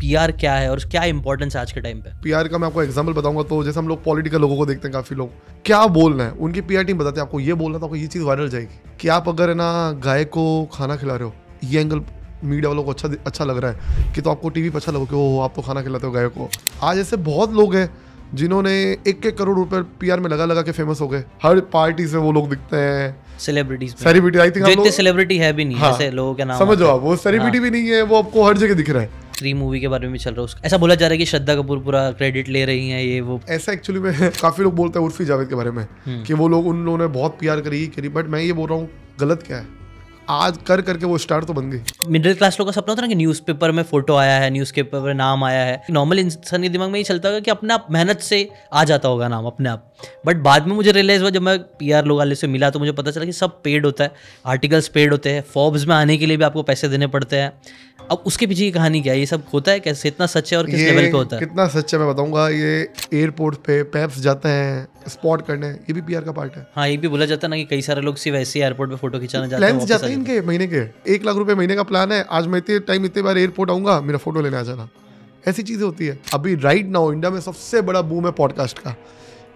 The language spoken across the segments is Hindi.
पीआर क्या है और क्या इंपॉर्टेंस है आज के टाइम पे पीआर का मैं आपको एग्जांपल बताऊंगा तो जैसे हम लोग पॉलिटिकल लोगों को देखते हैं काफी लोग क्या बोलना है उनकी पीआर टीम बताते हैं आपको ये बोलना तो आपको ये चीज वायरल जाएगी कि आप अगर ना गाय को खाना खिला रहे हो ये एंगल मीडिया वालों को अच्छा अच्छा लग रहा है कि तो आपको टीवी पर अच्छा लगे कि आप तो खाना खिलाते हो गाय को आज ऐसे बहुत लोग हैं जिन्होंने एक एक करोड़ रुपए पीआर में लगा लगा के फेमस हो गए हर पार्टी से वो लोग दिखते हैं celebrities celebrity I think celebrity है भी नहीं हाँ, लोगों के नाम समझो आप वो सेलिब्रिटी हाँ। भी नहीं है वो आपको हर जगह दिख रहा है थ्री मूवी के बारे में चल रहा है ऐसा बोला जा रहा है कि श्रद्धा कपूर पूरा क्रेडिट ले रही है ये वो ऐसा एक्चुअली में काफ़ी लोग बोलते हैं उर्फी जावेद के बारे में हम्म। कि वो लोग उन लोगों ने बहुत प्यार करी करी बट मैं ये बोल रहा हूँ गलत क्या है आज कर करके वो स्टार तो बन गई मिडिल क्लास लोग का सपना होता है ना कि न्यूज़पेपर में फोटो आया है न्यूज़पेपर में नाम आया है नॉर्मल इंसान के दिमाग में ये चलता होगा कि अपने आप मेहनत से आ जाता होगा नाम अपने आप बट बाद में मुझे रियलाइज़ हुआ जब मैं पी आर लोग वाले से मिला तो मुझे पता चला कि सब पेड होता है आर्टिकल्स पेड होते हैं फॉर्ब्स में आने के लिए भी आपको पैसे देने पड़ते हैं अब उसके पीछे की कहानी क्या है ये सब होता है कैसे इतना सच है और किस लेवल पे होता है कितना सच है मैं बताऊंगा ये एयरपोर्ट पे पैप्स जाते हैं स्पॉट करने ये भी पीआर का पार्ट है हाँ ये भी बोला जाता है ना कि कई सारे लोग सिर्फ ऐसे एयरपोर्ट पे फोटो खिंचाने जाते हैं के महीने के एक लाख रुपए महीने का प्लान है आज मैं इतने टाइम इतने बार एयरपोर्ट आऊंगा मेरा फोटो लेने आ जाना ऐसी चीज़ें होती है अभी राइट नाउ इंडिया में सबसे बड़ा बूम है पॉडकास्ट का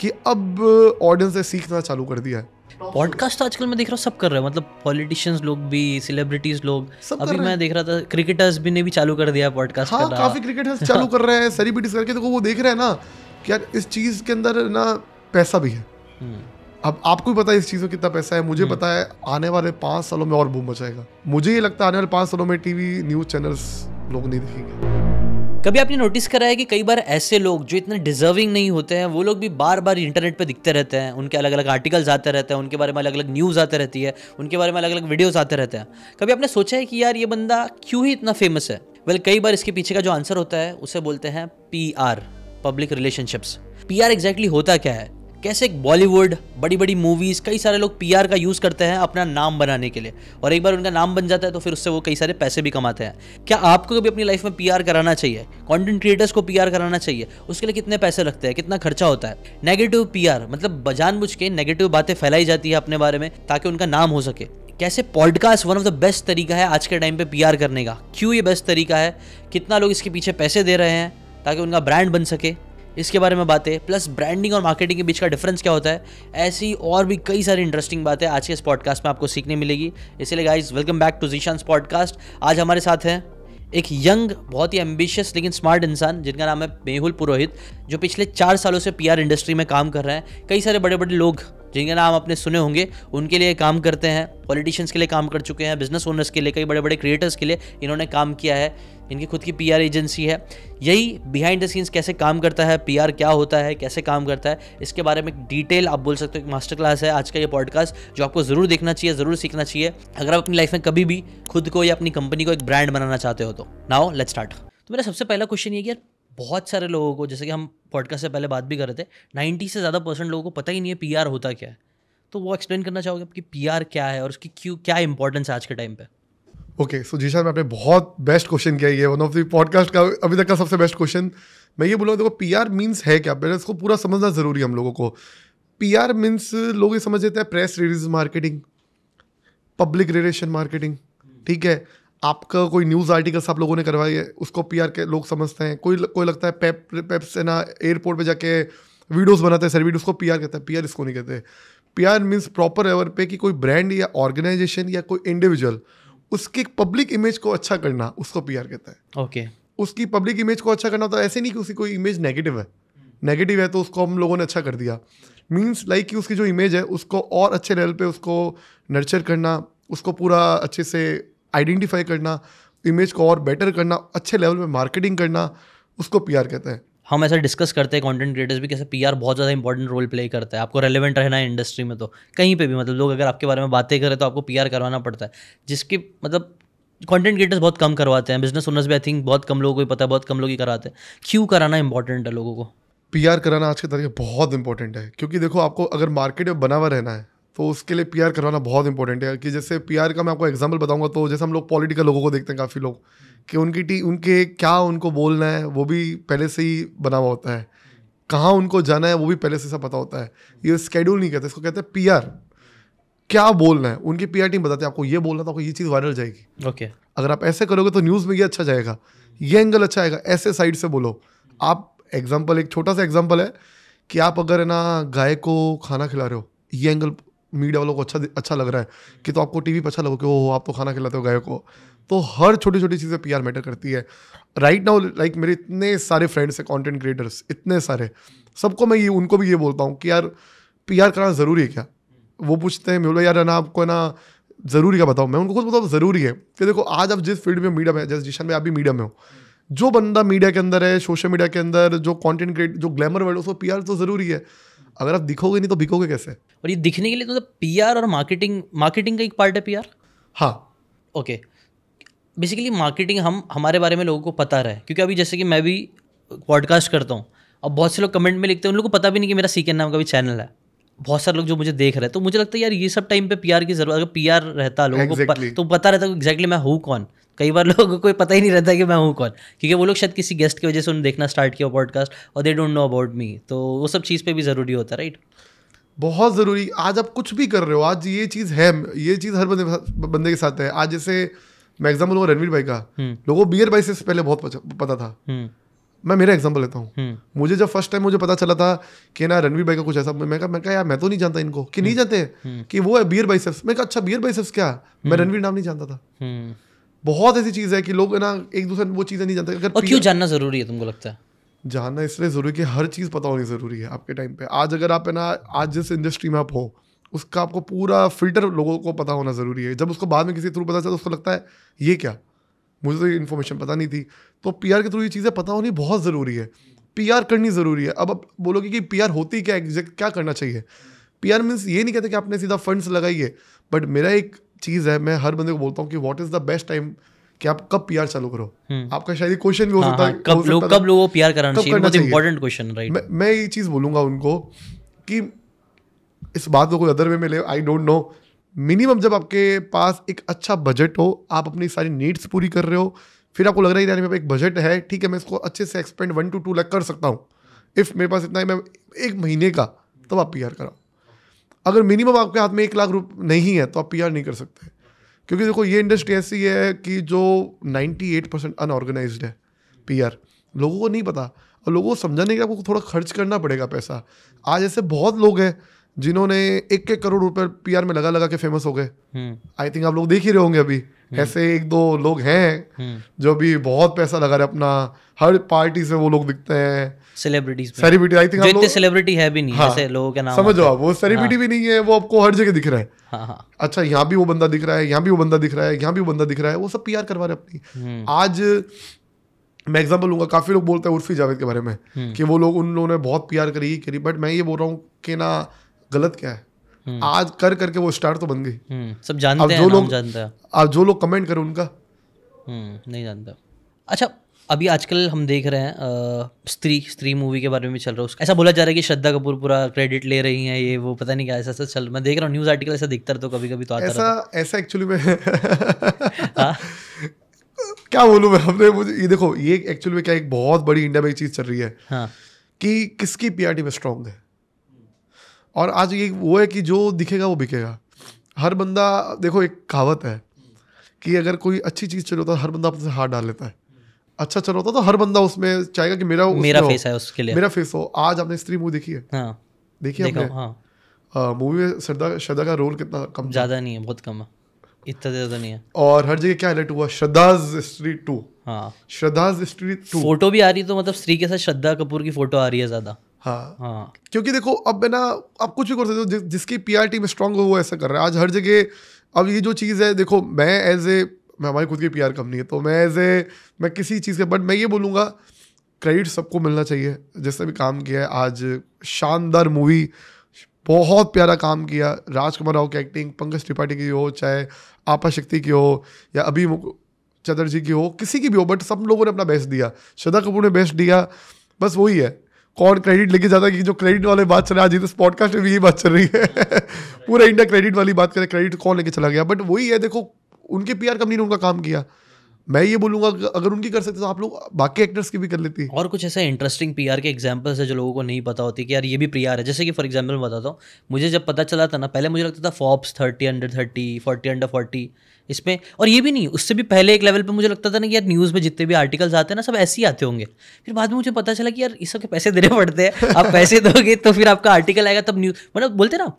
कि अब ऑडियंस ने सीखना चालू कर दिया है पॉडकास्ट तो आजकल मैं देख रहा हूँ सब कर रहे हैं मतलब पॉलिटिशियंस लोग भी सेलिब्रिटीज लोग अभी मैं देख रहा था क्रिकेटर्स भी ने भी चालू कर दिया पॉडकास्ट हाँ, काफी क्रिकेटर्स चालू कर रहे हैं सेलिब्रिटीज करके तो वो देख रहे हैं ना कि यार इस चीज के अंदर ना पैसा भी है हम्म। अब आपको भी पता है इस चीज़ में कितना पैसा है मुझे हम्म। पता है आने वाले पाँच सालों में और बूम मचाएगा मुझे ये लगता है आने वाले पाँच सालों में टीवी न्यूज़ चैनल्स लोग नहीं देखेंगे कभी आपने नोटिस करा है कि कई बार ऐसे लोग जो इतने डिजर्विंग नहीं होते हैं वो लोग भी बार बार इंटरनेट पर दिखते रहते हैं उनके अलग अलग आर्टिकल्स आते रहते हैं उनके बारे में अलग अलग न्यूज़ आते रहती है उनके बारे में अलग अलग वीडियोस आते रहते हैं कभी आपने सोचा है कि यार ये बंदा क्यों ही इतना फेमस है वेल कई बार इसके पीछे का जो आंसर होता है उसे बोलते हैं P public relationships P R exactly होता क्या है कैसे एक बॉलीवुड बड़ी बड़ी मूवीज़ कई सारे लोग पी का यूज़ करते हैं अपना नाम बनाने के लिए और एक बार उनका नाम बन जाता है तो फिर उससे वो कई सारे पैसे भी कमाते हैं क्या आपको कभी अपनी लाइफ में पी कराना चाहिए कॉन्टेंट क्रिएटर्स को पी कराना चाहिए उसके लिए कितने पैसे लगते हैं कितना खर्चा होता है नेगेटिव पी मतलब बुझ के नेगेटिव बातें फैलाई जाती है अपने बारे में ताकि उनका नाम हो सके कैसे podcast one of the best तरीका है आज के टाइम पे पीआर करने का क्यों ये बेस्ट तरीका है कितना लोग इसके पीछे पैसे दे रहे हैं ताकि उनका ब्रांड बन सके इसके बारे में बातें प्लस ब्रांडिंग और मार्केटिंग के बीच का डिफरेंस क्या होता है ऐसी और भी कई सारी इंटरेस्टिंग बातें आज के इस पॉडकास्ट में आपको सीखने मिलेगी इसीलिए guys welcome back to Zeeshan podcast आज हमारे साथ हैं एक यंग बहुत ही एम्बिशियस लेकिन स्मार्ट इंसान जिनका नाम है मेहुल पुरोहित जो पिछले चार सालों से पी इंडस्ट्री में काम कर रहे हैं कई सारे बड़े बड़े लोग जिनके नाम आपने सुने होंगे उनके लिए काम करते हैं पॉलिटिशियंस के लिए काम कर चुके हैं बिजनेस ओनर्स के लिए कई बड़े बड़े क्रिएटर्स के लिए इन्होंने काम किया है इनकी खुद की पीआर एजेंसी है यही बिहाइंड द सीन्स कैसे काम करता है पीआर क्या होता है कैसे काम करता है इसके बारे में डिटेल आप बोल सकते हो एक मास्टर क्लास है आज का ये पॉडकास्ट जो आपको ज़रूर देखना चाहिए ज़रूर सीखना चाहिए अगर आप अपनी लाइफ में कभी भी खुद को या अपनी कंपनी को एक ब्रांड बनाना चाहते हो तो नाओ लेट स्टार्ट तो मेरा सबसे पहला क्वेश्चन ये कि बहुत सारे लोगों को जैसे कि हम पॉडकास्ट से पहले बात भी कर रहे थे नाइन्टी से ज़्यादा परसेंट लोगों को पता ही नहीं है पी होता क्या है तो वो एक्सप्लेन करना चाहोगे कि पीआर क्या है और उसकी क्यों क्या इंपॉर्टेंस है आज के टाइम पर ओके सो जीशान मैं आपने बहुत बेस्ट क्वेश्चन किया ये वन ऑफ द पॉडकास्ट का अभी तक का सबसे बेस्ट क्वेश्चन मैं ये बोलूँगा हूँ देखो पी आर मीन्स है क्या पहले इसको पूरा समझना ज़रूरी है हम लोगों को पी आर मीन्स लोग ये समझ लेते हैं press release marketing public relation marketing ठीक है आपका कोई न्यूज़ आर्टिकल्स आप लोगों ने करवाई है उसको पी आर के लोग समझते हैं कोई कोई लगता है पेप पेप से ना एयरपोर्ट पर जाके वीडियोज बनाते हैं वीडियो उसको पी आर कहते हैं पी आर इसको नहीं कहते P R means proper ever pay कि कोई ब्रांड या ऑर्गेनाइजेशन या कोई इंडिविजुअल उसकी पब्लिक इमेज को अच्छा करना उसको आर कहता है ओके उसकी पब्लिक इमेज को अच्छा करना तो ऐसे नहीं कि उसकी कोई इमेज नेगेटिव है नेगेटिव है तो उसको हम लोगों ने अच्छा कर दिया मीन्स लाइक like कि उसकी जो इमेज है उसको और अच्छे लेवल पे उसको नर्चर करना उसको पूरा अच्छे से आइडेंटिफाई करना इमेज को और बेटर करना अच्छे लेवल पे मार्केटिंग करना उसको पीआर कहते हैं हम ऐसा डिस्कस करते हैं कंटेंट क्रिएटर्स भी कैसे पीआर बहुत ज़्यादा इंपॉर्टेंट रोल प्ले करता है आपको रेलेवेंट रहना है इंडस्ट्री में तो कहीं पे भी मतलब लोग अगर आपके बारे में बातें करें तो आपको पीआर करवाना पड़ता है जिसकी मतलब कंटेंट क्रिएटर्स बहुत कम करवाते हैं बिजनेस ओनर्स भी आई थिंक बहुत कम लोगों को पता है बहुत कम लोग ही कराते हैं क्यों कराना इंपॉर्टेंट है लोगों को पी कराना आज के तरीके बहुत इंपॉर्टेंट है क्योंकि देखो आपको अगर मार्केट में बना हुआ रहना है तो उसके लिए पीआर करवाना बहुत इंपॉर्टेंट है कि जैसे पीआर का मैं आपको एग्जांपल बताऊंगा तो जैसे हम लोग पॉलिटिकल लोगों को देखते हैं काफ़ी लोग कि उनकी टी उनके क्या उनको बोलना है वो भी पहले से ही बना हुआ होता है कहाँ उनको जाना है वो भी पहले से सब पता होता है ये स्केड्यूल नहीं कहते इसको कहते हैं पी क्या बोलना है उनकी पी टीम बताती है आपको ये बोलना था आपको ये चीज़ वायरल जाएगी ओके okay. अगर आप ऐसे करोगे तो न्यूज़ में ये अच्छा जाएगा ये एंगल अच्छा आएगा ऐसे साइड से बोलो आप एग्जाम्पल एक छोटा सा एग्जाम्पल है कि आप अगर है ना गाय को खाना खिला रहे हो ये एंगल मीडिया वालों को अच्छा अच्छा लग रहा है कि तो आपको टीवी पर अच्छा लगो कि ओह आप तो खाना खिलाते हो गाय को तो हर छोटी छोटी चीज़ें पी मैटर करती है राइट नाउ लाइक मेरे इतने सारे फ्रेंड्स हैं कॉन्टेंट क्रिएटर्स इतने सारे सबको मैं ये उनको भी ये बोलता हूँ कि यार पी करना ज़रूरी है क्या वो पूछते हैं मैं बोलो यार ना आपको ना ज़रूरी क्या बताओ मैं उनको खुद बताऊँ तो ज़रूरी है कि देखो आज आप जिस फील्ड में मीडिया में जिस डिशन में आप भी मीडिया में हो जो बंदा मीडिया के अंदर है सोशल मीडिया के अंदर जो कंटेंट क्रिएट जो ग्लैमर वर्ल्ड उसको पीआर तो ज़रूरी है अगर आप दिखोगे नहीं तो बिकोगे कैसे और ये दिखने के लिए तो मतलब तो आर और मार्केटिंग मार्केटिंग का एक पार्ट है पी आर हाँ ओके बेसिकली मार्केटिंग हम हमारे बारे में लोगों को पता रहे क्योंकि अभी जैसे कि मैं भी पॉडकास्ट करता हूँ अब बहुत से लोग कमेंट में लिखते हैं उन लोगों को पता भी नहीं कि मेरा सीके नाम का भी चैनल है बहुत सारे लोग जो मुझे देख रहे हैं तो मुझे लगता है यार ये सब टाइम पे पीआर की जरूरत अगर पीआर रहता लोगों exactly. को प, तो पता रहता एग्जैक्टली exactly मैं हूँ कौन कई बार लोगों को पता ही नहीं रहता कि मैं हूँ कौन क्योंकि वो लोग शायद किसी गेस्ट की वजह से उन्हें देखना स्टार्ट किया पॉडकास्ट और they don't know about me तो वो सब चीज़ पर भी ज़रूरी होता है राइट बहुत ज़रूरी आज आप कुछ भी कर रहे हो आज ये चीज़ है ये चीज़ हर बंदे बंदे के साथ है आज जैसे मैं एग्जाम्पल हूँ रणवीर भाई का हम्म। लोगों बियर भाई से पहले बहुत पता था हम्म। मैं मेरा एग्जाम्पल लेता हूँ हम्म। मुझे जब फर्स्ट टाइम मुझे पता चला था कि ना रणवीर भाई का कुछ ऐसा मैं कहा मैं कहा यार मैं तो नहीं जानता इनको कि नहीं जानते कि वो है बियर बाइसेप्स मैं कहा अच्छा बियर बाइसेप्स क्या मैं रणवीर नाम नहीं जानता था बहुत ऐसी चीज़ है कि लोग ना एक दूसरे वो चीज़ें नहीं जानते अगर और क्यों जानना ज़रूरी है तुमको लगता है जानना इसलिए ज़रूरी है हर चीज़ पता होनी ज़रूरी है आपके टाइम पे आज अगर आप है ना आज जिस इंडस्ट्री में आप हो उसका आपको पूरा फिल्टर लोगों को पता होना ज़रूरी है जब उसको बाद में किसी थ्रू पता चला तो उसको लगता है ये क्या मुझे तो ये इन्फॉर्मेशन पता नहीं थी तो पी के थ्रू ये चीज़ें पता होनी बहुत ज़रूरी है पी करनी ज़रूरी है अब आप बोलोगे कि पी होती क्या एग्जैक्ट क्या करना चाहिए पी आर मीन्स ये नहीं कहते कि आपने सीधा फंड्स लगाइए बट मेरा एक चीज़ है मैं हर बंदे को बोलता हूँ कि what is the best time कि आप कब पीआर चालू करो हम्म। आपका शायद क्वेश्चन भी हो हाँ, सकता हाँ, है कब लोग कब लोगों पीआर कराना चाहिए बहुत इंपॉर्टेंट क्वेश्चन राइट मैं ये चीज़ बोलूंगा उनको कि इस बात को कोई अदर वे में ले आई डोंट नो मिनिमम जब आपके पास एक अच्छा बजट हो आप अपनी सारी नीड्स पूरी कर रहे हो फिर आपको लग रहा है यार मेरे पास एक बजट है ठीक है मैं इसको अच्छे से expand one to two lakh कर सकता हूँ इफ़ मेरे पास इतना है मैं एक महीने का तब आप पी कराओ अगर मिनिमम आपके हाथ में एक लाख रुपये नहीं है तो आप पी नहीं कर सकते क्योंकि देखो ये इंडस्ट्री ऐसी है कि जो 98 परसेंट अनऑर्गेनाइज है पी लोगों को नहीं पता और लोगों को समझाने के लिए आपको थोड़ा खर्च करना पड़ेगा पैसा आज ऐसे बहुत लोग हैं जिन्होंने एक एक करोड़ रुपए पी में लगा लगा के फेमस हो गए आई हम्म। थिंक आप लोग देख ही रहे होंगे अभी हम्म। ऐसे एक दो लोग हैं हम्म। जो अभी बहुत पैसा लगा रहे अपना हर पार्टी से वो लोग दिखते हैं हाँ, हाँ। हाँ, अच्छा, हम्म। काफी लोग बोलते हैं उर्फी जावेद के बारे में हम्म। कि वो लोग उन लोगों ने बहुत पीआर करी करी बट मैं ये बोल रहा हूँ कि ना गलत क्या है हम्म। आज कर करके वो स्टार तो बन गई सब जानते हैं जो लोग जो लोग कमेंट करें उनका नहीं जानता अच्छा अभी आजकल हम देख रहे हैं आ, स्त्री स्त्री मूवी के बारे में भी चल रहा है ऐसा बोला जा रहा है कि श्रद्धा कपूर पूरा क्रेडिट ले रही हैं ये वो पता नहीं क्या ऐसा ऐसा चल मैं देख रहा हूँ न्यूज़ आर्टिकल ऐसा दिखता रहता तो कभी कभी तो आता ऐसा ऐसा एक्चुअली में हाँ? क्या बोलूँ मैं हमने मुझे ये देखो ये एक्चुअली में क्या एक बहुत बड़ी इंडिया में एक चीज़ चल रही है हाँ. कि किसकी पीआरटी में स्ट्रांग है और आज ये वो है कि जो दिखेगा वो बिकेगा हर बंदा देखो एक कहावत है कि अगर कोई अच्छी चीज़ चल रही होता तो है हर बंदा अपने हाथ डाल लेता है अच्छा चल होता तो हर बंदा उसमें चाहेगा कि मेरा मेरा फेस है उसके लिए मेरा फेस हो आज आपने स्त्री मूवी देखी है हाँ देखी आपने हाँ मूवी में श्रद्धा श्रद्धा का रोल कितना कम ज़्यादा नहीं है बहुत कम है इतना ज़्यादा नहीं है और हर जगह क्या हाईलाइट हुआ श्रद्धाज स्त्री टू हाँ श्रद्धाज स्त्री टू फोटो भी आ रही तो मतलब स्त्री के साथ श्रद्धा कपूर की फोटो आ रही है ज़्यादा हाँ हाँ क्योंकि देखो अब है ना आप कुछ भी कर सकते हो जिसकी पी आर टीम स्ट्रांग हो वो ऐसा कर रहा है आज हर जगह अब ये जो चीज़ है देखो मैं एज ए मैं हमारी खुद की पी कंपनी है तो मैं एज ए मैं किसी चीज़ के बट मैं ये बोलूँगा क्रेडिट सबको मिलना चाहिए जिसने भी काम किया है आज शानदार मूवी बहुत प्यारा काम किया राजकुमार राव की एक्टिंग पंकज त्रिपाठी की हो चाहे आपा शक्ति की हो या अभी चटर्जी की हो किसी की भी हो बट सब लोगों ने अपना बेस्ट दिया श्रद्धा कपूर ने बेस्ट दिया बस वही है कौन क्रेडिट लेके जाता है कि जो क्रेडिट वाले बात चल रहा है आज इस पॉडकास्ट तो में भी ये बात चल रही है पूरा इंडिया क्रेडिट वाली बात करें क्रेडिट कौन लेके चला गया बट वही है देखो उनके पीआर कंपनी ने उनका काम किया मैं ये बोलूंगा अगर उनकी कर सकते तो आप लोग बाकी एक्टर्स की भी कर लेती और कुछ ऐसे इंटरेस्टिंग पीआर के एग्जांपल्स है जो लोगों को नहीं पता होती कि यार ये भी पीआर है जैसे कि फॉर एग्जांपल मैं बताता हूँ मुझे जब पता चला था ना पहले मुझे लगता था Forbes thirty under thirty forty under forty इसमें और ये भी नहीं उससे भी पहले एक लेवल पर मुझे लगता था ना कि यार न्यूज़ में जितने भी आर्टिकल्स आते हैं ना सब ऐसे ही आते होंगे फिर बाद में मुझे पता चला कि यार इसके पैसे देने पड़ते हैं आप पैसे दोगे तो फिर आपका आर्टिकल आएगा तब न्यूज़ मतलब बोलते ना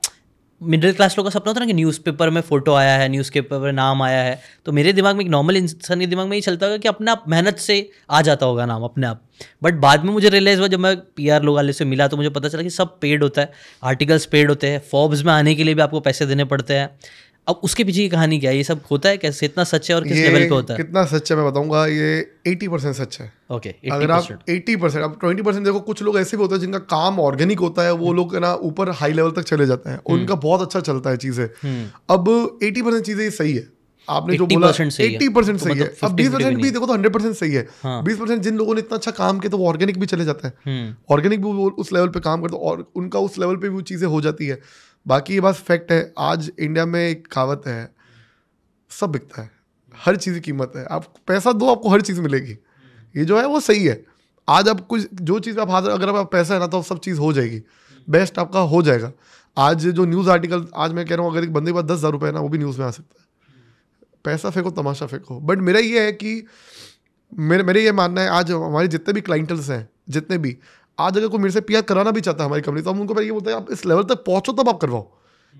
मिडिल क्लास लोग का सपना होता है ना कि न्यूज़पेपर में फोटो आया है न्यूज़पेपर में नाम आया है तो मेरे दिमाग में एक नॉर्मल इंसान के दिमाग में ये चलता होगा कि अपने आप मेहनत से आ जाता होगा नाम अपने आप बट बाद में मुझे रियलाइज़ हुआ जब मैं पी आर लोग वाले से मिला तो मुझे पता चला कि सब पेड होता है आर्टिकल्स पेड होते हैं फॉर्ब्स में आने के लिए भी आपको पैसे देने पड़ते हैं अब उसके पीछे की कहानी क्या है ये सब होता है कैसे इतना सच है और किस लेवल पे होता है कितना सच है मैं बताऊंगा ये 80 परसेंट सच है ओके okay, अगर आप 80 परसेंट अब 20 परसेंट देखो कुछ लोग ऐसे भी होते हैं जिनका काम ऑर्गेनिक होता है वो हम्म। लोग ना ऊपर हाई लेवल तक चले जाते हैं हम्म। उनका बहुत अच्छा चलता है चीज़ें हम्म। अब एटी परसेंट चीज़ें सही है आपने जो बोला एट्टी परसेंट सही है तो मतलब अब बीस परसेंट भी देखो तो हंड्रेड परसेंट सही है बीस हाँ। परसेंट जिन लोगों ने इतना अच्छा काम किया तो वो ऑर्गेनिक भी चले जाते हैं ऑर्गेनिक भी वो उस लेवल पे काम करते और उनका उस लेवल पे भी वो चीज़ें हो जाती है बाकी ये बात फैक्ट है आज इंडिया में एक कहावत है सब बिकता है हर चीज़ की कीमत है आप पैसा दो आपको हर चीज़ मिलेगी ये जो है वो सही है आज आप कुछ जो चीज़ आप हाथ अगर आप पैसा है ना तो सब चीज़ हो जाएगी बेस्ट आपका हो जाएगा आज जो न्यूज़ आर्टिकल आज मैं कह रहा हूँ अगर एक बंदे के पास दस हज़ार रुपये है ना वो भी न्यूज़ में आ सकता है पैसा फेंको तमाशा फेंको बट मेरा ये है कि मेरे मेरे ये मानना है आज हमारे जितने भी क्लाइंटल्स हैं जितने भी आज अगर कोई मेरे से पी कराना भी चाहता है हमारी कंपनी तो हम उनको पहले ये बोलते हैं आप इस लेवल तक पहुँचो तब आप करवाओ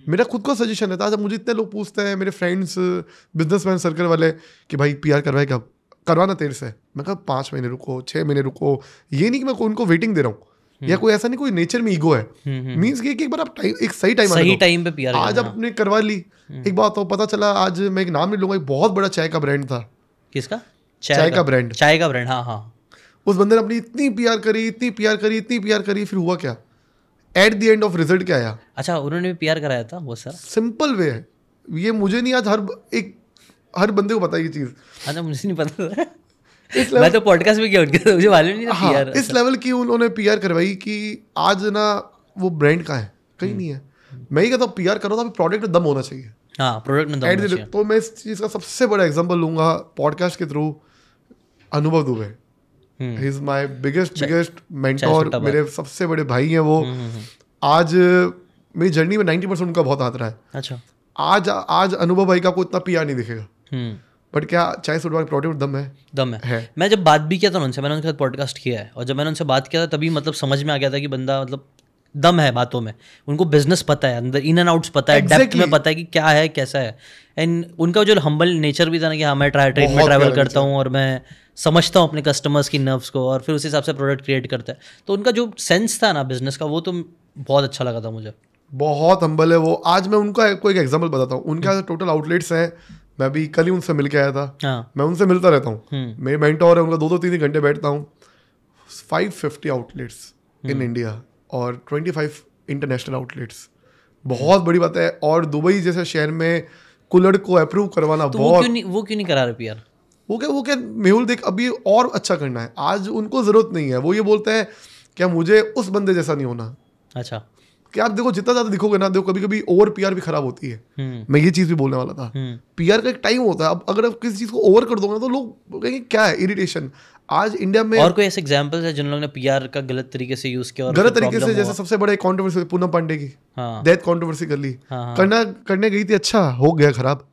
मेरा खुद का सजेशन रहता है जब मुझे इतने लोग पूछते हैं मेरे फ्रेंड्स बिजनेस मैन सर्कल वाले कि भाई पी आर करवाए कब करवाना तेरे से मैं कहा पाँच महीने रुको छः महीने रुको ये नहीं कि मैं उनको वेटिंग दे रहा हूँ या हम्म। कोई ऐसा नहीं कोई नेचर में ईगो है मींस हम्म, ये हम्म। कि एक बार आप टाइम एक सही टाइम सही टाइम पे पीआर आज आपने करवा ली एक बात तो पता चला आज मैं एक नाम ले लूंगा एक बहुत बड़ा चाय का ब्रांड था किसका चाय, चाय का ब्रांड चाय का ब्रांड हाँ हाँ उस बंदे ने अपनी इतनी पीआर करी इतनी पीआर करी इतनी पीआर करी फिर हुआ क्या at the end of result क्या आया अच्छा उन्होंने भी पीआर कराया था वो सर सिंपल वे है ये मुझे नहीं आज हर एक हर बंदे को पता ये चीज़ अच्छा मुझे नहीं पता इस लेवल मैं तो पॉडकास्ट में किया उनके मुझे मालूम नहीं हाँ, पीआर इस लेवल की उन्होंने पीआर करवाई कि आज ना वो ब्रांड का है कहीं हम्म। नहीं है मैं ही कहता हूँ पीआर करो तो प्रोडक्ट दम होना चाहिए हाँ प्रोडक्ट में दम होना चाहिए तो मैं इस चीज़ का सबसे बड़ा एग्जांपल लूंगा पॉडकास्ट के through Anubhav Dubey he is my biggest biggest mentor मेरे सबसे बड़े भाई हैं वो हम्म, हम्म, हम्म। आज मेरी जर्नी में नाइन्टी परसेंट उनका बहुत हाथ रहा है अच्छा आज आज अनुभव भाई का आपको इतना पिया नहीं दिखेगा बट क्या चाय सुडवा प्रोडक्ट दम है दम है।, है मैं जब बात भी किया था उनसे मैंने उनके साथ पॉडकास्ट किया है और जब मैंने उनसे बात किया था तभी मतलब समझ में आ गया था कि बंदा मतलब दम है बातों में उनको बिजनेस पता है अंदर इन एंड आउट्स पता है exactly. डेप्थ में पता है कि क्या है कैसा है एंड उनका जो हम्बल नेचर भी था ना कि हाँ मैं ट्रा ट्रेन में ट्रैवल करता हूँ और मैं समझता हूँ अपने कस्टमर्स की नर्व्स को और फिर उस हिसाब से प्रोडक्ट क्रिएट करता है तो उनका जो सेंस था ना बिजनेस का वो तो बहुत अच्छा लगा था मुझे बहुत हम्बल है वो आज मैं उनका कोई एग्जाम्पल बताता हूँ उनके टोटल आउटलेट्स हैं मैं भी कल ही उनसे मिल के आया था हाँ. मैं उनसे मिलता रहता हूँ हम्म। मेरे मेंटोर है उनका दो दो तीन तीन घंटे बैठता हूँ five fifty outlets in India और 25 इंटरनेशनल आउटलेट्स बहुत बड़ी बात है और दुबई जैसे शहर में कुलड़ को अप्रूव करवाना तो बहुत वो क्यों नहीं करा रहे पी वो क्या वो क्या मेहुल देख अभी और अच्छा करना है आज उनको जरूरत नहीं है वो ये बोलते हैं क्या मुझे उस बंदे जैसा नहीं होना अच्छा क्या आप देखो जितना ज्यादा दिखोगे ना देखो कभी कभी ओवर पीआर भी खराब होती है हम्म। मैं ये चीज भी बोलने वाला था पीआर हम्म। का एक टाइम होता है अब अगर आप किसी चीज को ओवर कर दोगे ना तो लोग कहेंगे क्या है इरिटेशन आज इंडिया में और कोई ऐसे एग्जाम्पल्स है जिन लोगों ने पीआर का गलत तरीके से यूज किया और गलत तरीके से जैसे सबसे बड़े कंट्रोवर्सी पूनम पांडे की हाँ। डेथ कंट्रोवर्सी कर ली हाँ, हाँ। करना करने गई थी अच्छा हो गया खराब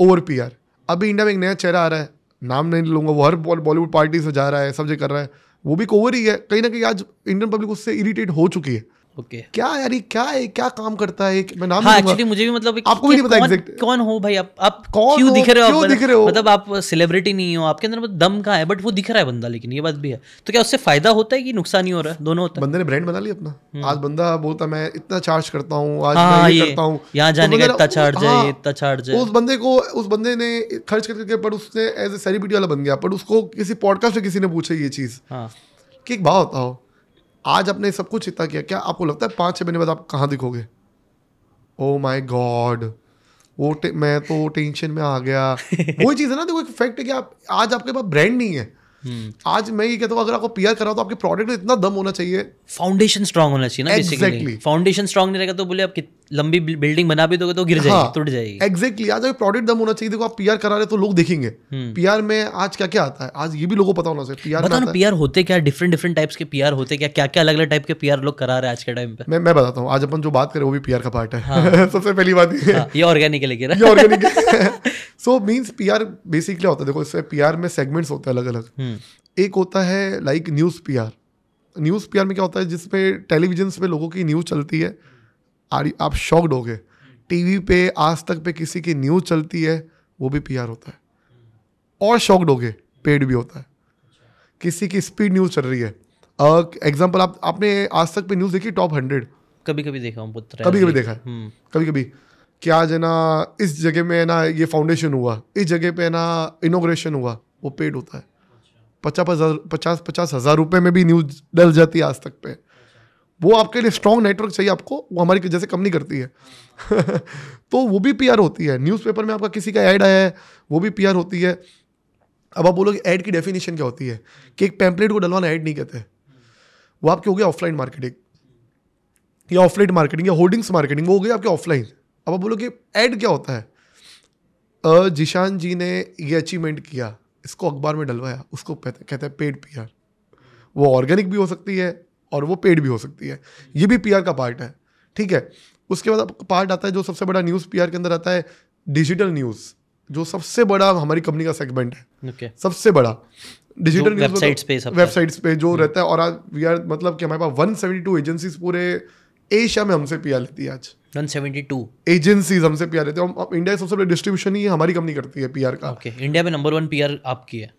ओवर पीआर अभी इंडिया में एक नया चेहरा आ रहा है नाम नहीं लूंगा वो हर बॉलीवुड पार्टी से जा रहा है सब जगह कर रहा है वो भी कोवर ही है कहीं ना कहीं आज इंडियन पब्लिक उससे इरिटेट हो चुकी है ओके okay. क्या यार ये क्या है क्या काम करता है मैं नाम हाँ, एक्चुअली मुझे भी मतलब आपको भी नहीं पता एग्जैक्ट कौन हो भाई आप आप कौन क्यों दिख रहे हो क्यों दिख रहे हो मतलब आप सेलिब्रिटी नहीं हो आपके अंदर मतलब दम का है बट वो दिख रहा है बंदा लेकिन ये बात भी है तो क्या उससे फायदा होता है कि नुकसान ही हो रहा है दोनों होता है बंदे ने ब्रांड बना लिया अपना हम्म। आज बंदा बोलता मैं इतना चार्ज करता हूँ आज हाँ, मैं ये करता हूँ यहाँ तो जाने का इतना चार्ज है हाँ। इतना चार्ज है उस बंदे को उस बंदे ने खर्च करके पर उसने एज ए सेलिब्रिटी वाला बन गया पर उसको किसी पॉडकास्ट में किसी ने पूछा ये चीज हाँ। कि एक भाव हो आज आपने सब कुछ इतना किया क्या आपको लगता है पाँच छः महीने बाद आप कहाँ दिखोगे ओ माई गॉड वो मैं तो टेंशन में आ गया वही चीज़ है ना देखो एक फैक्ट है कि आप आज आपके पास ब्रांड नहीं है Hmm. आज मैं ये कहता हूँ अगर आपको पीआर कराओ तो आपके प्रोडक्ट में इतना दम होना चाहिए फाउंडेशन स्ट्रांग होना चाहिए ना बेसिकली फाउंडेशन स्ट्रांग नहीं रहेगा तो बोले आप लंबी बिल्डिंग बना भी दोगे तो गिर जाएगी हाँ, टूट हाँ, जाएगी एग्जैक्टली आज प्रोडक्ट दम होना चाहिए देखो आप पीआर करा रहे तो लोग देखेंगे पीआर हम्म। में आज क्या क्या आता है आज ये भी लोगों को पता होना चाहिए पीआर बताओ पीआर होते क्या डिफरेंट डिफरेंट टाइप्स के पीआर होते क्या क्या क्या अलग अलग टाइप के पीआर लोग करा रहे हैं आज के टाइम पे मैं मैं बताता हूँ आज अपन जो बात करें वो भी पीआर का पार्ट है हाँ। सबसे पहली बात ये ऑर्गेनिक है organic so means P R basically होता है देखो इसमें पीआर में सेगमेंट्स होते हैं अलग अलग हम्म। एक होता है like news PR news PR में क्या होता है जिसमें टेलीविजन्स पे लोगों की न्यूज़ चलती है आप शॉक्ड हो गए टीवी पे आज तक पे किसी की न्यूज़ चलती है वो भी पीआर होता है और शॉक्ड हो गए पेड भी होता है किसी की स्पीड न्यूज़ चल रही है एग्जाम्पल आप आपने आज तक पे न्यूज़ देखी टॉप हंड्रेड कभी कभी देखा पुत्र कभी कभी देखा है हम्म। कभी कभी क्या आज ना इस जगह में है ना ये फाउंडेशन हुआ इस जगह पे है ना इनोग्रेशन हुआ वो पेड होता है पचास पचास पचास पचास हज़ार रुपये में भी न्यूज़ डल जाती है आज तक पे वो आपके लिए स्ट्रॉन्ग नेटवर्क चाहिए आपको वो हमारी जैसे कम नहीं करती है तो वो भी पीआर होती है न्यूज़पेपर में आपका किसी का ऐड आया है वो भी पीआर होती है अब आप बोलोगे ऐड की डेफिनेशन क्या होती है कि एक पैम्पलेट को डलवाना ऐड नहीं कहते वो आपके हो गया ऑफलाइन मार्केटिंग या ऑफलाइन मार्केटिंग या होर्डिंग्स मार्केटिंग वो हो गई आपके ऑफलाइन अब आप बोलोगे ऐड क्या होता है जिशान जी ने ये अचीवमेंट किया इसको अखबार में डलवाया उसको कहते हैं पेड पी वो ऑर्गेनिक भी हो सकती है और वो पेड भी हो सकती है ये भी पीआर का पार्ट है ठीक है उसके बाद पार्ट आता है जो सबसे बड़ा न्यूज़ पीआर के अंदर आता है डिजिटल न्यूज़ जो सबसे बड़ा हमारी कंपनी का सेगमेंट है okay. सबसे बड़ा डिजिटल मतलब वेबसाइट्स पे जो hmm. रहता है और आज वी आर मतलब कि हमारे पास 172 एजेंसीज पूरे एशिया में हमसे पिया लेती है आज 172 एजेंसीज हमसे पीआर लेते हैं इंडिया सबसे बड़ी डिस्ट्रीब्यूशन ही हमारी कंपनी करती है पीआर का ओके okay. इंडिया में नंबर वन पीआर आपकी है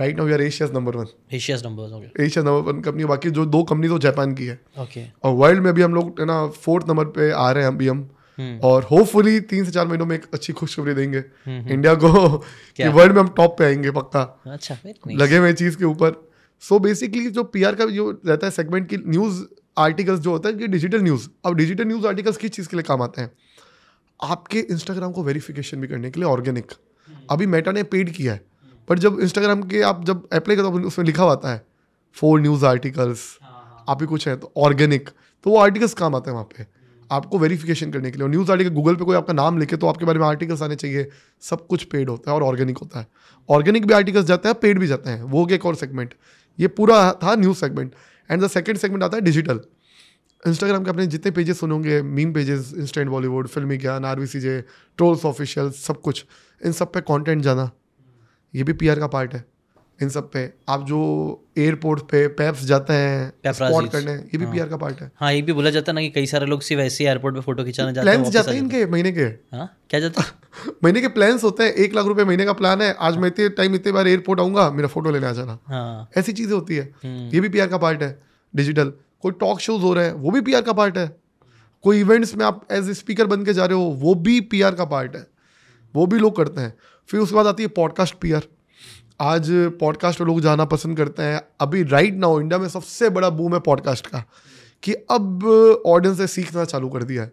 right now we are Asia's number one Asia's number one Asia number one company बाकी जो दो कंपनी तो जापान की है ओके okay. और वर्ल्ड में भी हम लोग ना फोर्थ नंबर पे आ रहे हैं अभी हम hmm. और होपफुली तीन से चार महीनों में एक अच्छी खुशखबरी देंगे इंडिया हम्म, हम्म। को कि वर्ल्ड में हम टॉप पे आएंगे पक्का अच्छा लगे हुए चीज़ के ऊपर सो बेसिकली जो पीआर का जो रहता है सेगमेंट की न्यूज़ आर्टिकल्स जो होता है कि डिजिटल न्यूज़ अब डिजिटल न्यूज़ आर्टिकल्स किस चीज़ के लिए काम आते हैं आपके इंस्टाग्राम को वेरिफिकेशन भी करने के लिए ऑर्गेनिक अभी मेटा ने पेड किया है बट जब इंस्टाग्राम के आप जब अप्लाई करते हो उसमें लिखा हुआ है फोर न्यूज़ आर्टिकल्स आप ही कुछ है तो ऑर्गेनिक तो वो आर्टिकल्स काम आते हैं वहाँ पे आपको वेरिफिकेशन करने के लिए और न्यूज़ आर्टिकल गूगल पे कोई आपका नाम लिखे तो आपके बारे में आर्टिकल्स आने चाहिए सब कुछ पेड होता है और ऑर्गेनिक होता है ऑर्गेनिक भी आर्टिकल्स जाते हैं पेड भी जाते हैं वो एक और सेगमेंट ये पूरा था news segment and the second segment आता है डिजिटल इंस्टाग्राम के अपने जितने पेजेस सुनोगे मीम पेजेस इंस्टेंट बॉलीवुड फिल्मी ज्ञान R V C J trolls official सब कुछ इन सब पे कॉन्टेंट जाना ये भी पीआर का पार्ट है इन सब पे आप जो एयरपोर्ट पे पैप्स जाते हैं स्पॉट करने ये भी हाँ। पीआर का पार्ट है हाँ ये भी बोला जाता है ना कि कई सारे लोग सिर्फ ऐसे एयरपोर्ट पे फोटो खिंचाने जाते हैं जाते हैं इनके महीने के हाँ क्या जाता है महीने के प्लान्स होते हैं एक लाख रुपए महीने का प्लान है आज मैं इतने टाइम इतने बार एयरपोर्ट आऊंगा मेरा फोटो लेने आ जाना हाँ। ऐसी चीजें होती है हम्म। ये भी पीआर का पार्ट है डिजिटल कोई टॉक शोज हो रहे हैं वो भी पीआर का पार्ट है कोई इवेंट्स में आप एज ए स्पीकर बन के जा रहे हो वो भी पीआर का पार्ट है वो भी लोग करते हैं फिर उसके बाद आती है पॉडकास्ट पियर आज पॉडकास्ट लोग जाना पसंद करते हैं अभी राइट नाउ इंडिया में सबसे बड़ा बूम है पॉडकास्ट का कि अब ऑडियंस ने सीखना चालू कर दिया है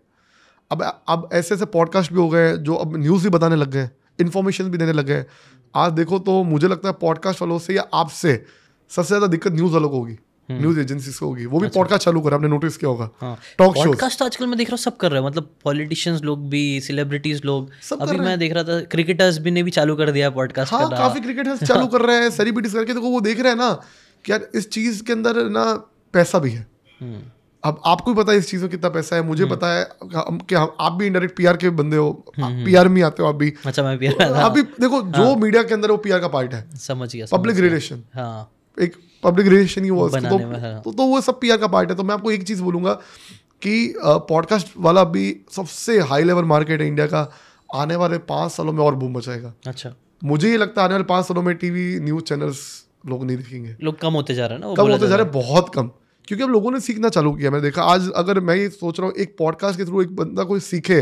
अब अब ऐसे ऐसे पॉडकास्ट भी हो गए हैं जो अब न्यूज़ भी बताने लग गए इन्फॉर्मेशन भी देने लग गए आज देखो तो मुझे लगता है पॉडकास्ट वालों से या आपसे सबसे ज़्यादा दिक्कत न्यूज़ वालों को होगी हम्म। न्यूज एजेंसी से होगी वो भी पॉडकास्ट अच्छा। चालू करा आपने नोटिस किया होगा टॉक शो पॉडकास्ट तो आजकल मैं देख रहा हूँ सब कर रहे हैं मतलब पॉलिटिशियंस लोग भी सेलिब्रिटीज लोग अभी मैं देख रहा था क्रिकेटर्स भी ने भी चालू कर दिया पॉडकास्ट हाँ काफी क्रिकेटर्स चालू कर रहे हैं सेलिब्रिटीज करके देखो वो देख रहे हैं ना कि यार इस चीज के अंदर ना पैसा भी है हम्म। अब आपको भी पता है इस चीज़ में कितना पैसा है मुझे हम्म। पता है कि आप भी इंडायरेक्ट पीआर के बंदे हो पीआर में आते हो आप भी अच्छा मैं पीआर आप भी देखो हाँ। जो मीडिया के अंदर वो पीआर का पार्ट है समझ गया पब्लिक रिलेशन हाँ एक पब्लिक रिलेशन की वॉल्स तो, हाँ। तो तो वो सब पीआर का पार्ट है तो मैं आपको एक चीज़ बोलूँगा कि पॉडकास्ट वाला भी सबसे हाई लेवल मार्केट है इंडिया का आने वाले पाँच सालों में और बूम मचाएगा अच्छा मुझे ये लगता है आने वाले पाँच सालों में टीवी न्यूज़ चैनल्स लोग नहीं देखेंगे लोग कम होते जा रहे हैं ना कम होते जा रहे हैं बहुत कम क्योंकि अब लोगों ने सीखना चालू किया मैंने देखा आज अगर मैं ये सोच रहा हूँ एक पॉडकास्ट के थ्रू एक बंदा कोई सीखे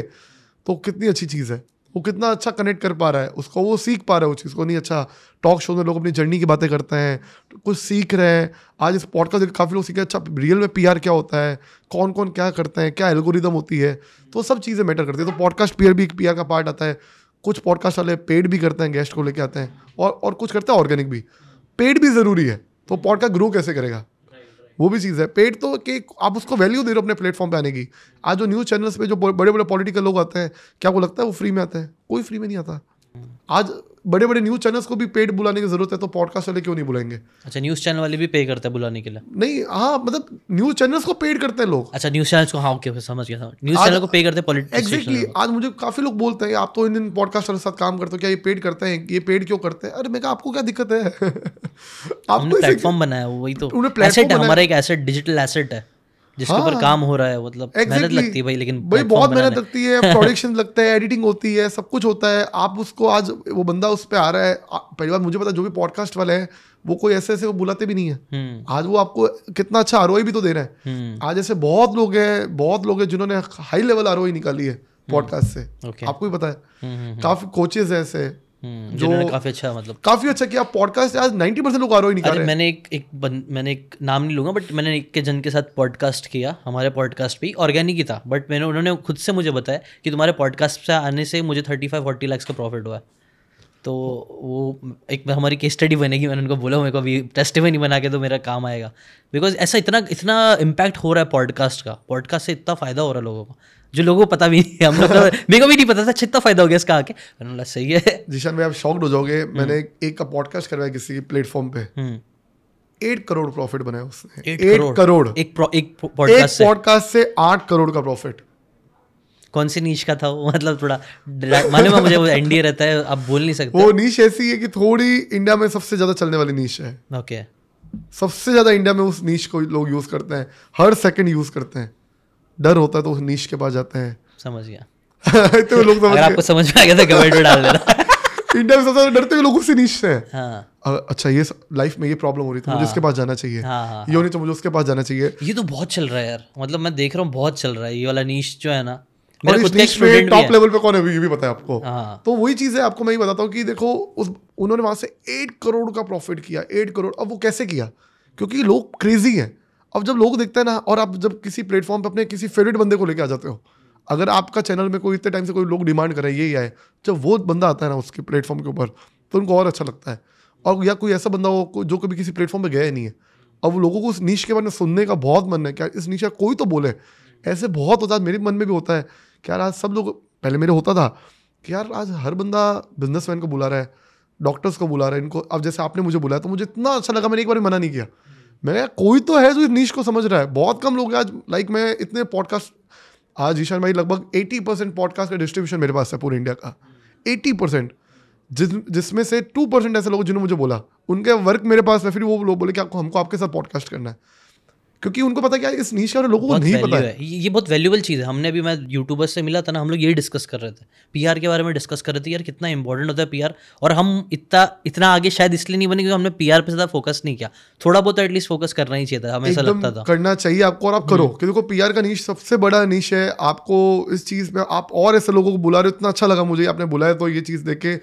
तो कितनी अच्छी चीज़ है वो कितना अच्छा कनेक्ट कर पा रहा है उसको वो सीख पा रहा है वो चीज़ को नहीं अच्छा टॉक शो में लोग अपनी जर्नी की बातें करते हैं कुछ सीख रहे हैं आज इस पॉडकास्ट का काफ़ी लोग सीखे अच्छा रियल में पीआर क्या होता है कौन कौन क्या करते हैं क्या एल्गोरिदम होती है तो सब चीज़ें मैटर करती है तो पॉडकास्ट पीआर भी एक पीआर का पार्ट आता है कुछ पॉडकास्ट वाले पेड भी करते हैं गेस्ट को लेके आते हैं और और कुछ करते हैं ऑर्गेनिक भी पेड भी ज़रूरी है तो पॉडकास्ट ग्रो कैसे करेगा वो भी चीज़ है पेड तो कि आप उसको वैल्यू दे रहे हो अपने प्लेटफॉर्म पे आने की आज जो न्यूज़ चैनल्स पे जो बड़े बड़े पॉलिटिकल लोग आते हैं क्या आपको लगता है वो फ्री में आते हैं कोई फ्री में नहीं आता आज बड़े बड़े न्यूज़ चैनल्स को भी पेड बुलाने की जरूरत है तो पॉडकास्ट वाले क्यों नहीं बुलाएंगे अच्छा न्यूज़ चैनल वाले भी पे करते हैं बुलाने के लिए नहीं हाँ मतलब न्यूज़ चैनल्स को पेड करते हैं लोग अच्छा न्यूज़ चैनल्स को हाँ ओके समझ गया न्यूज़ चैनल को पे करते हैं एग्जैक्टली आज मुझे काफ़ी लोग बोलते हैं आप तो इन दिन पॉडकास्ट वाले साथ काम करते हो क्या ये पेड करते हैं ये पेड क्यों करते हैं अरे मैं आपको क्या दिक्कत है आपको तो प्लेटफॉर्म बनाया वही तो एसेट हमारा एक एसेट डिजिटल एसेट है जिसके ऊपर हाँ, काम हो रहा है मतलब exactly, मेहनत लगती है भाई लेकिन भाई बहुत मेहनत लगती है प्रोडक्शन लगता है एडिटिंग होती है सब कुछ होता है आप उसको आज वो बंदा उस पर आ रहा है पहली बार मुझे पता जो भी पॉडकास्ट वाले हैं वो कोई ऐसे ऐसे वो बुलाते भी नहीं है हम्म। आज वो आपको कितना अच्छा आर भी तो दे रहे हैं हम्म। आज ऐसे बहुत लोग हैं बहुत लोग हैं जिन्होंने हाई लेवल आर निकाली है पॉडकास्ट हम्म। से आपको भी पता है काफी कोचेज है ऐसे हम्म, जो काफी अच्छा मतलब काफी अच्छा किया पॉडकास्ट आज नाइनटी परसेंट लोग आ रहे मैंने एक एक बन, मैंने एक नाम नहीं लूंगा बट मैंने एक के जन के साथ पॉडकास्ट किया हमारे पॉडकास्ट भी ऑर्गेनिक ही था बट मैंने उन्होंने खुद से मुझे बताया कि तुम्हारे पॉडकास्ट से आने से मुझे थर्टी फाइव फोर्टी लैक्स का प्रॉफिट हुआ है तो वो एक हमारी केस स्टडी बनेगी मैंने उनको बोला मेरे को अभी टेस्ट में नहीं बना के तो मेरा काम आएगा बिकॉज ऐसा इतना इतना इम्पैक्ट हो रहा है पॉडकास्ट का पॉडकास्ट से इतना फ़ायदा हो रहा है लोगों को जो लोगों को पता भी नहीं हम लोग तो, मेरे को भी नहीं पता था छत्ता अच्छा, फ़ायदा हो गया इसका आके मैंने बोला सही है जिशान भाई आप शॉक्ड हो जाओगे हम्म। मैंने एक का पॉडकास्ट करवाया किसी के प्लेटफॉर्म पे एट हम्म। करोड़ प्रॉफिट बनाया उसने एट करोड़ एक पॉडकास्ट से आठ करोड़ का प्रॉफिट कौन सी नीच का था वो मतलब थोड़ा मालूम है मुझे वो एनडीए रहता है आप बोल नहीं सकते वो नीच ऐसी है कि थोड़ी इंडिया में सबसे ज़्यादा चलने वाली नीच है ओके okay. सबसे ज़्यादा इंडिया में उस नीच को लोग यूज़ करते हैं हर सेकंड यूज़ करते हैं डर होता है तो उस नीच के पास जाते हैं समझ गया तो लोग समझ आपको समझ में आ गया तो कमेंट में डाल देना इंडिया में सबसे डरते हुए लोग उसी नीच से हाँ। अच्छा ये लाइफ में ये प्रॉब्लम हो रही थी हाँ। मुझे इसके पास जाना चाहिए हाँ, हाँ, ये हाँ। नहीं तो मुझे उसके पास जाना चाहिए ये तो बहुत चल रहा है यार मतलब मैं देख रहा हूँ बहुत चल रहा है ये वाला नीच जो है ना टॉप लेवल पे कौन है ये भी पता है आपको हाँ। तो वही चीज़ है आपको मैं ही बताता हूँ कि देखो उस उन्होंने वहां से एट करोड़ का प्रॉफिट किया एट करोड़ अब वो कैसे किया क्योंकि लोग क्रेजी हैं अब जब लोग देखते हैं ना और आप जब किसी प्लेटफॉर्म पर अपने किसी फेवरेट बंदे को लेके आ जाते हो अगर आपका चैनल में कोई इतने टाइम से कोई लोग डिमांड करे ये आए जब वो बंदा आता है ना उसके प्लेटफॉर्म के ऊपर तो उनको और अच्छा लगता है और या कोई ऐसा बंदा हो जो कभी किसी प्लेटफॉर्म पर गया ही नहीं है अब लोगों को उस नीच के बारे में सुनने का बहुत मन है क्या इस नीचे का कोई तो बोले ऐसे बहुत होता है मेरे मन में भी होता है कि यार आज सब लोग पहले मेरे होता था कि यार आज हर बंदा बिजनेसमैन को बुला रहा है डॉक्टर्स को बुला रहा है इनको अब जैसे आपने मुझे बुलाया तो मुझे इतना अच्छा लगा मैंने एक बार मना नहीं किया मैं कोई तो है जो इस नीच को समझ रहा है बहुत कम लोग आज लाइक मैं इतने पॉडकास्ट आज ईशान भाई लगभग एटी परसेंट पॉडकास्ट का डिस्ट्रीब्यूशन मेरे पास है पूरे इंडिया का 80 परसेंट जिस जिसमें से टू परसेंट ऐसे लोग जिन्होंने मुझे बोला उनके वर्क मेरे पास है फिर वो लोग बोले कि आपको हमको आपके साथ पॉडकास्ट करना है क्योंकि उनको पता क्या है इस नीच का लोगों को नहीं पता है ये बहुत वैल्यूबल चीज़ है हमने भी मैं यूट्यूबर से मिला था ना हम लोग यही डिस्कस कर रहे थे पीआर के बारे में डिस्कस कर रहे थे यार कितना इंपॉर्टेंट होता है पीआर और हम इतना इतना आगे शायद इसलिए नहीं बने क्योंकि हमने पीआर पे ज़्यादा फोकस नहीं किया थोड़ा बहुत एटलीस्ट तो फोकस करना ही चाहिए था हमें ऐसा लगता था करना चाहिए आपको और आप करो हम्म। क्योंकि पीआर का नीच सबसे बड़ा नीच है आपको इस चीज़ में आप और ऐसे लोगों को बुला रहे हो इतना अच्छा लगा मुझे आपने बुलाया तो ये चीज़ देखे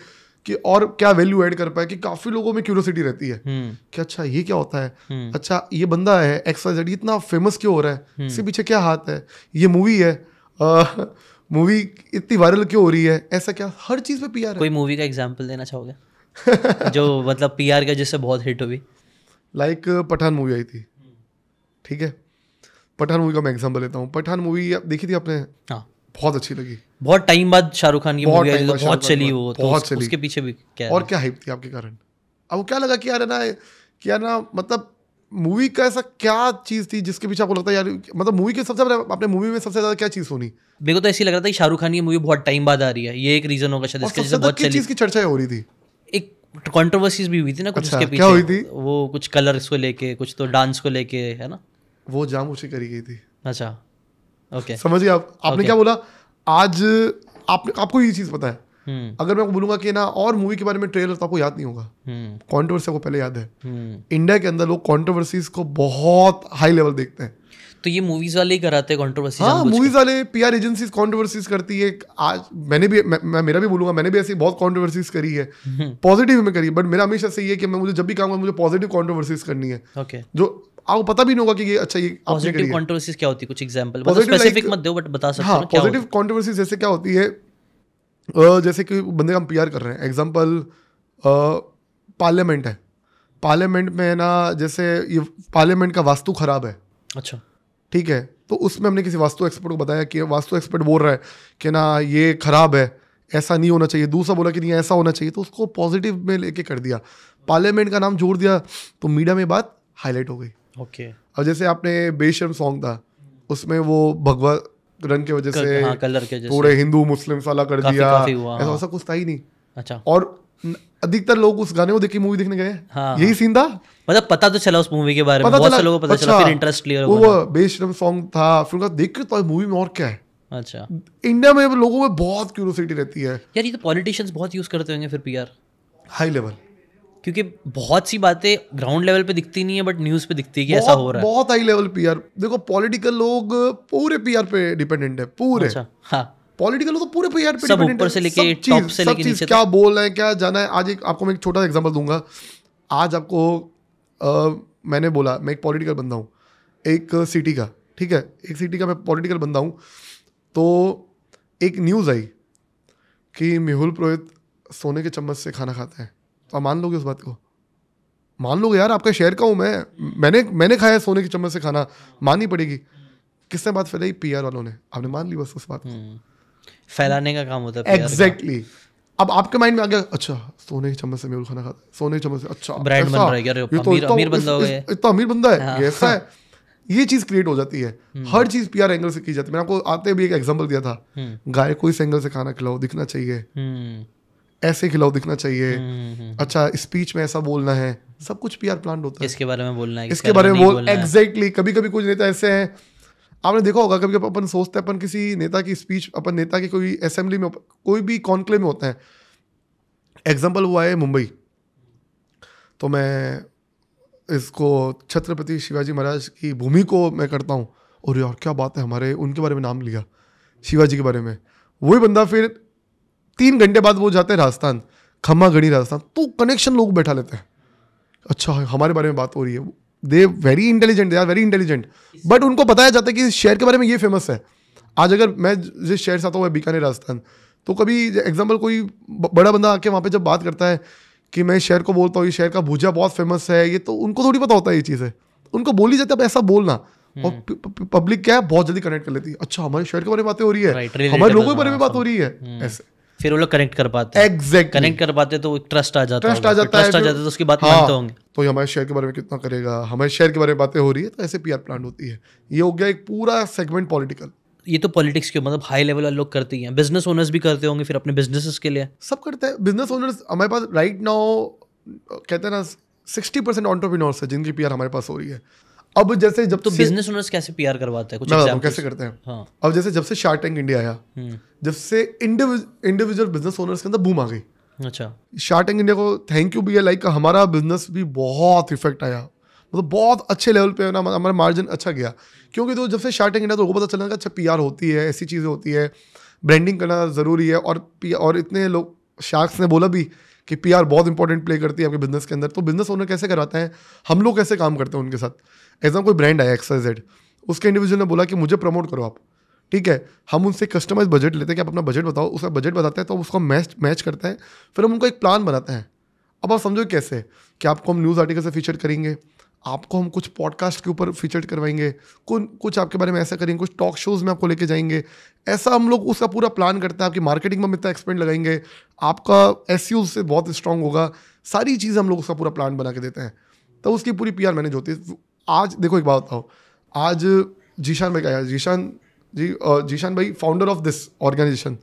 कि और क्या वैल्यू ऐड कर पाए कि काफ़ी लोगों में क्यूरोसिटी रहती है हम्म। कि अच्छा ये क्या होता है हम्म। अच्छा ये बंदा है एक्सवाइजेड इतना फेमस क्यों हो रहा है हम्म। इसके पीछे क्या हाथ है ये मूवी है मूवी इतनी वायरल क्यों हो रही है ऐसा क्या हर चीज़ पे पीआर कोई मूवी का एग्जांपल देना चाहोगे जो मतलब पीआर का जिससे बहुत हिट हुई लाइक पठान मूवी आई थी ठीक है पठान मूवी का मैं एग्जाम्पल लेता हूँ पठान मूवी देखी थी आपने हाँ बहुत अच्छी लगी बहुत टाइम बाद शाहरुख खान की मूवी आई बहुत चली वो तो बहुत चली उसके पीछे भी क्या और क्या हाइप थी आपके कारण अब क्या लगा कि यार ना कि यार ना मतलब मूवी का ऐसा क्या चीज थी जिसके पीछे आपको लगता है यार मतलब मूवी के सबसे अपने मूवी में सबसे ज्यादा क्या चीज सुनी मेरे को तो ऐसी लग रहा था कि शाहरुख खान की मूवी बहुत टाइम बाद आ रही है ये एक रीजन होगा शायद इसके बहुत चीज की चर्चा हो रही थी एक कंट्रोवर्सीज भी हुई थी ना कुछ अच्छा, उसके पीछे हुई थी वो कुछ कलर्स को लेके कुछ तो डांस को लेके है ना वो जाम उसी करी गई थी अच्छा ओके समझिए आप आपने क्या बोला आज आप आपको ये चीज़ पता है हम्म। अगर मैं बोलूंगा कि ना और मूवी के बारे में ट्रेलर तो आपको याद नहीं होगा कॉन्ट्रोवर्सी हम्म। आपको पहले याद है इंडिया हम्म। के अंदर लोग कंट्रोवर्सीज को बहुत हाई लेवल देखते हैं तो ये मूवीज वाले ही कराते हैं कॉन्ट्रोवर्सी हाँ मूवीज वाले पीआर एजेंसीज कॉन्ट्रोवर्सीज करती है आज मैंने भी मैं, मैं मेरा भी बोलूंगा मैंने भी ऐसी बहुत कॉन्ट्रोवर्सीज करी है पॉजिटिव में करी है बट मेरा हमेशा से ये कि मैं मुझे जब भी काम मुझे पॉजिटिव कॉन्ट्रोवर्सीज करनी है okay. जो आपको पता भी नहीं होगा कि ये अच्छा ये पॉजिटिव कंट्रोवर्सीज क्या होती है कुछ एग्जांपल मतलब स्पेसिफिक मत दो बट बता सकते हाँ, हो क्या पॉजिटिव कंट्रोवर्सीज जैसे क्या होती है जैसे कि बंदे हम पीआर कर रहे हैं एग्जांपल पार्लियामेंट है पार्लियामेंट में ना जैसे ये पार्लियामेंट का वास्तु खराब है अच्छा ठीक है तो उसमें हमने किसी वास्तु एक्सपर्ट को बताया कि वास्तु एक्सपर्ट बोल रहा है कि ना ये खराब है ऐसा नहीं होना चाहिए दूसरा बोला कि नहीं ऐसा होना चाहिए तो उसको पॉजिटिव में लेके कर दिया पार्लियामेंट का नाम जोड़ दिया तो मीडिया में बात हाईलाइट हो गई ओके okay. अब जैसे आपने बेशम सॉन्ग था उसमें वो भगवा रंग के वजह से हाँ, पूरे हिंदू मुस्लिम साला कर काफी, दिया काफी हुआ, ऐसा हाँ। कुछ था ही नहीं अच्छा और अधिकतर लोग उस गाने को देखी मूवी देखने गए हाँ, यही सीन हाँ। था मतलब पता तो चला उस मूवी के बारे में बहुत से लोगों को पता चला अच्छा। फिर इंटरेस्ट लिया हो वो बेशरम सॉन्ग था फिर उनका देख के तो मूवी में और क्या है अच्छा इंडिया में लोगों में बहुत क्यूरियोसिटी रहती है यार ये तो पॉलिटिशियंस बहुत यूज करते होंगे फिर पीआर हाई लेवल क्योंकि बहुत सी बातें ग्राउंड लेवल पे दिखती नहीं है बट न्यूज पे दिखती है कि ऐसा हो रहा है बहुत हाई लेवल पी देखो पॉलिटिकल लोग पूरे पी पे डिपेंडेंट है पूरे अच्छा, हाँ पॉलिटिकल तो पूरे पी पे सब ऊपर से लेके टॉप से लेके नीचे क्या बोल रहे हैं क्या जाना है आज एक आपको मैं एक छोटा सा एग्जांपल दूंगा आज आपको आ, मैंने बोला मैं एक पॉलिटिकल बंदा हूँ एक सिटी का ठीक है एक सिटी का मैं पॉलिटिकल बंदा हूँ तो एक न्यूज़ आई कि मेहुल पुरोहित सोने के चम्मच से खाना खाते हैं तो आप मान लोगे उस बात को मान लोगे यार आपका शहर का हूँ मैं मैंने मैंने खाया सोने के चम्मच से खाना माननी पड़ेगी किसने बात फैलाई पी वालों ने आपने मान ली बस उस बात हम्म। फैलाने का काम होता है एग्जैक्टली अब आपके माइंड में आ गया अच्छा सोने के चम्मच से मेरे खाना खाता सोने के चम्मच से अच्छा ब्रांड बन रहा है यार तो अमीर, अमीर बंदा हो गया इतना अमीर बंदा है हाँ। ऐसा है ये चीज क्रिएट हो जाती है हम्म। हर चीज पीआर एंगल से की जाती है मैंने आपको आते भी एक एग्जांपल दिया था हम्म। गाय को इस एंगल से खाना खिलाओ दिखना चाहिए ऐसे खिलाओ दिखना चाहिए हम्म, हम्म, हम्म, अच्छा स्पीच में ऐसा बोलना है सब कुछ पी आर प्लान होता है इसके बारे में बोलना है इसके बारे में बोल एग्जैक्टली कभी कभी कुछ नेता ऐसे हैं आपने देखा होगा कभी अपन सोचते हैं अपन किसी नेता की स्पीच अपन नेता की कोई असेंबली में कोई भी कॉन्क्लेव में होता है एग्जाम्पल हुआ है मुंबई तो मैं इसको छत्रपति शिवाजी महाराज की भूमि को मैं करता हूँ और यार क्या बात है हमारे उनके बारे में नाम लिया शिवाजी के बारे में वही बंदा फिर तीन घंटे बाद वो जाते हैं राजस्थान खम्मा घड़ी राजस्थान तो कनेक्शन लोग बैठा लेते हैं अच्छा हमारे बारे में बात हो रही है they very intelligent they are very intelligent but उनको बताया जाता है कि शहर के बारे में ये फेमस है आज अगर मैं जिस शहर से आता हूँ बीकानेर राजस्थान तो कभी एग्जाम्पल कोई बड़ा बंदा आके वहाँ पे जब बात करता है कि मैं शहर को बोलता हूँ ये शहर का भूजा बहुत फेमस है ये तो उनको थोड़ी पता होता है ये चीज़ें उनको बोली जाती है अब ऐसा बोलना हम्म। और पब्लिक क्या है बहुत जल्दी कनेक्ट कर लेती है अच्छा हमारे शहर के बारे में बातें हो रही है हमारे लोगों के बारे में बात हो रही है हाँ। हम्म। ऐसे फिर वो लोग कनेक्ट कर पाते हैं एग्जैक्ट कनेक्ट कर पाते तो ट्रस्ट आ जाता ट्रस्ट आ जाता है ट्रस्ट आ जाता है तो उसकी बात मानते हाँ, होंगे तो हमारे शेयर के बारे में कितना करेगा हमारे शेयर के बारे में बातें हो रही है तो ऐसे पीआर प्लान होती है ये हो गया एक पूरा सेगमेंट पॉलिटिकल ये तो पॉलिटिक्स के मतलब हाई लेवल वाले लोग करते हैं बिजनेस ओनर्स भी करते होंगे फिर अपने बिजनेसेस के लिए सब करते हैं बिजनेस ओनर्स हमारे पास राइट नाउ कहते हैं ना सिक्सटी परसेंट ऑन्टरप्रीनोर्स है जिनकी पीआर हमारे पास हो रही है अब जैसे जब तो बिजनेस ओनर्स कैसे पीआर करवाते हैं कुछ मैं कैसे करते हैं हाँ। अब जैसे जब से शार्क टैंक इंडिया आया हम्म। जब से इंडिविजुअल बिजनेस ओनर्स के अंदर बूम आ गई अच्छा शार्क टैंक इंडिया को थैंक यू भी है लाइक हमारा बिजनेस भी बहुत इफेक्ट आया मतलब बहुत अच्छे लेवल पे ना हमारा मार्जिन अच्छा गया क्योंकि तो जब से शार्क टैंक इंडिया तो लोगों को पता चला अच्छा पी होती है ऐसी चीज़ें होती है ब्रांडिंग करना ज़रूरी है और पी और इतने लोग शार्क्स ने बोला भी कि पीआर बहुत इंपॉर्टेंट प्ले करती है आपके बिजनेस के अंदर तो बिजनेस ओनर कैसे कराते हैं हम लोग कैसे काम करते हैं उनके साथ एग्जाम कोई ब्रांड आया एक्सर जेड उसके इंडिविजुअल ने बोला कि मुझे प्रमोट करो आप ठीक है हम उनसे कस्टमाइज बजट लेते हैं कि आप अपना बजट बताओ उसका बजट बताते हैं तो उसको मैच मैच करते हैं फिर हम उनको एक प्लान बनाते हैं अब आप समझो कैसे कि आपको हम न्यूज़ आर्टिकल से फीचर करेंगे आपको हम कुछ पॉडकास्ट के ऊपर फीचर करवाएंगे कुछ कुछ आपके बारे में ऐसा करेंगे कुछ टॉक शोज़ में आपको लेके जाएंगे ऐसा हम लोग उसका पूरा प्लान करते हैं आपकी मार्केटिंग में हम इतना एक्सपेंड लगाएंगे आपका एस उससे e बहुत स्ट्रांग होगा सारी चीज़ हम लोग उसका पूरा प्लान बना के देते हैं तो उसकी पूरी पी मैनेज होती है आज देखो एक बात बताओ आज जीशान भाई का जीशान जी जीशान भाई फाउंडर ऑफ दिस ऑर्गेनाइजेशन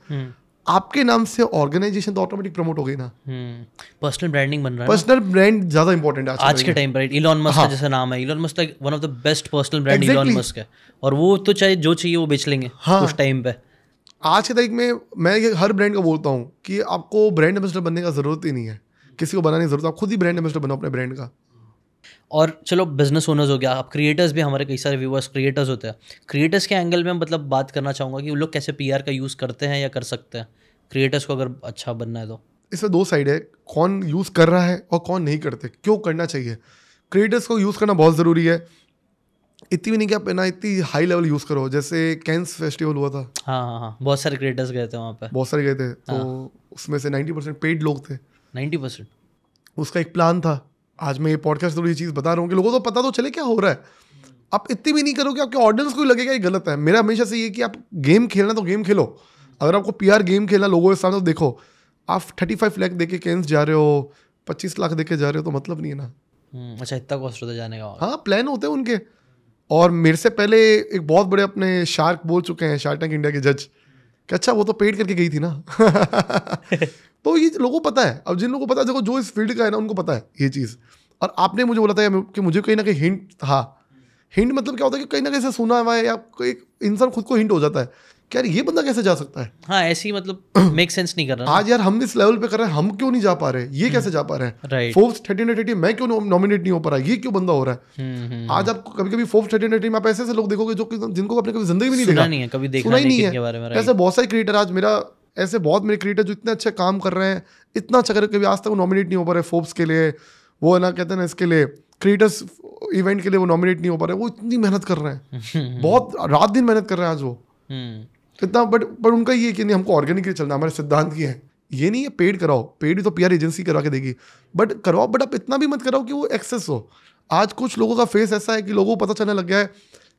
आपके नाम से ऑर्गेनाइजेशन तो ऑटोमेटिक प्रमोट हो गई ना पर्सनल हम्म। ब्रांडिंग बन रहा है पर्सनल ब्रांड ज्यादा इंपॉर्टेंट है आज के टाइम पर इलॉन मस्क का हाँ। जैसा नाम है Elon Musk like one of the best personal brand Elon Musk है और वो तो चाहे जो चाहिए वो बेच लेंगे हाँ। उस टाइम पे आज के तारीख में मैं ये हर ब्रांड का बोलता हूँ कि आपको ब्रांड एम्बेसडर बनने का जरूरत ही नहीं है किसी को बनाने की जरूरत आप खुद ही ब्रांड एम्बेसडर बनो अपने ब्रांड का और चलो बिजनेस ओनर्स हो गया अब क्रिएटर्स भी हमारे कई सारे व्यूअर्स क्रिएटर्स होते हैं क्रिएटर्स के एंगल में मतलब बात करना चाहूँगा कि वो लोग कैसे पी का यूज़ करते हैं या कर सकते हैं क्रिएटर्स को अगर अच्छा बनना है तो इसमें दो साइड है कौन यूज़ कर रहा है और कौन नहीं करते क्यों करना चाहिए क्रिएटर्स को यूज़ करना बहुत ज़रूरी है इतनी भी नहीं कि आप ना इतनी हाई लेवल यूज़ करो जैसे कैंस फेस्टिवल हुआ था हाँ हाँ हाँ बहुत सारे क्रिएटर्स गए थे वहाँ पर बहुत सारे गए थे तो हाँ। उसमें से नाइन्टी परसेंट पेड लोग थे नाइन्टी उसका एक प्लान था आज मैं ये पॉडकास्ट थोड़ी चीज़ बता रहा हूँ कि लोगों को तो पता तो चले क्या हो रहा है आप इतनी भी नहीं करो कि आपके ऑडियंस को लगेगा ये गलत है मेरा हमेशा से ये कि आप गेम खेलना तो गेम खेलो अगर आपको पी गेम खेलना लोगों के सामने तो देखो आप थर्टी फाइव लैख दे के कैंस जा रहे हो पच्चीस लाख दे के जा रहे हो तो मतलब नहीं है ना हम्म, अच्छा इतना कॉस्ट होता जाने का हाँ प्लान होते हैं उनके और मेरे से पहले एक बहुत बड़े अपने शार्क बोल चुके हैं शार्क टैंक इंडिया के जज कि अच्छा वो तो पेड करके गई थी ना तो ये लोगों को पता है अब जिन लोगों को पता है देखो जो इस फील्ड का है ना उनको पता है ये चीज़ और आपने मुझे बोला था कि मुझे कहीं ना कहीं हिंट था हिंट मतलब क्या होता है कि कहीं ना कहीं सुना हुआ है या एक इंसान खुद को हिंट हो जाता है कि यार ये बंदा कैसे जा सकता है हाँ ऐसी मतलब मेक सेंस नहीं कर रहा आज यार हम इस लेवल पे कर रहे हैं हम क्यों नहीं जा पा रहे ये हम्म। कैसे जा पा रहे हैं राइट फोर्थ थर्टीन एटी मैं क्यों नॉमिनेट नहीं हो पा रहा ये क्यों बंदा हो रहा है हम्म, हम्म, आज आप कभी कभी फोर्थ थर्टीन में आप ऐसे ऐसे लोग देखोगे जो जिनको अपने कभी जिंदगी भी नहीं देखा नहीं है कभी देखा नहीं है ऐसे बहुत सारे क्रिएटर आज मेरा ऐसे बहुत मेरे क्रिएटर जो इतने अच्छे काम कर रहे हैं इतना अच्छा करके भी आज तक वो नॉमिनेट नहीं हो पा रहे फोर्ब्स के लिए वो ना कहते हैं ना इसके लिए क्रिएटर्स इवेंट के लिए वो नॉमिनेट नहीं हो पा रहे वो इतनी मेहनत कर रहे हैं बहुत रात दिन मेहनत कर रहे हैं आज वो हम्म। इतना बट बट उनका ये कि नहीं हमको ऑर्गेनिक चलना हमारे सिद्धांत की है ये नहीं है पेड कराओ पेड तो पीआर एजेंसी करवा के देगी बट करवाओ बट आप इतना भी मत कराओ कि वो एक्सेस हो आज कुछ लोगों का फेस ऐसा है कि लोगों को पता चलने लग गया है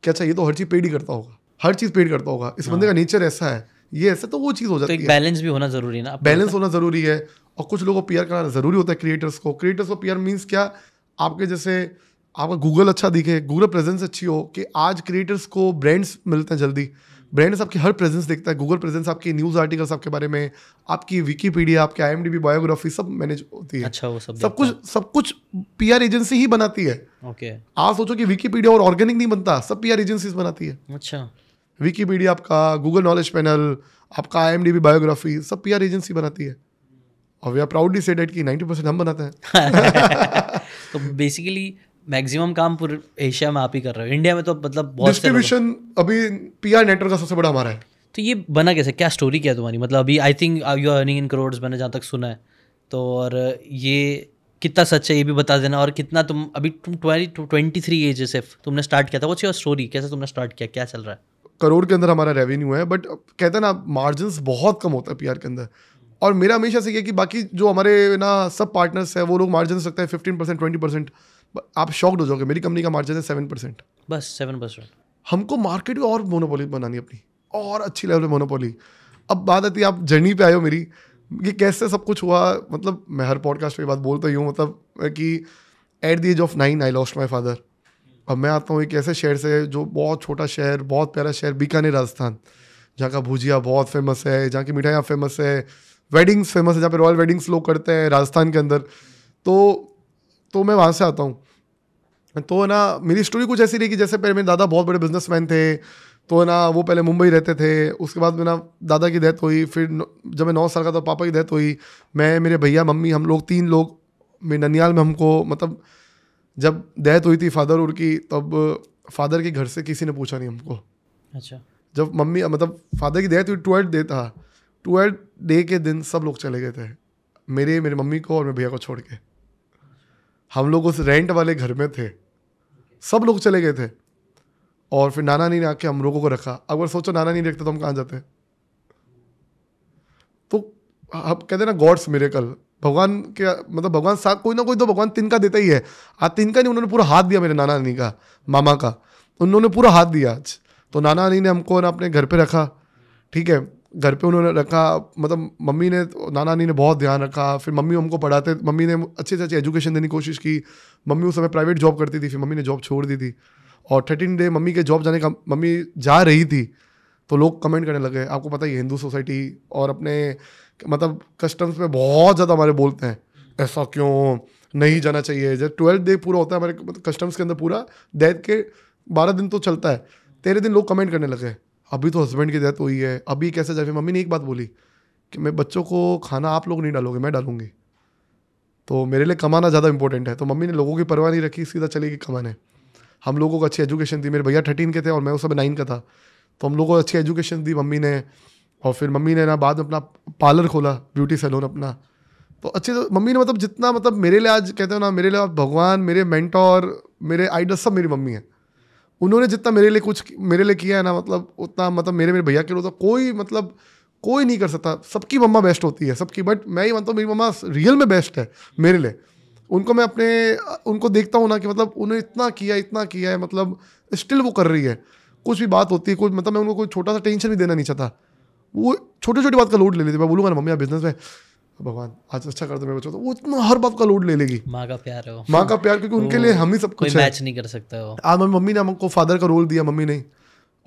कि अच्छा ये तो हर चीज़ पेड ही करता होगा हर चीज़ पेड करता होगा इस हाँ। बंदे का नेचर ऐसा है ये ऐसे तो वो चीज़ हो तो जाती तो एक है बैलेंस भी होना जरूरी है ना बैलेंस होना ज़रूरी है और कुछ लोगों को पीआर कराना ज़रूरी होता है क्रिएटर्स को क्रिएटर्स को पीआर मींस क्या आपके जैसे आपका गूगल अच्छा दिखे गूगल प्रेजेंस अच्छी हो कि आज क्रिएटर्स को ब्रांड्स मिलते हैं जल्दी ब्रांड्स आपके हर प्रेजेंस देखता है गूगल प्रेजेंस आपके न्यूज़ आर्टिकल्स आपके बारे में आपकी विकीपीडिया आपके आई बायोग्राफी सब मैनेज होती है अच्छा वो सब सब कुछ सब कुछ पी एजेंसी ही बनाती है ओके आप सोचो कि विकीपीडिया और ऑर्गेनिक नहीं बनता सब पी एजेंसीज बनाती है अच्छा विकीपीडिया आपका गूगल नॉलेज पैनल आपका I M D B biography सब पी आर एजेंसी बनाती है और वी आर प्राउडली से डेट की नाइन्टी परसेंट हम बनाते हैं तो बेसिकली मैक्सिमम काम पूरे एशिया में आप ही कर रहे हो इंडिया में तो मतलब डिस्ट्रीब्यूशन अभी पी आर नेटवर्क का सबसे बड़ा हमारा है तो ये बना कैसे क्या स्टोरी क्या है तुम्हारी मतलब अभी I think you are earning in crores मैंने जहाँ तक सुना है तो और ये कितना सच है ये भी बता देना और कितना तुम अभी तुम ट्वेंटी ट्वेंटी थ्री एज है सिर्फ तुमने स्टार्ट किया था वो योर स्टोरी कैसे तुमने स्टार्ट किया क्या चल रहा है करोड़ के अंदर हमारा रेवेन्यू है बट कहते हैं ना मार्जिन बहुत कम होता है पी के अंदर और मेरा हमेशा से यह कि बाकी जो हमारे ना सब पार्टनर्स है वो लोग मार्जिन रखते हैं फिफ्टीन परसेंट ट्वेंटी परसेंट आप शॉक्ड हो जाओगे मेरी कंपनी का मार्जिन है सेवन परसेंट बस सेवन परसेंट हमको मार्केट में और मोनोपोली बनानी अपनी और अच्छी लेवल पर मोनोपोली अब बात आती है आप जर्नी पे आयो मेरी ये कैसे सब कुछ हुआ मतलब मैं हर पॉडकास्ट पर बात बोलता ही हूँ मतलब कि at the age of nine I lost my father अब मैं आता हूँ एक ऐसे शहर से जो बहुत छोटा शहर बहुत प्यारा शहर बीकानेर राजस्थान जहाँ का भुजिया बहुत फेमस है जहाँ की मिठाइयाँ फेमस है वेडिंग्स फेमस है जहाँ पे रॉयल वेडिंग्स लोग करते हैं राजस्थान के अंदर तो तो मैं वहाँ से आता हूँ तो है ना मेरी स्टोरी कुछ ऐसी रही कि जैसे पहले मेरे दादा बहुत बड़े बिजनेसमैन थे तो है ना वो पहले मुंबई रहते थे उसके बाद मेरा दादा की डेथ हुई फिर जब मैं नौ साल का था पापा की डेथ हुई मैं मेरे भैया मम्मी हम लोग तीन लोग मेरे ननियाल में हमको मतलब जब डेथ हुई थी फादर और की तब फादर के घर से किसी ने पूछा नहीं हमको अच्छा जब मम्मी मतलब फादर की डेथ हुई ट्वेल्थ डे था ट्वेल्थ डे के दिन सब लोग चले गए थे मेरे मेरे मम्मी को और मेरे भैया को छोड़ के हम लोग उस रेंट वाले घर में थे सब लोग चले गए थे और फिर नाना नहीं ने आके हम लोगों को रखा अगर सोचो नाना नहीं देखते तो हम कहाँ जाते तो आप कहते हैं ना गॉड्स मेरे कल भगवान के मतलब भगवान साथ कोई ना कोई तो भगवान तिनका देता ही है आज तिनका नहीं उन्होंने पूरा हाथ दिया मेरे नाना नानी का मामा का उन्होंने पूरा हाथ दिया आज तो नाना नानी ने हमको ना अपने घर पे रखा ठीक है घर पे उन्होंने रखा मतलब मम्मी ने नाना नानी ने बहुत ध्यान रखा फिर मम्मी हमको पढ़ाते मम्मी ने अच्छी से अच्छी एजुकेशन देने की कोशिश की मम्मी उस समय प्राइवेट जॉब करती थी फिर मम्मी ने जॉब छोड़ दी थी और थर्टीन डे मम्मी के जॉब जाने का मम्मी जा रही थी तो लोग कमेंट करने लगे आपको पता ही हिंदू सोसाइटी और अपने मतलब कस्टम्स में बहुत ज़्यादा हमारे बोलते हैं ऐसा क्यों नहीं जाना चाहिए जब ट्वेल्थ डे पूरा होता है हमारे मतलब कस्टम्स के अंदर पूरा डेथ के बारह दिन तो चलता है तेरह दिन लोग कमेंट करने लगे अभी तो हस्बैंड की डेथ हुई है अभी कैसे जाए मम्मी ने एक बात बोली कि मैं बच्चों को खाना आप लोग नहीं डालोगे मैं डालूंगी तो मेरे लिए कमाना ज़्यादा इंपॉर्टेंट है तो मम्मी ने लोगों की परवाह नहीं रखी सीधा चलेगी कमाने हम लोगों को अच्छी एजुकेशन दी मेरे भैया थर्टीन के थे और मैं उस समय नाइन का था तो हम लोगों को अच्छी एजुकेशन दी मम्मी ने और फिर मम्मी ने ना बाद में अपना पार्लर खोला ब्यूटी सैलून अपना तो अच्छे तो मम्मी ने मतलब जितना मतलब मेरे लिए आज कहते हो ना मेरे लिए भगवान मेरे मेंटोर मेरे आइडल सब मेरी मम्मी है उन्होंने जितना मेरे लिए कुछ मेरे लिए किया है ना मतलब उतना मतलब मेरे मेरे भैया के लिए तो कोई मतलब कोई नहीं कर सकता सबकी मम्मा बेस्ट होती है सबकी बट मैं ही मानता हूँ मेरी मम्मा रियल में बेस्ट है मेरे लिए उनको मैं अपने उनको देखता हूँ ना कि मतलब उन्हें इतना किया इतना किया है मतलब स्टिल वो कर रही है कुछ भी बात होती है कुछ मतलब मैं उनको कोई छोटा सा टेंशन भी देना नहीं चाहता वो छोटी छोटी बात का लोड ले लेती मैं बोलूंगा ना मम्मी बिजनेस में भगवान आज अच्छा कर दो मेरे बच्चों तो वो इतना हर बात का लोड ले लेगी माँ का प्यार हो माँ का प्यार क्योंकि उनके लिए हम ही सब कुछ मैच नहीं कर सकते हो आज मम्मी ने हमको फादर का रोल दिया मम्मी ने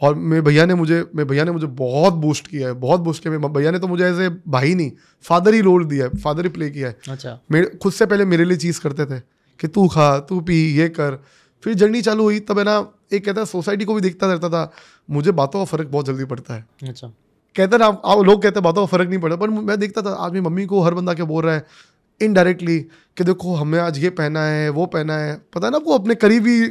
और मेरे भैया ने मुझे मेरे भैया ने मुझे बहुत बूस्ट किया है बहुत बूस्ट किया मेरे भैया ने तो मुझे ऐसे भाई नहीं फादर ही रोल दिया है फादर ही प्ले किया है अच्छा मेरे खुद से पहले मेरे लिए चीज़ करते थे कि तू खा तू पी ये कर फिर जर्नी चालू हुई तब है ना एक कहता सोसाइटी को भी देखता रहता था मुझे बातों का फ़र्क बहुत जल्दी पड़ता है अच्छा कहते ना आप लोग कहते बातों का फ़र्क नहीं पड़ता पर मैं देखता था आदमी मम्मी को हर बंदा क्या बोल रहा है इनडायरेक्टली कि देखो हमें आज ये पहना है वो पहना है पता है ना आपको अपने करीबी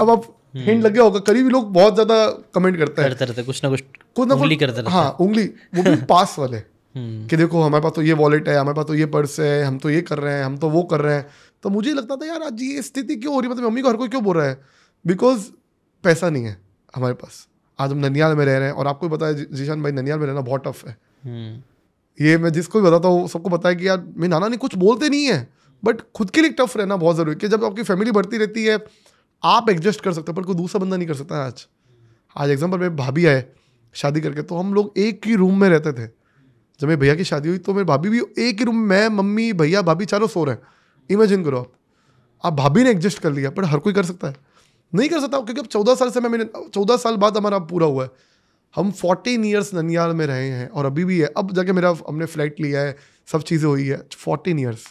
अब आप हिंड हम्म। लग गया होगा करीबी लोग बहुत ज़्यादा कमेंट करते हैं करते रहते कुछ ना कुछ कुछ ना उंगली करते रहते हाँ उंगली वो भी पास वाले हम्म। कि देखो हमारे पास तो ये वॉलेट है हमारे पास तो ये पर्स है हम तो ये कर रहे हैं हम तो वो कर रहे हैं तो मुझे लगता था यार आज ये स्थिति क्यों हो रही है मतलब मम्मी को हर कोई क्यों बोल रहा है बिकॉज पैसा नहीं है हमारे पास आज हम ननियाल में रह रहे हैं और आपको बताया जीशान भाई ननियाल में रहना बहुत टफ है हम्म। ये मैं जिसको भी बताता हूँ सबको बताया कि यार मेरे नाना ने कुछ बोलते नहीं है बट खुद के लिए टफ रहना बहुत ज़रूरी है कि जब आपकी फैमिली बढ़ती रहती है आप एडजस्ट कर सकते हो पर कोई दूसरा बंदा नहीं कर सकता आज आज एग्जाम्पल मेरे भाभी आए शादी करके तो हम लोग एक ही रूम में रहते थे जब मेरे भैया की शादी हुई तो मेरे भाभी भी एक ही रूम में मैं मम्मी भैया भाभी चारों सो रहे हैं इमेजिन करो आप आप भाभी ने एडजस्ट कर लिया पर हर कोई कर सकता है नहीं कर सकता क्योंकि अब चौदह साल से मैं मेरे चौदह साल बाद हमारा पूरा हुआ है हम फोर्टीन ईयर्स ननियाल में रहे हैं और अभी भी है अब जाके मेरा हमने फ्लैट लिया है सब चीज़ें हुई है फोर्टीन ईयर्स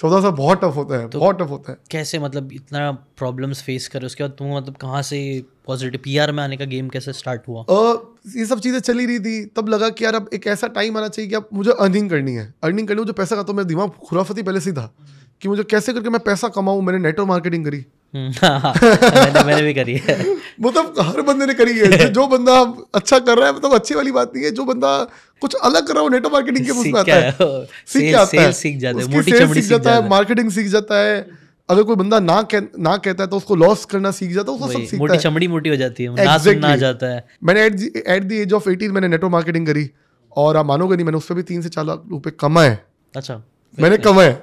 चौदह साल बहुत टफ होता है तो बहुत टफ होता है कैसे मतलब इतना प्रॉब्लम्स फेस करे उसके बाद तुम मतलब कहाँ से पॉजिटिव पी में आने का गेम कैसे स्टार्ट हुआ आ, ये सब चीज़ें चली रही थी तब लगा कि यार अब एक ऐसा टाइम आना चाहिए कि अब मुझे अर्निंग करनी है अर्निंग करनी मुझे पैसा का तो मेरा दिमाग खुराफती पहले से था कि मुझे कैसे करके मैं पैसा कमाऊँ मैंने नेटवर्क मार्केटिंग करी हम्म, हाँ, हाँ, मैंने, मैंने भी करी है मतलब हर बंदे ने करी है जो बंदा अच्छा कर रहा है मतलब अच्छी वाली बात नहीं है जो बंदा कुछ अलग कर रहा हो नेटवर्क मार्केटिंग के उसमें आता है सीख के है सीख जाता है मोटी चमड़ी सीख जाता है मार्केटिंग सीख जाता है अगर कोई बंदा ना कह, ना कहता है तो उसको लॉस करना सीख जाता है तो उसको सब सीखता मोटी चमड़ी मोटी हो जाती है exactly. ना सुनना आ जाता है मैंने at at the age of 18 मैंने नेटवर्क मार्केटिंग करी और आप मानोगे नहीं मैंने उस पर भी तीन से चार लाख रुपए कमाए अच्छा मैंने कमाए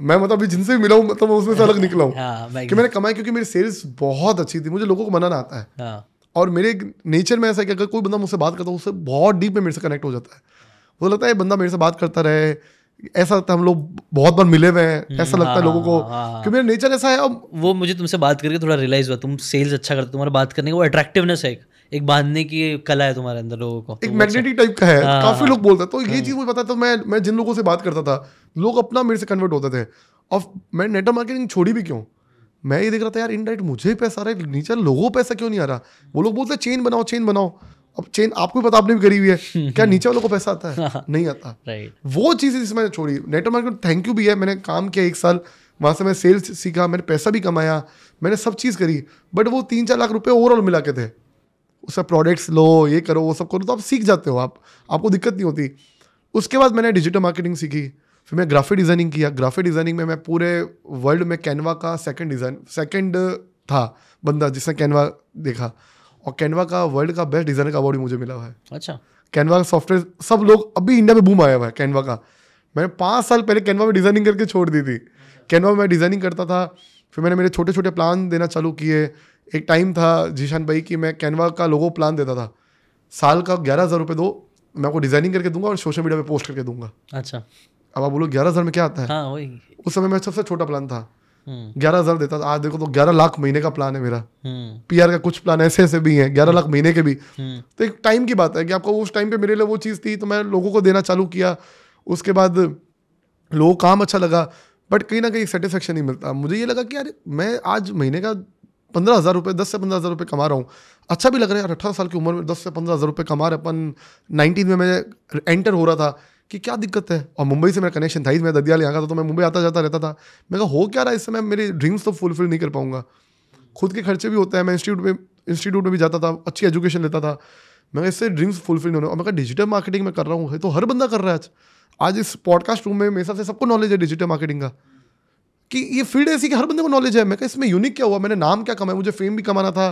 मैं मतलब अभी जिनसे भी मिला हूँ मतलब उसमें से अलग निकला हूँ हाँ, कि मैंने कमाई क्योंकि मेरी सेल्स बहुत अच्छी थी मुझे लोगों को मनाना आता है हाँ। और मेरे नेचर में ऐसा है कि अगर कोई बंदा मुझसे बात करता है उससे बहुत डीप में मेरे से कनेक्ट हो जाता है वो लगता है बंदा मेरे से बात करता रहे ऐसा लगता है हम लोग बहुत बार मिले हुए हैं हम्म, ऐसा लगता है हाँ, लोगों को क्योंकि मेरा नेचर ऐसा है अब वो मुझे तुमसे बात करके थोड़ा रियलाइज हुआ तुम सेल्स अच्छा करते तुम्हारा बात करने का वो अट्रैक्टिवनेस है एक एक बांधने की कला है तुम्हारे अंदर लोगों को एक मैग्नेटिक टाइप का है आ, हाँ, काफी हाँ। लोग बोलते हैं तो ये हाँ। चीज मुझे पता था तो मैं मैं जिन लोगों से बात करता था लोग अपना मेरे से कन्वर्ट होते थे और मैं नेटवर्क मार्केटिंग छोड़ी भी क्यों मैं ये देख रहा था यार इनडायरेक्ट मुझे ही पैसा आ रहा है नीचे लोगों पैसा क्यों नहीं आ रहा वो लोग बोलते चेन बनाओ चेन बनाओ अब चेन आपको भी पता आपने भी करी हुई है क्या नीचे वालों को पैसा आता है नहीं आता राइट वो चीज़ जिसमें मैंने छोड़ी नेटवर्क मार्केट थैंक यू भी है मैंने काम किया एक साल वहां से मैं सेल्स सीखा मैंने पैसा भी कमाया मैंने सब चीज़ करी बट वो तीन चार लाख रुपए ओवरऑल मिला के थे उससे प्रोडक्ट्स लो ये करो वो सब करो तो आप सीख जाते हो आप आपको दिक्कत नहीं होती उसके बाद मैंने डिजिटल मार्केटिंग सीखी फिर मैं ग्राफिक डिज़ाइनिंग किया ग्राफिक डिज़ाइनिंग में मैं पूरे वर्ल्ड में कैनवा का सेकंड डिज़ाइन सेकंड था बंदा जिसने कैनवा देखा और कैनवा का वर्ल्ड का बेस्ट डिज़ाइनर का अवार्ड मुझे मिला हुआ है अच्छा कैनवा का सॉफ्टवेयर सब लोग अभी इंडिया में बूम आया हुआ है कैनवा का मैंने पाँच साल पहले कैनवा में डिज़ाइनिंग करके छोड़ दी थी कैनवा में मैं डिज़ाइनिंग करता था फिर मैंने मेरे छोटे छोटे प्लान देना चालू किए एक टाइम था जीशान भाई कि मैं कैनवा का लोगो प्लान देता था साल का ग्यारह हज़ार रुपये दो मैं आपको डिज़ाइनिंग करके दूंगा और सोशल मीडिया पे पोस्ट करके दूंगा अच्छा अब आप बोलो ग्यारह हज़ार में क्या आता है हाँ, वही उस समय मैं सबसे छोटा प्लान था हम्म। ग्यारह हज़ार देता था आज देखो तो ग्यारह लाख महीने का प्लान है मेरा पी हम्म। का कुछ प्लान ऐसे ऐसे भी हैं ग्यारह लाख महीने के भी हम्म। तो एक टाइम की बात है कि आपको उस टाइम पर मेरे लिए वो चीज़ थी तो मैं लोगों को देना चालू किया उसके बाद लोगों काम अच्छा लगा बट कहीं ना कहीं सेटिस्फेक्शन नहीं मिलता मुझे ये लगा कि यार मैं आज महीने का पंद्रह हज़ार रुपये दस से पंद्रह हज़ार रुपये कमा रहा हूँ अच्छा भी लग रहा है यार अठारह साल की उम्र में दस से पंद्रह हज़ार रुपये कमा रहे अपन नाइनटीन में मैं एंटर हो रहा था कि क्या दिक्कत है और मुंबई से मेरा कनेक्शन था ही मैं ददियाल यहाँ का था तो मैं मुंबई आता जाता रहता था मैं कहा हो क्या रहा है इस समय मेरी ड्रीम्स तो फुलफिल नहीं कर पाऊंगा खुद के खर्चे भी होते हैं मैं इंस्टीट्यूट में इंस्टीट्यूट में भी जाता था अच्छी एजुकेशन लेता था मैं इससे ड्रीम्स फुलफिल नहीं होने और मैं कहा डिजिटल मार्केटिंग में कर रहा हूँ तो हर बंदा कर रहा है आज आज इस पॉडकास्ट रूम में मेरे हिसाब से सबको नॉलेज है डिजिटल मार्केटिंग का कि ये फील्ड ऐसी कि हर बंदे को नॉलेज है मैं कहा इसमें यूनिक क्या हुआ मैंने नाम क्या कमाया मुझे फेम भी कमाना था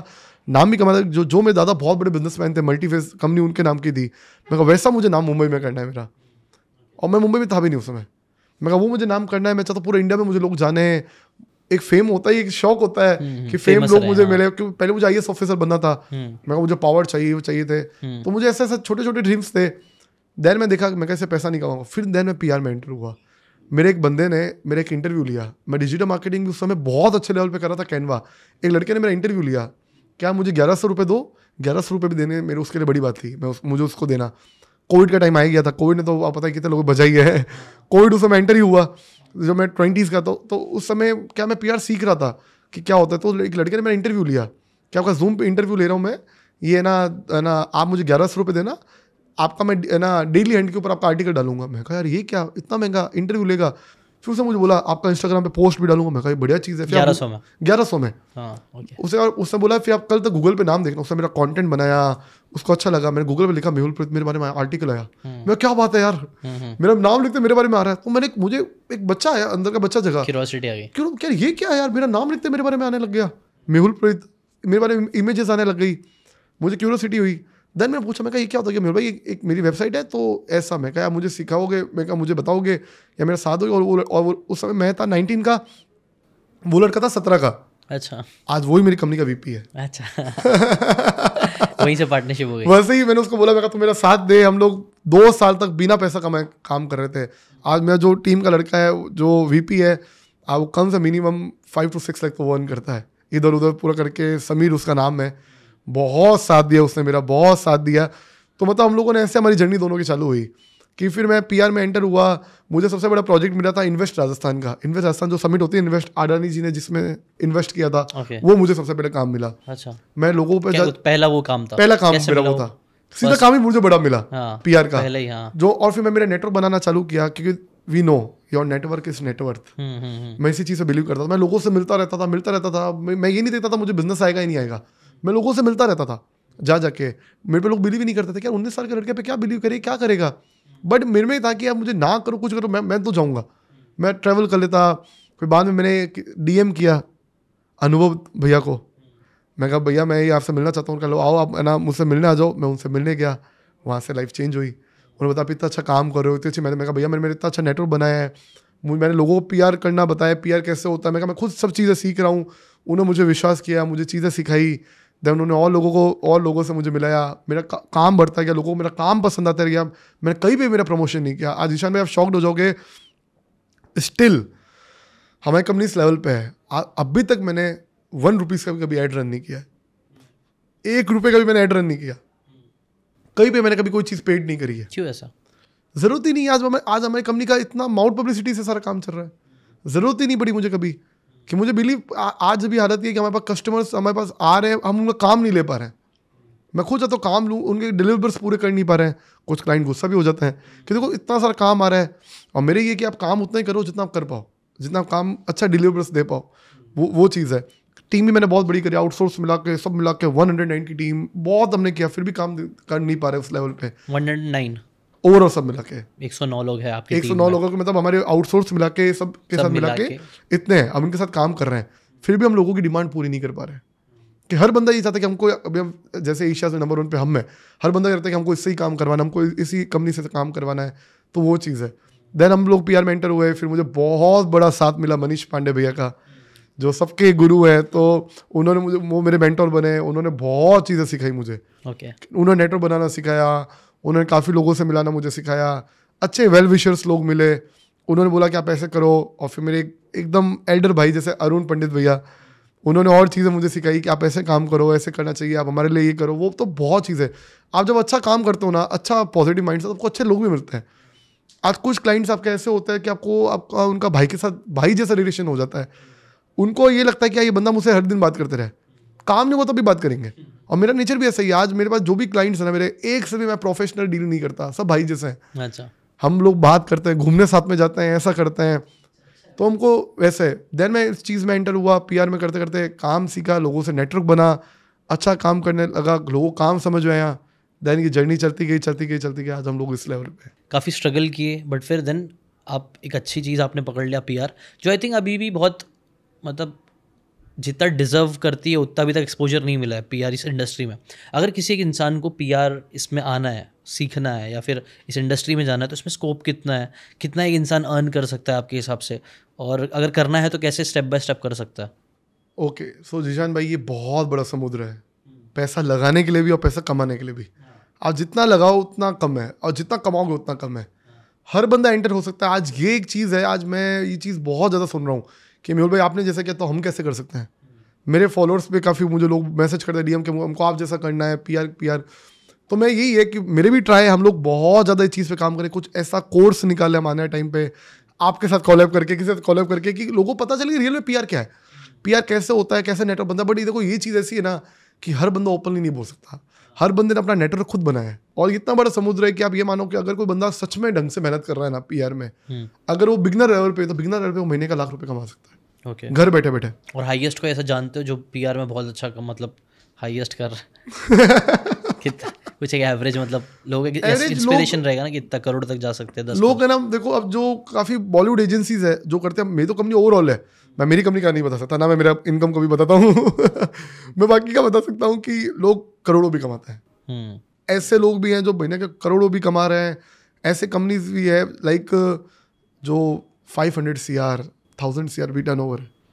नाम भी कमाना था जो जो मेरे दादा बहुत बड़े बिजनेसमैन थे मल्टीफेस कंपनी उनके नाम की थी मैं कहा वैसा मुझे नाम मुंबई में करना है मेरा और मैं मुंबई में था भी नहीं उस समय मैं कहा वो मुझे नाम करना है मैं चाहता पूरे इंडिया में मुझे लोग जाने एक फेम होता है एक शौक होता है हम्म, कि फेम हम्म, लोग मुझे हाँ। मिले क्योंकि पहले मुझे आई ऑफिसर बनना था हम्म। मैं मुझे पावर चाहिए चाहिए थे तो मुझे ऐसे ऐसे छोटे छोटे ड्रीम्स थे देन मैं देखा मैं कैसे पैसा नहीं कमाऊंगा फिर देन मैं पी में एंटर हुआ मेरे एक बंदे ने मेरे एक इंटरव्यू लिया मैं डिजिटल मार्केटिंग भी उस समय बहुत अच्छे लेवल पे कर रहा था कैनवा एक लड़के ने मेरा इंटरव्यू लिया क्या मुझे ग्यारह सौ रुपये दो ग्यारह सौ रुपये भी देने मेरे उसके लिए बड़ी बात थी मैं उस, मुझे उसको देना कोविड का टाइम आ गया था कोविड ने तो आप पता है कितने लोगों बजाई है कोविड उस समय एंटर ही हुआ जब मैं ट्वेंटीज़ का तो तो उस समय क्या मैं पी सीख रहा था कि क्या होता है तो एक लड़के ने मेरा इंटरव्यू लिया क्या आपका जूम पे इंटरव्यू ले रहा हूँ मैं ये ना ना आप मुझे ग्यारह सौ रुपये देना आपका मैं ना डेली हैंड के ऊपर आपका आर्टिकल डालूंगा मैं कहा यार ये क्या इतना महंगा इंटरव्यू लेगा फिर उसने मुझे बोला आपका इंस्टाग्राम पे पोस्ट भी डालूंगा मैं कहा बढ़िया चीज़ है ग्यारह सौ में ग्यारह सौ में हाँ, उसे और उसने बोला फिर आप कल तक गूगल पे नाम देखना उसने मेरा कंटेंट बनाया उसको अच्छा लगा मैंने गूगल पे लिखा मेहुल प्रीत मेरे बारे में आर्टिकल आया हम्म। मैं क्या बात है यार हम्म, हम्म। मेरा नाम लिखते मेरे बारे में आ रहा है तो मैंने मुझे एक बच्चा आया अंदर का बच्चा जगह क्यों क्या ये क्या यार मेरा नाम लिखते मेरे बारे में आने लग गया मेहुल प्रीत मेरे बारे में इमेजेस आने लग गई मुझे क्यूरोसिटी हुई देन मैंने पूछा मैं कहा ये क्या होता है मेरे भाई एक, मेरी वेबसाइट है तो ऐसा मैं कहा मुझे सिखाओगे मैं कहा मुझे बताओगे या मेरा साथ होगा और वो और उस समय मैं था नाइनटीन का वो लड़का था सत्रह का अच्छा आज वही मेरी कंपनी का वीपी है अच्छा वहीं से पार्टनरशिप हो गई वैसे ही मैंने उसको बोला मैं कहा तू मेरा साथ दे हम लोग दो साल तक बिना पैसा कमाए काम कर रहे थे आज मेरा जो टीम का लड़का है जो वीपी है वो कम से minimum five two six lakh तो वर्न करता है इधर उधर पूरा करके समीर उसका नाम है बहुत साथ दिया उसने मेरा बहुत साथ दिया तो मतलब हम लोगों ने ऐसे हमारी जर्नी दोनों की चालू हुई कि फिर मैं पीआर में एंटर हुआ मुझे सबसे बड़ा प्रोजेक्ट मिला था इन्वेस्ट राजस्थान का इन्वेस्ट राजस्थान जो समिट होती है इन्वेस्ट आडानी जी ने जिसमें इन्वेस्ट किया था okay. वो मुझे सबसे पहले काम मिला अच्छा मैं लोगों पे जा... पहला वो काम था पहला काम मेरा वो था सीधा काम ही मुझे बड़ा मिला पी हाँ, आर का पहले ही हाँ। जो और फिर मैं मेरा नेटवर्क बनाना चालू किया क्योंकि we know your network is net worth मैं इसी चीज़ से बिलीव करता था मैं लोगों से मिलता रहता था मिलता रहता था मैं ये नहीं देखता था मुझे बिजनेस आएगा ही नहीं आएगा मैं लोगों से मिलता रहता था जा जाके मेरे पे लोग बिलीव ही नहीं करते थे क्या उन्नीस साल के लड़के पे क्या बिलीव करे क्या करेगा बट मेरे में था कि आप मुझे ना करो कुछ करो मैं मैं तो जाऊँगा मैं ट्रैवल कर लेता फिर बाद में मैंने डीएम किया अनुभव भैया को मैं कहा भैया मैं ये आपसे मिलना चाहता हूँ कह लो आओ आप ना मुझसे मिलने आ जाओ मैं उनसे मिलने गया वहाँ से लाइफ चेंज हुई उन्होंने बताया इतना अच्छा काम कर रहे हो इतनी अच्छी मैंने मैं कहा भैया मैंने मेरे इतना अच्छा नेटवर्क बनाया है मैंने लोगों को पीआर करना बताया पीआर कैसे होता है मैं कहा मैं खुद सब चीज़ें सीख रहा हूँ उन्होंने मुझे विश्वास किया मुझे चीज़ें सिखाई देन उन्होंने और लोगों को और लोगों से मुझे मिलाया मेरा का, काम बढ़ता गया लोगों को मेरा काम पसंद आता गया मैंने कहीं भी मेरा प्रमोशन नहीं किया आज ईशान भाई आप शॉक्ड हो जाओगे स्टिल हमारी कंपनी इस लेवल पे है अभी तक मैंने वन रुपीज़ का भी कभी एड रन नहीं किया एक रुपये का भी मैंने ऐड रन नहीं किया कहीं पर मैंने कभी कोई चीज़ पेड नहीं करी है क्यों ऐसा ज़रूरत ही नहीं आज आज हमारी कंपनी का इतना माउंट पब्लिसिटी से सारा काम चल रहा है ज़रूरत ही नहीं पड़ी मुझे कभी कि मुझे बिलीव आज भी हालत है कि हमारे पास कस्टमर्स हमारे पास आ रहे हैं हम उनका काम नहीं ले पा रहे हैं मैं खुद जाता तो काम लूँ उनके डिलीवर्स पूरे कर नहीं पा रहे हैं कुछ क्लाइंट गुस्सा भी हो जाते हैं कि देखो इतना सारा काम आ रहा है और मेरे ये कि आप काम उतना ही करो जितना आप कर पाओ जितना आप काम अच्छा डिलीवर्स दे पाओ वो वो चीज़ है टीम भी मैंने बहुत बड़ी करी आउटसोर्स मिला के सब मिला के वन हंड्रेड नाइन की टीम बहुत हमने किया फिर भी काम कर नहीं पा रहे उस लेवल पे वन हंड्रेड नाइन ओवरऑल सब मिला के एक सौ नौ लोग है आपके एक सौ नौ लोगों के मतलब हमारे आउटसोर्स मिला के सब के सब साथ मिला के इतने हैं हम इनके साथ काम कर रहे हैं फिर भी हम लोगों की डिमांड पूरी नहीं कर पा रहे कि हर बंदा ये चाहता है कि हमको अभी हम जैसे एशिया से नंबर वन पे हम है हर बंदा चाहता है कि हमको इससे ही काम करवाना हमको इसी कंपनी से काम करवाना है तो वो चीज़ है देन हम लोग पी में एंटर हुए फिर मुझे बहुत बड़ा साथ मिला मनीष पांडे भैया का जो सबके गुरु हैं तो उन्होंने मुझे वो मेरे मेंटोर बने उन्होंने बहुत चीज़ें सिखाई मुझे okay. उन्होंने नेटवर्क बनाना सिखाया उन्होंने काफ़ी लोगों से मिलाना मुझे सिखाया अच्छे वेल विशर्स लोग मिले उन्होंने बोला कि आप ऐसे करो और फिर मेरे एकदम एल्डर भाई जैसे अरुण पंडित भैया उन्होंने और चीज़ें मुझे सिखाई कि आप ऐसे काम करो ऐसे करना चाहिए आप हमारे लिए ये करो वो तो बहुत चीज़ें आप जब अच्छा काम करते हो ना अच्छा पॉजिटिव माइंड से आपको अच्छे लोग भी मिलते हैं आज कुछ क्लाइंट्स आपके ऐसे होते हैं कि आपको आपका उनका भाई के साथ भाई जैसा रिलेशन हो जाता है उनको ये लगता है कि ये बंदा मुझसे हर दिन बात करते रहे काम नहीं हुआ तो भी बात करेंगे और मेरा नेचर भी ऐसा ही आज मेरे पास जो भी क्लाइंट्स है ना मेरे एक से भी मैं प्रोफेशनल डील नहीं करता सब भाई जैसे हैं अच्छा हम लोग बात करते हैं घूमने साथ में जाते हैं ऐसा करते हैं तो हमको वैसे देन मैं इस चीज़ में एंटर हुआ पीआर में करते करते काम सीखा लोगों से नेटवर्क बना अच्छा काम करने लगा लोगों काम समझ में आया देन ये जर्नी चलती गई चलती गई चलती गई आज हम लोग इस लेवल पे काफ़ी स्ट्रगल किए बट फिर देन आप एक अच्छी चीज़ आपने पकड़ लिया पीआर जो आई थिंक अभी भी बहुत मतलब जितना डिज़र्व करती है उतना अभी तक एक्सपोजर नहीं मिला है पी इस इंडस्ट्री में अगर किसी एक इंसान को पी इसमें आना है सीखना है या फिर इस इंडस्ट्री में जाना है तो इसमें स्कोप कितना है कितना एक इंसान अर्न कर सकता है आपके हिसाब से और अगर करना है तो कैसे स्टेप बाय स्टेप कर सकता है ओके सो जीशान भाई ये बहुत बड़ा समुद्र है पैसा लगाने के लिए भी और पैसा कमाने के लिए भी आप जितना लगाओ उतना कम है और जितना कमाओगे उतना कम है हर बंदा एंटर हो सकता है आज ये एक चीज़ है आज मैं ये चीज़ बहुत ज़्यादा सुन रहा हूँ कि मेहुल भाई आपने जैसा किया तो हम कैसे कर सकते हैं मेरे फॉलोअर्स पे काफ़ी मुझे लोग मैसेज करते हैं डीएम के हमको आप जैसा करना है पीआर पीआर तो मैं यही है कि मेरे भी ट्राई है हम लोग बहुत ज़्यादा इस चीज़ पे काम करें कुछ ऐसा कोर्स निकाले हम आने टाइम पे आपके साथ कॉलेब करके किसी साथ कॉलेब करके कि लोगों को पता चले कि रियल में पीआर क्या है पीआर कैसे होता है कैसे नेटवर्क बनता है बट ये देखो ये चीज़ ऐसी है ना कि हर बंदा ओपनली नहीं बोल सकता हर बंदे ने अपना नेटवर्क खुद बनाया है और इतना बड़ा समुद्र है कि आप ये मानो कि अगर कोई बंदा सच में ढंग से मेहनत कर रहा है ना पी में हम्म। अगर वो बिगनर लेवल पे तो बिगनर लेवल पे वो महीने का लाख रुपए कमा सकता है ओके घर बैठे बैठे और हाईएस्ट को ऐसा जानते हो जो पी में बहुत अच्छा मतलब हाईएस्ट कर कितना कुछ एक एवरेज मतलब लोग इंस्पिरेशन रहेगा ना कितना करोड़ तक जा सकते हैं लोग है ना देखो अब जो काफ़ी बॉलीवुड एजेंसीज है जो करते हैं मेरी तो कंपनी ओवरऑल है मैं मेरी कंपनी का नहीं बता सकता ना मैं मेरा इनकम को भी बताता हूँ मैं बाकी का बता सकता हूँ कि लोग करोड़ों भी कमाते हैं हम्म। ऐसे लोग भी हैं जो महीने के करोड़ों भी कमा रहे हैं ऐसे कंपनीज भी है लाइक जो five hundred C R thousand C R भी टर्न ओवर है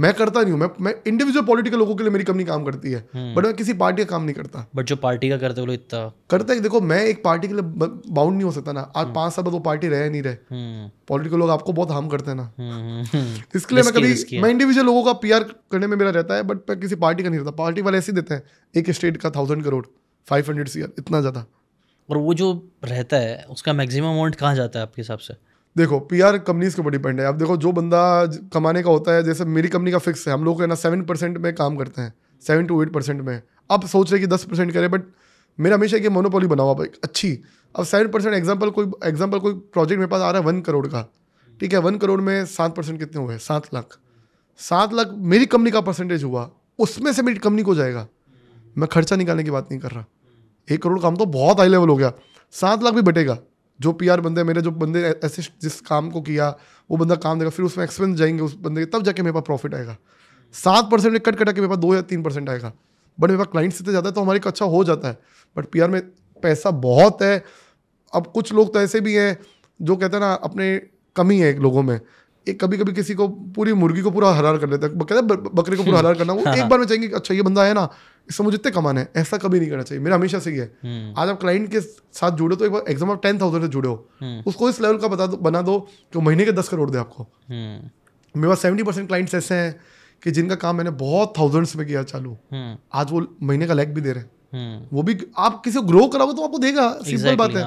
मैं करता नहीं हूँ मैं मैं इंडिविजुअल पॉलिटिकल लोगों के लिए मेरी कंपनी काम करती है बट हम्म। मैं किसी पार्टी का काम नहीं करता बट जो पार्टी का करते हो इतना करता है देखो मैं एक पार्टी के लिए बाउंड नहीं हो सकता ना आज हम्म। पांच साल बाद वो पार्टी रहे नहीं रहे पॉलिटिकल हम्म। लोग आपको बहुत हार्म करते हैं ना इसके लिए मैं कभी मैं इंडिविजुअल लोगों का पी करने में मेरा रहता है बट मैं किसी पार्टी का नहीं रहता पार्टी वाले ऐसे देते हैं एक स्टेट का thousand crore five hundred C इतना ज़्यादा और वो जो रहता है उसका मैक्सिमम अमाउंट कहाँ जाता है आपके हिसाब से देखो पीआर कंपनीज के ऊपर डिपेंड है अब देखो जो बंदा कमाने का होता है जैसे मेरी कंपनी का फिक्स है हम लोग है ना सेवन परसेंट में काम करते हैं सेवन टू एट परसेंट में अब सोच रहे कि दस परसेंट करें बट मेरा हमेशा ये मोनोपोली बना हुआ अच्छी अब सेवन परसेंट एग्जाम्पल कोई एग्जाम्पल कोई प्रोजेक्ट मेरे पास आ रहा है वन करोड़ का ठीक है वन करोड़ में सात परसेंट कितने हुए सात लाख सात लाख मेरी कंपनी का परसेंटेज हुआ उसमें से मेरी कंपनी को जाएगा मैं खर्चा निकालने की बात नहीं कर रहा एक करोड़ काम तो बहुत हाई लेवल हो गया सात लाख भी बटेगा जो पी बंदे मेरे जो बंदे ऐसे जिस काम को किया वो बंदा काम देगा फिर उसमें एक्सपेंस जाएंगे उस बंदे के तब जाके मेरे पास प्रॉफिट आएगा सात परसेंट कट कटा के मेरे पास दो या तीन परसेंट आएगा बट मेरे पास क्लाइंट्स इतने तो ज़्यादा है तो हमारे अच्छा हो जाता है बट पी में पैसा बहुत है अब कुछ लोग तो ऐसे भी हैं जो कहते हैं ना अपने कमी है लोगों में एक कभी कभी किसी को पूरी मुर्गी को पूरा हरार कर लेता है कहते बकरे को पूरा हरार करना वो एक बार में चाहेंगे अच्छा ये बंदा है ना इससे मुझे इतने कमाना है ऐसा कभी नहीं करना चाहिए मेरा हमेशा से ही है हम्म। आज आप क्लाइंट के साथ जुड़े तो एक बार एग्जाम टेन थाउजेंड से जुड़े हो हम्म। उसको इस लेवल का बता दो बना दो जो महीने के दस करोड़ दे आपको हम्म। मेरे पास सेवेंटी परसेंट क्लाइंट्स ऐसे हैं कि जिनका काम मैंने बहुत थाउजेंड्स में किया चालू आज वो महीने का लैग भी दे रहे हैं वो भी आप किसी को ग्रो कराओगे तो आपको देगा सिंपल बात है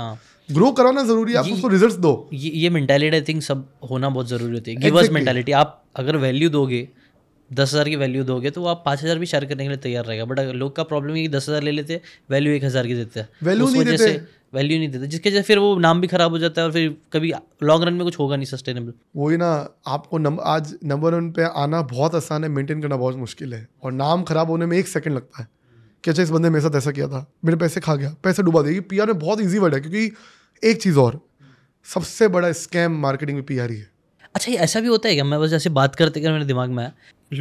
ग्रो हाँ। कराना जरूरी है आप उसको रिजल्ट्स दो ये मेंटेलिटी आई थिंक सब होना बहुत जरूरी होती है गिवर्स मेंटालिटी आप अगर वैल्यू दोगे दस हज़ार की वैल्यू दोगे तो वो आप पाँच हज़ार भी शेयर करने के लिए तैयार रहेगा बट अगर लोग का प्रॉब्लम है कि दस हज़ार ले लेते वैल्यू एक हज़ार की देते हैं वैल्यू तो नहीं देते वैल्यू नहीं देते जिसके फिर वो नाम भी खराब हो जाता है और फिर कभी लॉन्ग रन में कुछ होगा नहीं सस्टेनेबल वही ना आपको नम, आज नंबर वन पे आना बहुत आसान है मेंटेन करना बहुत मुश्किल है और नाम खराब होने में एक सेकंड लगता है कि अच्छा इस बंदे मेरे साथ ऐसा किया था मेरे पैसे खा गया पैसे डुबा देगी पी में बहुत ईजी वर्ड है क्योंकि एक चीज़ और सबसे बड़ा स्कैम मार्केटिंग में पी है अच्छा ये ऐसा भी होता है क्या मैं बस जैसे बात करते कर मेरे दिमाग में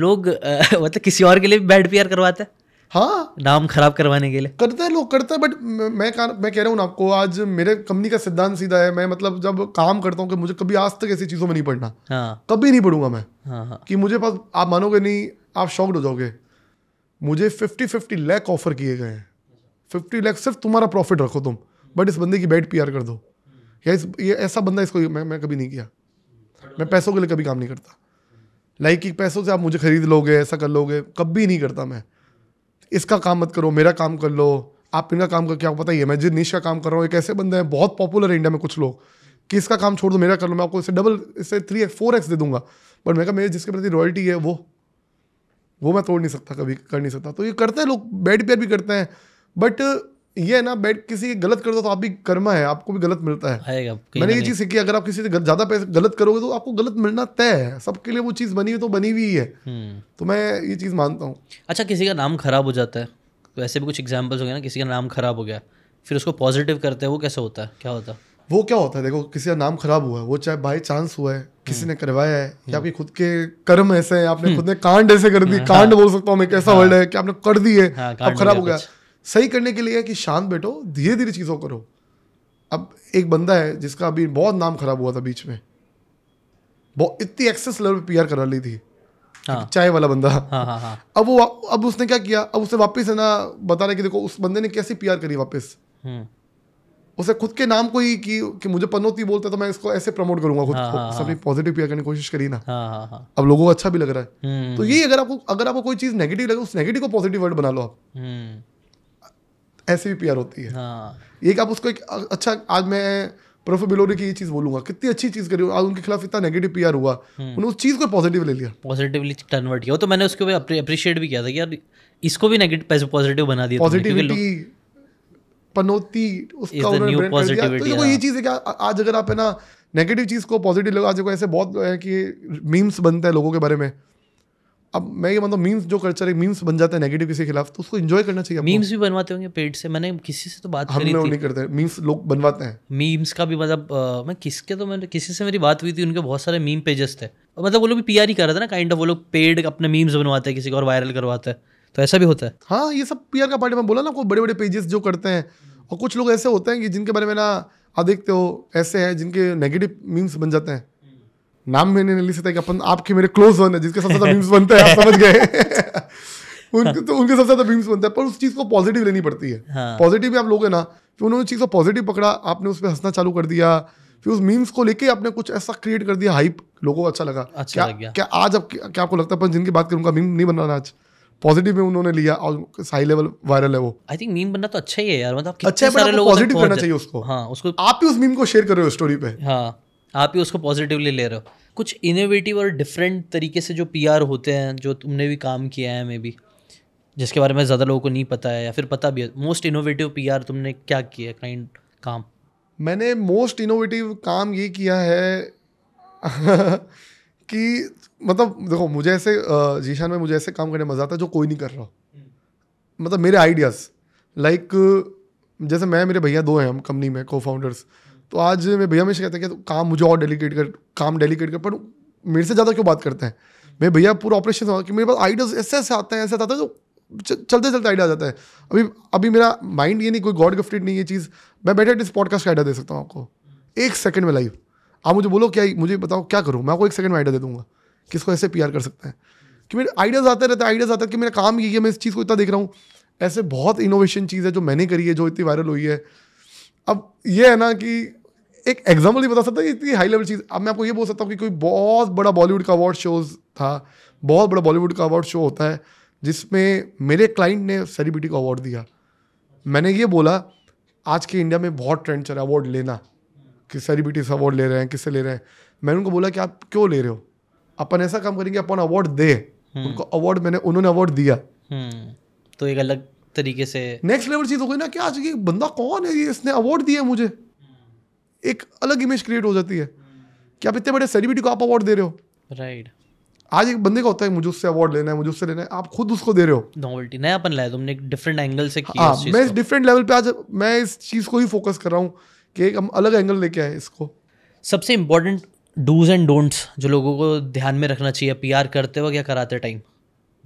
लोग मतलब किसी और के लिए बैड पी करवाते हैं हाँ नाम खराब करवाने के लिए करता है लोग करता है बट मैं मैं कह रहा हूँ आपको आज मेरे कंपनी का सिद्धांत सीधा है मैं मतलब जब काम करता हूँ कि मुझे कभी आज तक ऐसी चीज़ों में नहीं पढ़ना हाँ कभी नहीं पढ़ूंगा मैं हाँ, हाँ, कि मुझे पास आप मानोगे नहीं आप शॉक्ड हो जाओगे मुझे फिफ्टी फिफ्टी लैख ऑफर किए गए हैं फिफ्टी लैख सिर्फ तुम्हारा प्रॉफिट रखो तुम बट इस बंदे की बैट पी कर दो या इस ये ऐसा बंदा इसको मैं मैं कभी नहीं किया मैं पैसों के लिए कभी काम नहीं करता लाइक कि पैसों से आप मुझे खरीद लोगे ऐसा कर लोगे कभी नहीं करता मैं इसका काम मत करो मेरा काम कर लो आप इनका काम करके क्या पता ही है मैं जिस निश का काम कर रहा हूँ एक ऐसे बंदे हैं बहुत पॉपुलर है इंडिया में कुछ लोग कि इसका काम छोड़ दो मेरा कर लो मैं आपको इसे डबल इससे थ्री एक्स फोर एक्स दे दूंगा बट मैं कहा मेरे जिसके प्रति रॉयल्टी है वो वो मैं तोड़ नहीं सकता कभी कर नहीं सकता तो ये करते हैं लोग बैड पेयर भी करते हैं बट ये ना बैट किसी गलत कर दो तो आप भी कर्मा है आपको भी गलत मिलता है मैंने ये चीज सीखी अगर आप किसी से ज्यादा पैसे गलत करोगे तो आपको गलत मिलना तय है सबके लिए वो चीज बनी हुई तो बनी हुई है हम्म। तो मैं ये चीज मानता हूँ अच्छा किसी का नाम खराब हो जाता है वैसे भी कुछ एग्जाम्पल्स हो गए ना किसी का नाम खराब हो गया फिर उसको पॉजिटिव करते हैं वो कैसे होता है क्या होता है वो क्या होता है देखो किसी का नाम खराब हुआ है वो चाहे बाई चांस हुआ है किसी ने हम्म। करवाया है या आपके हम्म। खुद के कर्म ऐसे हैं आपने खुद ने कांड ऐसे कर दी हाँ, कांड हाँ। बोल सकता हूँ मैं कैसा वर्ड हाँ। है कि आपने कर दी है अब खराब हो गया सही करने के लिए है कि शांत बैठो धीरे धीरे चीज़ों करो अब एक बंदा है जिसका अभी बहुत नाम खराब हुआ था बीच में बहुत इतनी एक्सेस लेवल पे पीआर करा ली थी हाँ। चाय वाला बंदा हाँ, हाँ, हाँ, अब वो अब उसने क्या किया अब उसे वापस है ना बता रहे कि देखो उस बंदे ने कैसी पीआर करी वापस हम्म। उसे खुद के नाम को ही की कि मुझे पनौती बोलता तो मैं इसको ऐसे प्रमोट करूंगा खुद हाँ, को सभी पॉजिटिव पीआर करने की कोशिश करी ना हाँ, अब लोगों को अच्छा भी लग रहा है हम्म। तो यही अगर आपको अगर आपको कोई चीज नेगेटिव लगे उस नेगेटिव को पॉजिटिव वर्ड बना लो आप हम्म। ऐसे भी प्यार होती है हाँ। एक आप उसको एक अच्छा आज मैं प्रोफे बिलोरी की ये चीज़ बोलूंगा कितनी अच्छी चीज़ करी आज उनके खिलाफ इतना नेगेटिव पीआर हुआ हम्म। उन्होंने उस चीज़ को पॉजिटिव ले लिया पॉजिटिवली कन्वर्ट किया तो मैंने उसके ऊपर अप्रिशिएट भी किया था कि यार इसको भी नेगेटिव पॉजिटिव बना दिया पॉजिटिविटी पनौती उसका उन्होंने तो देखो ये हाँ। चीज़ है क्या आज अगर आप है ना नेगेटिव चीज़ को पॉजिटिव लगा आज देखो ऐसे बहुत है कि मीम्स बनते हैं लोगों के बारे में अब मैं ये मतलब मीम्स जो कल्चर है मीम्स बन जाते हैं नेगेटिव किसी के खिलाफ तो उसको एंजॉय करना चाहिए मीम्स भी बनवाते होंगे पेड से मैंने किसी से तो बात हम करी नहीं करते मीम्स लोग बनवाते हैं मीम्स का भी मतलब मैं किसके तो मैंने किसी से मेरी बात हुई थी उनके बहुत सारे मीम पेजेस थे मतलब वो लोग भी पीआर ही कर रहे थे ना काइंड ऑफ वो लोग पेड अपने मीम्स बनवाते हैं किसी को और वायरल करवाते हैं तो ऐसा भी होता है हाँ ये सब पीआर का पार्टी में बोला ना कोई बड़े बड़े पेजेस जो करते हैं और कुछ लोग ऐसे होते हैं कि जिनके बारे में ना आप देखते हो ऐसे हैं जिनके नेगेटिव मीम्स बन जाते हैं नाम भी नहीं ले सकता कि अपन आपके मेरे क्लोज वन है जिसके सबसे ज्यादा मीम्स बनते हैं आप समझ गए उनके तो उनके सबसे ज्यादा मीम्स बनते हैं पर उस चीज़ को पॉजिटिव लेनी पड़ती है हाँ। पॉजिटिव आप लोगे ना फिर तो उन्होंने चीज़ को पॉजिटिव पकड़ा आपने उस पर हंसना चालू कर दिया फिर उस मीम्स को लेके आपने कुछ ऐसा क्रिएट कर दिया हाइप लोगों को अच्छा लगा अच्छा क्या, क्या आज आप क्या आपको लगता है जिनकी बात करूंगा मीम नहीं बनाना आज पॉजिटिव में उन्होंने लिया और हाई लेवल वायरल है वो आई थिंक मीम बनना तो अच्छा ही है यार मतलब अच्छा है पॉजिटिव करना चाहिए उसको हाँ उसको आप भी उस मीम को शेयर कर रहे हो स्टोरी पे हाँ आप ही उसको पॉजिटिवली ले रहे हो कुछ इनोवेटिव और डिफरेंट तरीके से जो पी होते हैं जो तुमने भी काम किया है मे बी जिसके बारे में ज़्यादा लोगों को नहीं पता है या फिर पता भी है मोस्ट इनोवेटिव पी तुमने क्या किया काइंड काम मैंने मोस्ट इनोवेटिव काम ये किया है कि मतलब देखो मुझे ऐसे जीशान में मुझे ऐसे काम करने मज़ा आता है जो कोई नहीं कर रहा मतलब मेरे आइडियाज़ लाइक जैसे मैं मेरे भैया दो हैं हम कंपनी में को फाउंडर्स तो आज मैं भैया हमेशा कहते हैं कि तो काम मुझे और डेलीकेट कर काम डेलीकेट कर पर मेरे से ज़्यादा क्यों बात करते हैं मैं भैया पूरा ऑपरेशन होगा कि मेरे पास आइडियाज ऐसे ऐसे आते हैं ऐसे आता है जो तो चलते चलते आइडिया आ जाता है अभी अभी मेरा माइंड ये नहीं कोई गॉड गिफ्टेड नहीं ये चीज़ मैं बैठे इस पॉडकास्ट का आइडिया दे सकता हूँ आपको एक सेकंड में लाइव आप मुझे बोलो क्या मुझे बताओ क्या करूँ मैं आपको एक सेकंड में आइडिया दे दूंगा किसको ऐसे पीआर कर सकते हैं कि मेरे आइडियाज़ आते रहते हैं आइडियाज़ आते हैं कि मेरा काम ये है मैं इस चीज़ को इतना देख रहा हूँ ऐसे बहुत इनोवेशन चीज़ है जो मैंने करी है जो इतनी वायरल हुई है अब ये है ना कि एक एग्जाम्पल भी बता सकता इतनी हाई लेवल चीज़ अब मैं आपको ये बोल सकता हूँ कि कोई बहुत बड़ा बॉलीवुड का अवार्ड शोज था बहुत बड़ा बॉलीवुड का अवार्ड शो होता है जिसमें मेरे क्लाइंट ने सेलिब्रिटी को अवार्ड दिया मैंने ये बोला आज के इंडिया में बहुत ट्रेंड चल है अवार्ड लेना कि सेलिब्रिटी से अवार्ड ले रहे हैं किससे ले रहे हैं मैंने उनको बोला कि आप क्यों ले रहे हो अपन ऐसा काम करेंगे अपन अवार्ड दे हम्म। उनको अवार्ड मैंने उन्होंने अवार्ड दिया हम्म। तो एक अलग तरीके से नेक्स्ट लेवल चीज हो गई ना कि आज ये बंदा कौन है ये इसने अवार्ड दिया मुझे एक अलग इमेज क्रिएट हो जाती है कि आप इतने बड़े सेलिब्रिटी को आप अवार्ड दे रहे हो राइट आज एक बंदे का होता है मुझे उससे अवार्ड लेना है मुझे उससे लेना है आप खुद उसको दे रहे हो नॉवल्टी अपन लाया तुमने डिफरेंट एंगल से किया हाँ, मैं इस डिफरेंट लेवल पे आज मैं इस चीज़ को ही फोकस कर रहा हूँ कि हम अलग एंगल लेके आए इसको सबसे इंपॉर्टेंट डूज एंड डोंट्स जो लोगों को ध्यान में रखना चाहिए पी करते वक्त या कराते टाइम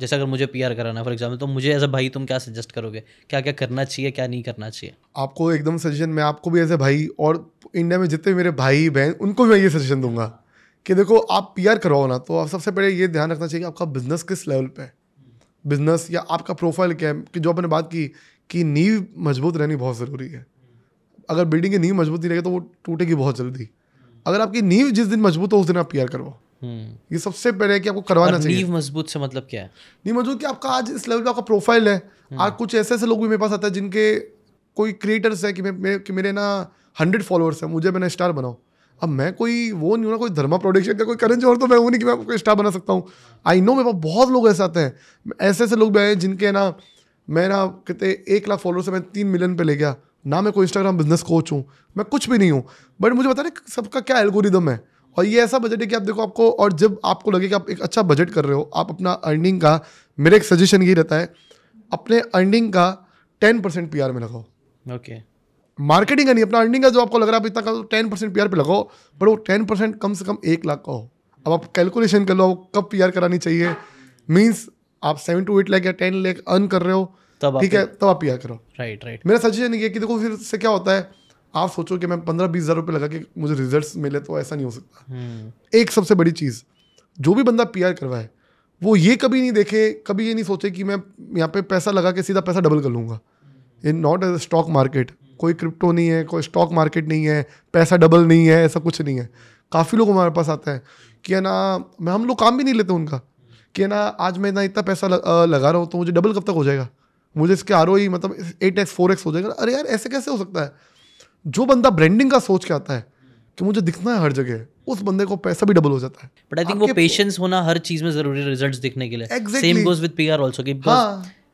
जैसे अगर मुझे पी कराना है फॉर एग्जाम्पल तो मुझे एज अ भाई तुम क्या सजेस्ट करोगे क्या क्या करना चाहिए क्या नहीं करना चाहिए आपको एकदम सजेशन मैं आपको भी एज अ भाई और इंडिया में जितने मेरे भाई बहन उनको मैं ये सजेशन दूंगा कि देखो आप पी करवाओ ना तो आप सबसे पहले ये ध्यान रखना चाहिए कि आपका बिजनेस किस लेवल पे है बिजनेस या आपका प्रोफाइल क्या है कि जो आपने बात की कि नींव मजबूत रहनी बहुत ज़रूरी है अगर बिल्डिंग की नींव मजबूत नहीं रहेगी तो वो टूटेगी बहुत जल्दी अगर आपकी नींव जिस दिन मजबूत हो उस दिन आप पी करवाओ हम्म। ये सबसे पहले है कि आपको करवाना चाहिए नींव मजबूत से मतलब क्या है नींव मजबूत कि आपका आज इस लेवल पर आपका प्रोफाइल है हम्म। आज कुछ ऐसे ऐसे लोग भी मेरे पास आते हैं जिनके कोई क्रिएटर्स है कि मैं कि मेरे ना हंड्रेड फॉलोअर्स हैं मुझे मैंने स्टार बनाओ अब मैं कोई वो नहीं हूँ ना कोई धर्मा प्रोडक्शन का कोई करण जौहर तो मैं वो नहीं कि मैं कोई स्टार बना सकता हूँ आई नो मेरे पास बहुत लोग ऐसे आते हैं ऐसे ऐसे लोग भी आए जिनके ना मैं ना कहते एक लाख फॉलोअर्स से मैं तीन मिलियन पे ले गया ना मैं कोई इंस्टाग्राम बिजनेस कोच हूँ मैं कुछ भी नहीं हूँ बट मुझे बता ना सबका क्या एल्गोरिदम है और ये ऐसा बजट है कि आप देखो आपको और जब आपको लगे कि आप एक अच्छा बजट कर रहे हो आप अपना अर्निंग का मेरा एक सजेशन ये रहता है अपने अर्निंग का टेन परसेंट पी में लगाओ ओके मार्केटिंग का नहीं अपना अर्निंग का जो आपको लग रहा है इतना टेन परसेंट पी पे लगाओ बट वो टेन परसेंट कम से कम एक लाख का हो अब आप कैलकुलेशन कर लो कब पी करानी चाहिए मीन्स आप सेवन टू एट लाख या टेन लाख अर्न कर रहे हो तब ठीक है तब आप पी करो राइट राइट मेरा सजेशन ये कि देखो फिर से क्या होता है आप सोचो कि मैं पंद्रह बीस हज़ार रुपये लगा के मुझे रिजल्ट मिले तो ऐसा नहीं हो सकता हम्म। एक सबसे बड़ी चीज़ जो भी बंदा पी करवाए वो ये कभी नहीं देखे कभी ये नहीं सोचे कि मैं यहाँ पे पैसा लगा के सीधा पैसा डबल कर लूँगा in not as stock market कोई क्रिप्टो नहीं है कोई स्टॉक मार्केट नहीं है पैसा डबल नहीं है ऐसा कुछ नहीं है काफ़ी लोग हमारे पास आते हैं कि है ना मैं हम लोग काम भी नहीं लेते उनका कि है ना आज मैं इतना इतना पैसा लगा रहा हूँ तो मुझे डबल कब तक हो जाएगा मुझे इसके आर e मतलब एट एक्स फोर एक्स हो जाएगा अरे यार ऐसे कैसे हो सकता है जो बंदा ब्रांडिंग का सोच के आता है कि मुझे दिखना है हर जगह उस बंदे को पैसा भी डबल हो जाता है बट आई थिंक वो पेशेंस होना हर चीज में जरूरी है रिजल्ट्स दिखने के लिए same goes with PR also कि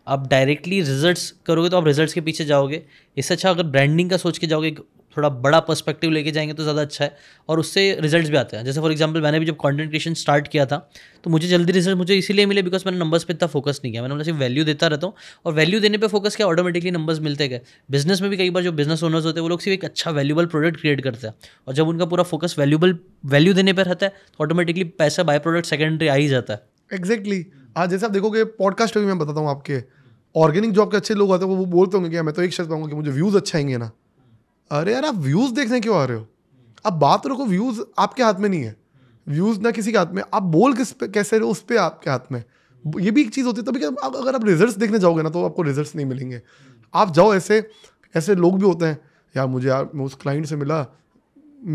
आप डायरेक्टली रिजल्ट्स करोगे तो आप रिजल्ट्स के पीछे जाओगे इससे अच्छा अगर ब्रांडिंग का सोच के जाओगे थोड़ा बड़ा पर्सपेक्टिव लेके जाएंगे तो ज़्यादा अच्छा है और उससे रिजल्ट्स भी आते हैं जैसे फॉर एग्जांपल मैंने भी जब कंटेंट क्रिएशन स्टार्ट किया था तो मुझे जल्दी रिजल्ट मुझे इसीलिए मिले बिकॉज मैंने नंबर्स पे इतना फोकस नहीं किया मैंने सिर्फ वैल्यू देता रहता हूँ और वैल्यू देने पर फोकस किया ऑटोमेटिकली नंबर्स मिलते गए बिजनेस में भी कई बार जो बिजनेस ओनर्स होते हैं वो लोग सिर्फ एक अच्छा वैल्यूबल प्रोडक्ट क्रिएट करते हैं और जब उनका पूरा फोकस वैल्यूबल वैल्यू देने पर रहता है तो ऑटोमेटिकली पैसा बाय प्रोडक्ट सेकेंडरी आ ही जाता है एग्जैक्टली exactly. आज जैसे आप देखोगे पॉडकास्ट भी मैं बताता हूँ आपके ऑर्गेनिक जॉब के अच्छे लोग आते हैं वो बोलते होंगे कि मैं तो एक शब्द कहूँगा कि मुझे व्यूज़ अच्छा आएंगे ना अरे यार आप व्यूज़ देखने क्यों आ रहे हो आप बात रखो व्यूज़ आपके हाथ में नहीं है व्यूज़ ना किसी के हाथ में आप बोल किस पे कैसे रहे उस पर आपके हाथ में ये भी एक चीज़ होती है तभी आप अगर आप रिजल्ट देखने जाओगे ना तो आपको रिजल्ट नहीं मिलेंगे आप जाओ ऐसे ऐसे लोग भी होते हैं यार मुझे यार मैं उस क्लाइंट से मिला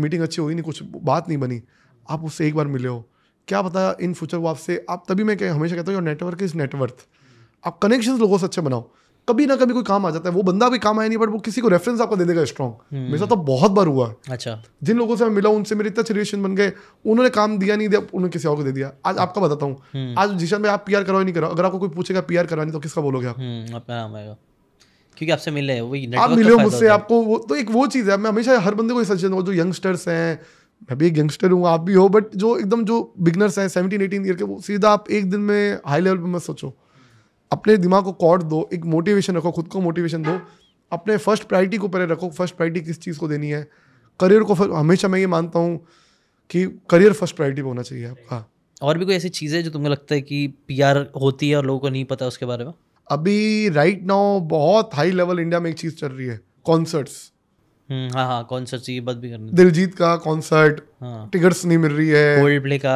मीटिंग अच्छी हुई नहीं कुछ बात नहीं बनी आप उससे एक बार मिले हो क्या पता इन फ्यूचर वो आपसे आप तभी मैं कह, हमेशा कहता हूँ योर नेटवर्क इज़ नेटवर्थ आप कनेक्शन लोगों से अच्छे बनाओ कभी ना कभी कोई काम आ जाता है वो बंदा भी काम आया नहीं बट वो किसी को रेफरेंस आपको दे देगा स्ट्रॉन्ग हम्म। मेरे साथ तो बहुत बार हुआ है अच्छा जिन लोगों से मैं मिला उनसे मेरे इतना अच्छे रिलेशन बन गए उन्होंने काम दिया नहीं दिया उन्होंने किसी और को दे दिया आज हम्म। आपका बताता हूँ हम्म। आज जिशन में आप पीआर करवाई नहीं कराओ अगर आपको कोई पूछेगा पीआर करानी तो किसका बोलोगे आप क्योंकि आपसे मिले वही आप मिले हो मुझसे आपको वो तो एक वो चीज़ है मैं हमेशा हर बंदे को सजेशन सजेशन जो यंगस्टर्स हैं मैं भी एक गैंगस्टर हूँ आप भी हो बट जो एकदम जो बिगनर्स हैं सेवनटीन एटीन ईयर के वो सीधा आप एक दिन में हाई लेवल पर मत सोचो अपने दिमाग को कॉर्ड दो एक मोटिवेशन रखो खुद को मोटिवेशन दो अपने फर्स्ट प्रायरिटी को पहले रखो फर्स्ट प्रायरिटी किस चीज़ को देनी है करियर को हमेशा मैं ये मानता हूँ कि करियर फर्स्ट प्रायरिटी होना चाहिए आपका और भी कोई ऐसी चीज़ है जो तुम्हें लगता है कि पी होती है और लोगों को नहीं पता उसके बारे में अभी राइट नाउ बहुत हाई लेवल इंडिया में एक चीज़ चल रही है कॉन्सर्ट्स हम्म, हाँ हाँ कॉन्सर्ट भी करनी दिलजीत का कॉन्सर्ट टिकट्स हाँ। नहीं मिल रही है कोल्ड प्ले का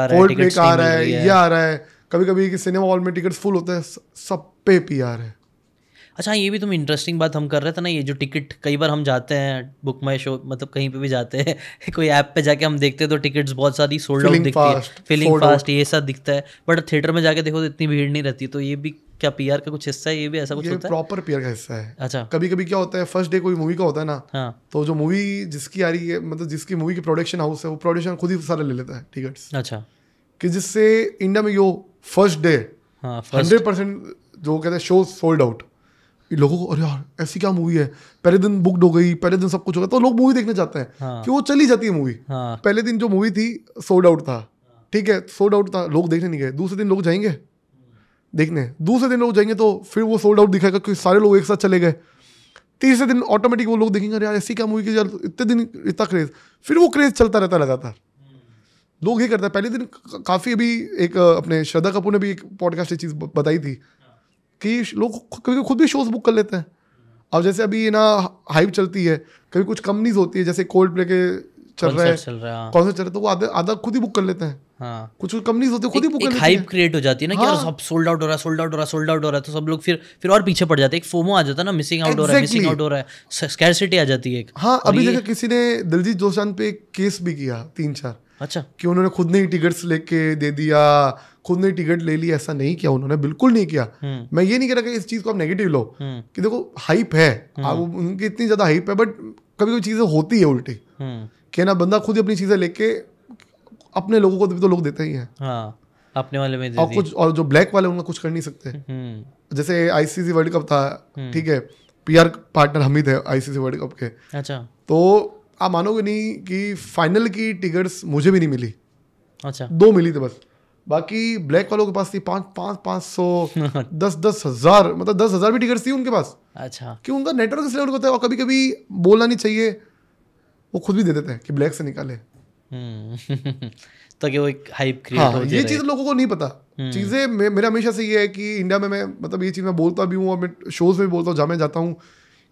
आ रहा है ये आ रहा है कभी कभी सिनेमा हॉल में टिकट्स फुल होते हैं सब पे पी आ रहा है अच्छा ये भी तुम इंटरेस्टिंग बात हम कर रहे थे ना ये जो टिकट कई बार हम जाते हैं बुक माई शो मतलब कहीं पे भी जाते हैं कोई ऐप पे जाके हम देखते हैं तो टिकट्स बहुत सारी सोल्ड आउट दिखती है फीलिंग फास्ट ये सब दिखता है बट थिएटर में जाके देखो तो इतनी भीड़ नहीं रहती तो ये भी क्या पीआर का कुछ हिस्सा है ये भी ऐसा कुछ होता है प्रॉपर पीआर का हिस्सा है अच्छा कभी कभी क्या होता है फर्स्ट डे कोई मूवी का होता है ना हाँ. तो जो मूवी जिसकी आ रही है मतलब जिसकी मूवी की प्रोडक्शन हाउस है वो प्रोडक्शन खुद ही सारा ले लेता है टिकट अच्छा कि जिससे इंडिया में you first day hundred percent जो कहते हैं शो सोल्ड आउट कि लोगों को अरे यार ऐसी क्या मूवी है पहले दिन बुकड हो गई पहले दिन सब कुछ हो गया तो लोग मूवी देखने जाते हैं हाँ। कि वो चली जाती है मूवी हाँ। पहले दिन जो मूवी थी सो डाउट था ठीक है सो डाउट था लोग देखने नहीं गए दूसरे दिन लोग जाएंगे देखने दूसरे दिन लोग जाएंगे तो फिर वो सो डाउट दिखाएगा क्योंकि सारे लोग एक साथ चले गए तीसरे दिन ऑटोमेटिक वो लोग देखेंगे अरे यार ऐसी क्या मूवी की यार इतने दिन इतना क्रेज फिर वो क्रेज चलता रहता लगातार लोग ये करता है पहले दिन काफ़ी अभी एक अपने श्रद्धा कपूर ने भी एक पॉडकास्ट ये चीज़ बताई थी कि लोग कभी खुद भी शोज़ बुक कर लेते हैं अब जैसे अभी ना हाइप चलती है कभी कुछ कंपनीज होती है जैसे कोल्ड प्ले के चल रहे हैं कौन सा चल रहा है हाँ। तो वो आधा आधा खुद ही बुक कर लेते हैं हाँ। कुछ कुछ कंपनीज होती है खुद ही बुक कर हाइप क्रिएट हो जाती है ना हाँ। कि यार हाँ। सब सोल्ड आउट हो रहा है सोल्ड आउट हो रहा है सोल्ड आउट हो रहा है तो सब लोग फिर फिर और पीछे पड़ जाते हैं एक फोमो आ जाता है ना मिसिंग आउट हो रहा है मिसिंग आउट हो रहा है स्कैरसिटी आ जाती है एक हाँ अभी देखा किसी ने दिलजीत दोसान पे केस भी किया तीन चार अच्छा कि उन्होंने खुद ने ही टिकट लेके दे दिया खुद ने टिकट ले ली ऐसा नहीं किया उन्होंने बिल्कुल नहीं किया हम्म। मैं ये नहीं कह रहा कि इस चीज़ को आप नेगेटिव लो हम्म। कि देखो हाइप है हम्म। आप उनकी इतनी ज़्यादा हाइप है बट कभी कभी चीज़ें होती है उल्टी ना बंदा खुद ही अपनी चीज़ें लेके अपने लोगों को तो लोग देते ही है हाँ, अपने वाले में और कुछ और जो ब्लैक वाले उनका कुछ कर नहीं सकते जैसे आईसीसी वर्ल्ड कप था ठीक है पीआर पार्टनर हमीद है आईसीसी वर्ल्ड कप के अच्छा तो आप मानोगे नहीं कि फाइनल की टिकट्स मुझे भी नहीं मिली अच्छा दो मिली थी बस बाकी ब्लैक वालों के पास थी पाँच पाँच पाँच सौ दस दस हजार मतलब दस हजार भी टिकट थी उनके पास अच्छा क्यों उनका नेटवर्क इस लेवल होता है और कभी कभी बोलना नहीं चाहिए वो खुद भी दे देते हैं कि ब्लैक से निकाले हम्म। ताकि तो वो एक हाइप क्रिएट हाँ, हो ये चीज़ लोगों को नहीं पता हम्म। चीज़ें मेरा हमेशा से ये है कि इंडिया में मैं मतलब ये चीज़ मैं बोलता भी हूँ और मैं शोज में भी बोलता हूँ जहाँ मैं जाता हूँ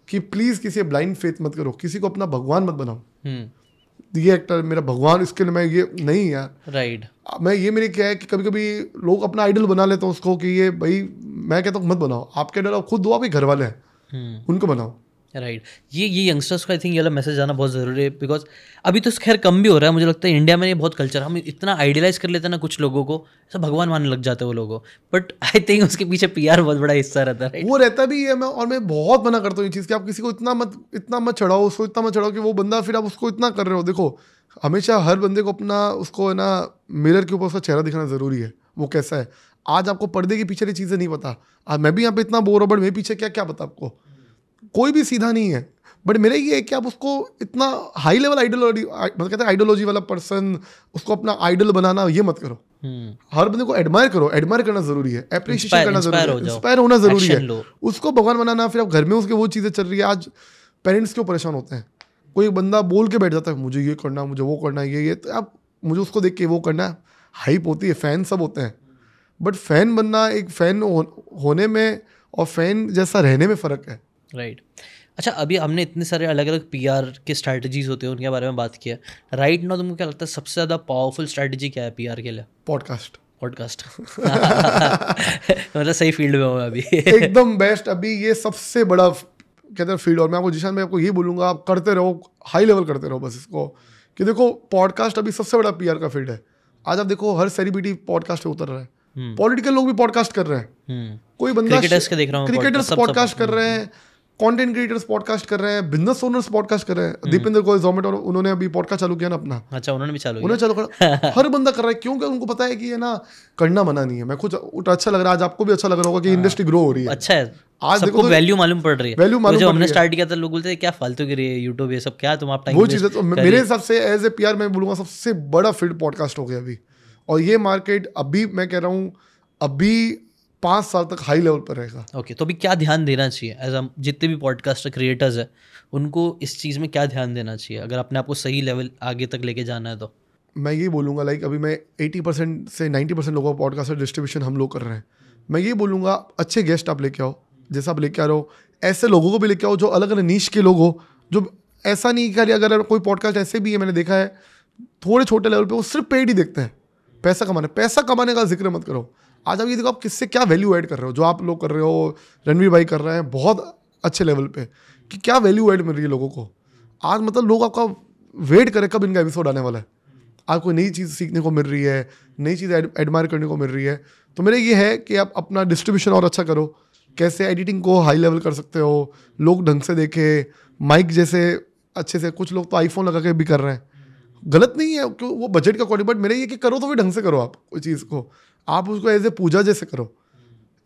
कि प्लीज़ किसी ब्लाइंड फेथ मत करो किसी को अपना भगवान मत बनाओ हम्म। ये एक्टर मेरा भगवान इसके लिए मैं ये नहीं यार राइट मैं ये मेरे क्या है कि कभी कभी लोग अपना आइडल बना लेते हैं उसको कि ये भाई मैं कहता हूँ मत बनाओ आपके आइडल आप खुद दो आपके घर वाले हैं हम्म। उनको बनाओ राइट right. ये ये यंगस्टर्स को आई थिंक ये वाला मैसेज आना बहुत ज़रूरी है बिकॉज अभी तो खैर कम भी हो रहा है मुझे लगता है इंडिया में ये बहुत कल्चर हम इतना आइडियलाइज कर लेते हैं ना कुछ लोगों को ऐसा भगवान मानने लग जाते हैं वो लोगों बट आई थिंक उसके पीछे पी बहुत बड़ा हिस्सा रहता है वो रहता भी है मैं और मैं बहुत मना करता हूँ ये चीज़ कि आप किसी को इतना मत इतना मत चढ़ाओ उसको इतना मत चढ़ाओ कि वो बंदा फिर आप उसको इतना कर रहे हो देखो हमेशा हर बंदे को अपना उसको है ना मिरर के ऊपर उसका चेहरा दिखाना ज़रूरी है वो कैसा है आज आपको पर्दे के पीछे ये चीज़ें नहीं पता मैं भी यहाँ पे इतना बोर हो बट मेरे पीछे क्या क्या पता आपको कोई भी सीधा नहीं है बट मेरा ये है कि आप उसको इतना हाई लेवल आइडियोलॉजी मतलब कहते हैं आइडियोलॉजी वाला पर्सन उसको अपना आइडल बनाना ये मत करो हम्म। हर बंदे को एडमायर करो एडमायर करना जरूरी है अप्रिशिएशन करना जरूरी है इंस्पायर होना जरूरी है उसको भगवान बनाना फिर आप घर में उसके वो चीज़ें चल रही है आज पेरेंट्स क्यों परेशान होते हैं कोई बंदा बोल के बैठ जाता है मुझे ये करना मुझे वो करना ये ये तो आप मुझे उसको देख के वो करना हाइप होती है फ़ैन सब होते हैं बट फ़ैन बनना एक फ़ैन होने में और फ़ैन जैसा रहने में फ़र्क है राइट अच्छा अभी हमने इतने सारे अलग अलग पी के स्ट्रैटेजीज होते हैं उनके बारे में बात किया राइट नाउ तुमको क्या लगता है सबसे ज़्यादा पावरफुल स्ट्रैटेजी क्या है पी के लिए पॉडकास्ट पॉडकास्ट मतलब सही फील्ड में हूँ अभी एकदम बेस्ट अभी ये सबसे बड़ा कहते हैं फील्ड और मैं आपको जिशान मैं आपको यही बोलूँगा आप करते रहो हाई लेवल करते रहो बस इसको कि देखो पॉडकास्ट अभी सबसे बड़ा पीआर का फील्ड है आज आप देखो हर सेलिब्रिटी पॉडकास्ट उतर रहा है पॉलिटिकल हम्म। लोग भी पॉडकास्ट कर रहे हैं हम्म। कोई बंदा क्रिकेटर्स के देख रहा क्रिकेटर्स पॉडकास्ट कर हम्म। रहे हैं कंटेंट क्रिएटर्स पॉडकास्ट कर रहे हैं बिजनेस ओनर्स पॉडकास्ट कर रहे हैं हम्म। दीपेंद्र गोयल जोमेटो उन्होंने अभी पॉडकास्ट चालू किया ना अपना अच्छा उन्होंने भी चालू उन्होंने चालू करा हर बंदा कर रहा है क्योंकि उनको पता है कि ये ना करना मना नहीं है मैं कुछ अच्छा लग रहा है आज आपको भी अच्छा लग रहा होगा कि इंडस्ट्री हाँ। ग्रो हो रही है अच्छा है आज वैल्यू तो मालूम पड़ रही है वैल्यू मालूम जब हमने स्टार्ट किया था लोग बोलते क्या फालतू की रही है यूट्यूब ये सब क्या तुम आप वो चीज़ तो मेरे हिसाब से एज ए मैं सबसे बड़ा फील्ड पॉडकास्ट हो गया अभी और ये मार्केट अभी मैं कह रहा हूँ अभी पाँच साल तक हाई लेवल पर रहेगा ओके okay, तो अभी क्या ध्यान देना चाहिए एज हम जितने भी पॉडकास्टर क्रिएटर्स हैं उनको इस चीज़ में क्या ध्यान देना चाहिए अगर अपने आप को सही लेवल आगे तक लेके जाना है तो मैं यही बोलूँगा लाइक अभी मैं एटी परसेंट से नाइन्टी परसेंट लोगों का पॉडकास्टर डिस्ट्रीब्यूशन हम लोग कर रहे हैं मैं यही बोलूँगा अच्छे गेस्ट आप लेके आओ जैसे आप लेके आ रहे हो ऐसे लोगों को भी लेके आओ जो अलग अलग नीच के लोग हो जो ऐसा नहीं कर अगर कोई पॉडकास्ट ऐसे भी है मैंने देखा है थोड़े छोटे लेवल पे वो सिर्फ पेड ही देखते हैं पैसा कमाने पैसा कमाने का जिक्र मत करो आज आप ये देखो आप किससे क्या वैल्यू ऐड कर रहे हो जो आप लोग कर रहे हो रणवीर भाई कर रहे हैं बहुत अच्छे लेवल पे कि क्या वैल्यू ऐड मिल रही है लोगों को आज मतलब लोग आपका वेट करें कब इनका एपिसोड आने वाला है आपको नई चीज़ सीखने को मिल रही है नई चीज़ एडमायर करने को मिल रही है तो मेरा ये है कि आप अपना डिस्ट्रीब्यूशन और अच्छा करो कैसे एडिटिंग को हाई लेवल कर सकते हो लोग ढंग से देखें माइक जैसे अच्छे से कुछ लोग तो आईफोन लगा के भी कर रहे हैं गलत नहीं है क्यों वो बजट का अकॉर्डिंग बट मेरा ये कि करो तो भी ढंग से करो आप उस चीज़ को आप उसको एज ए पूजा जैसे करो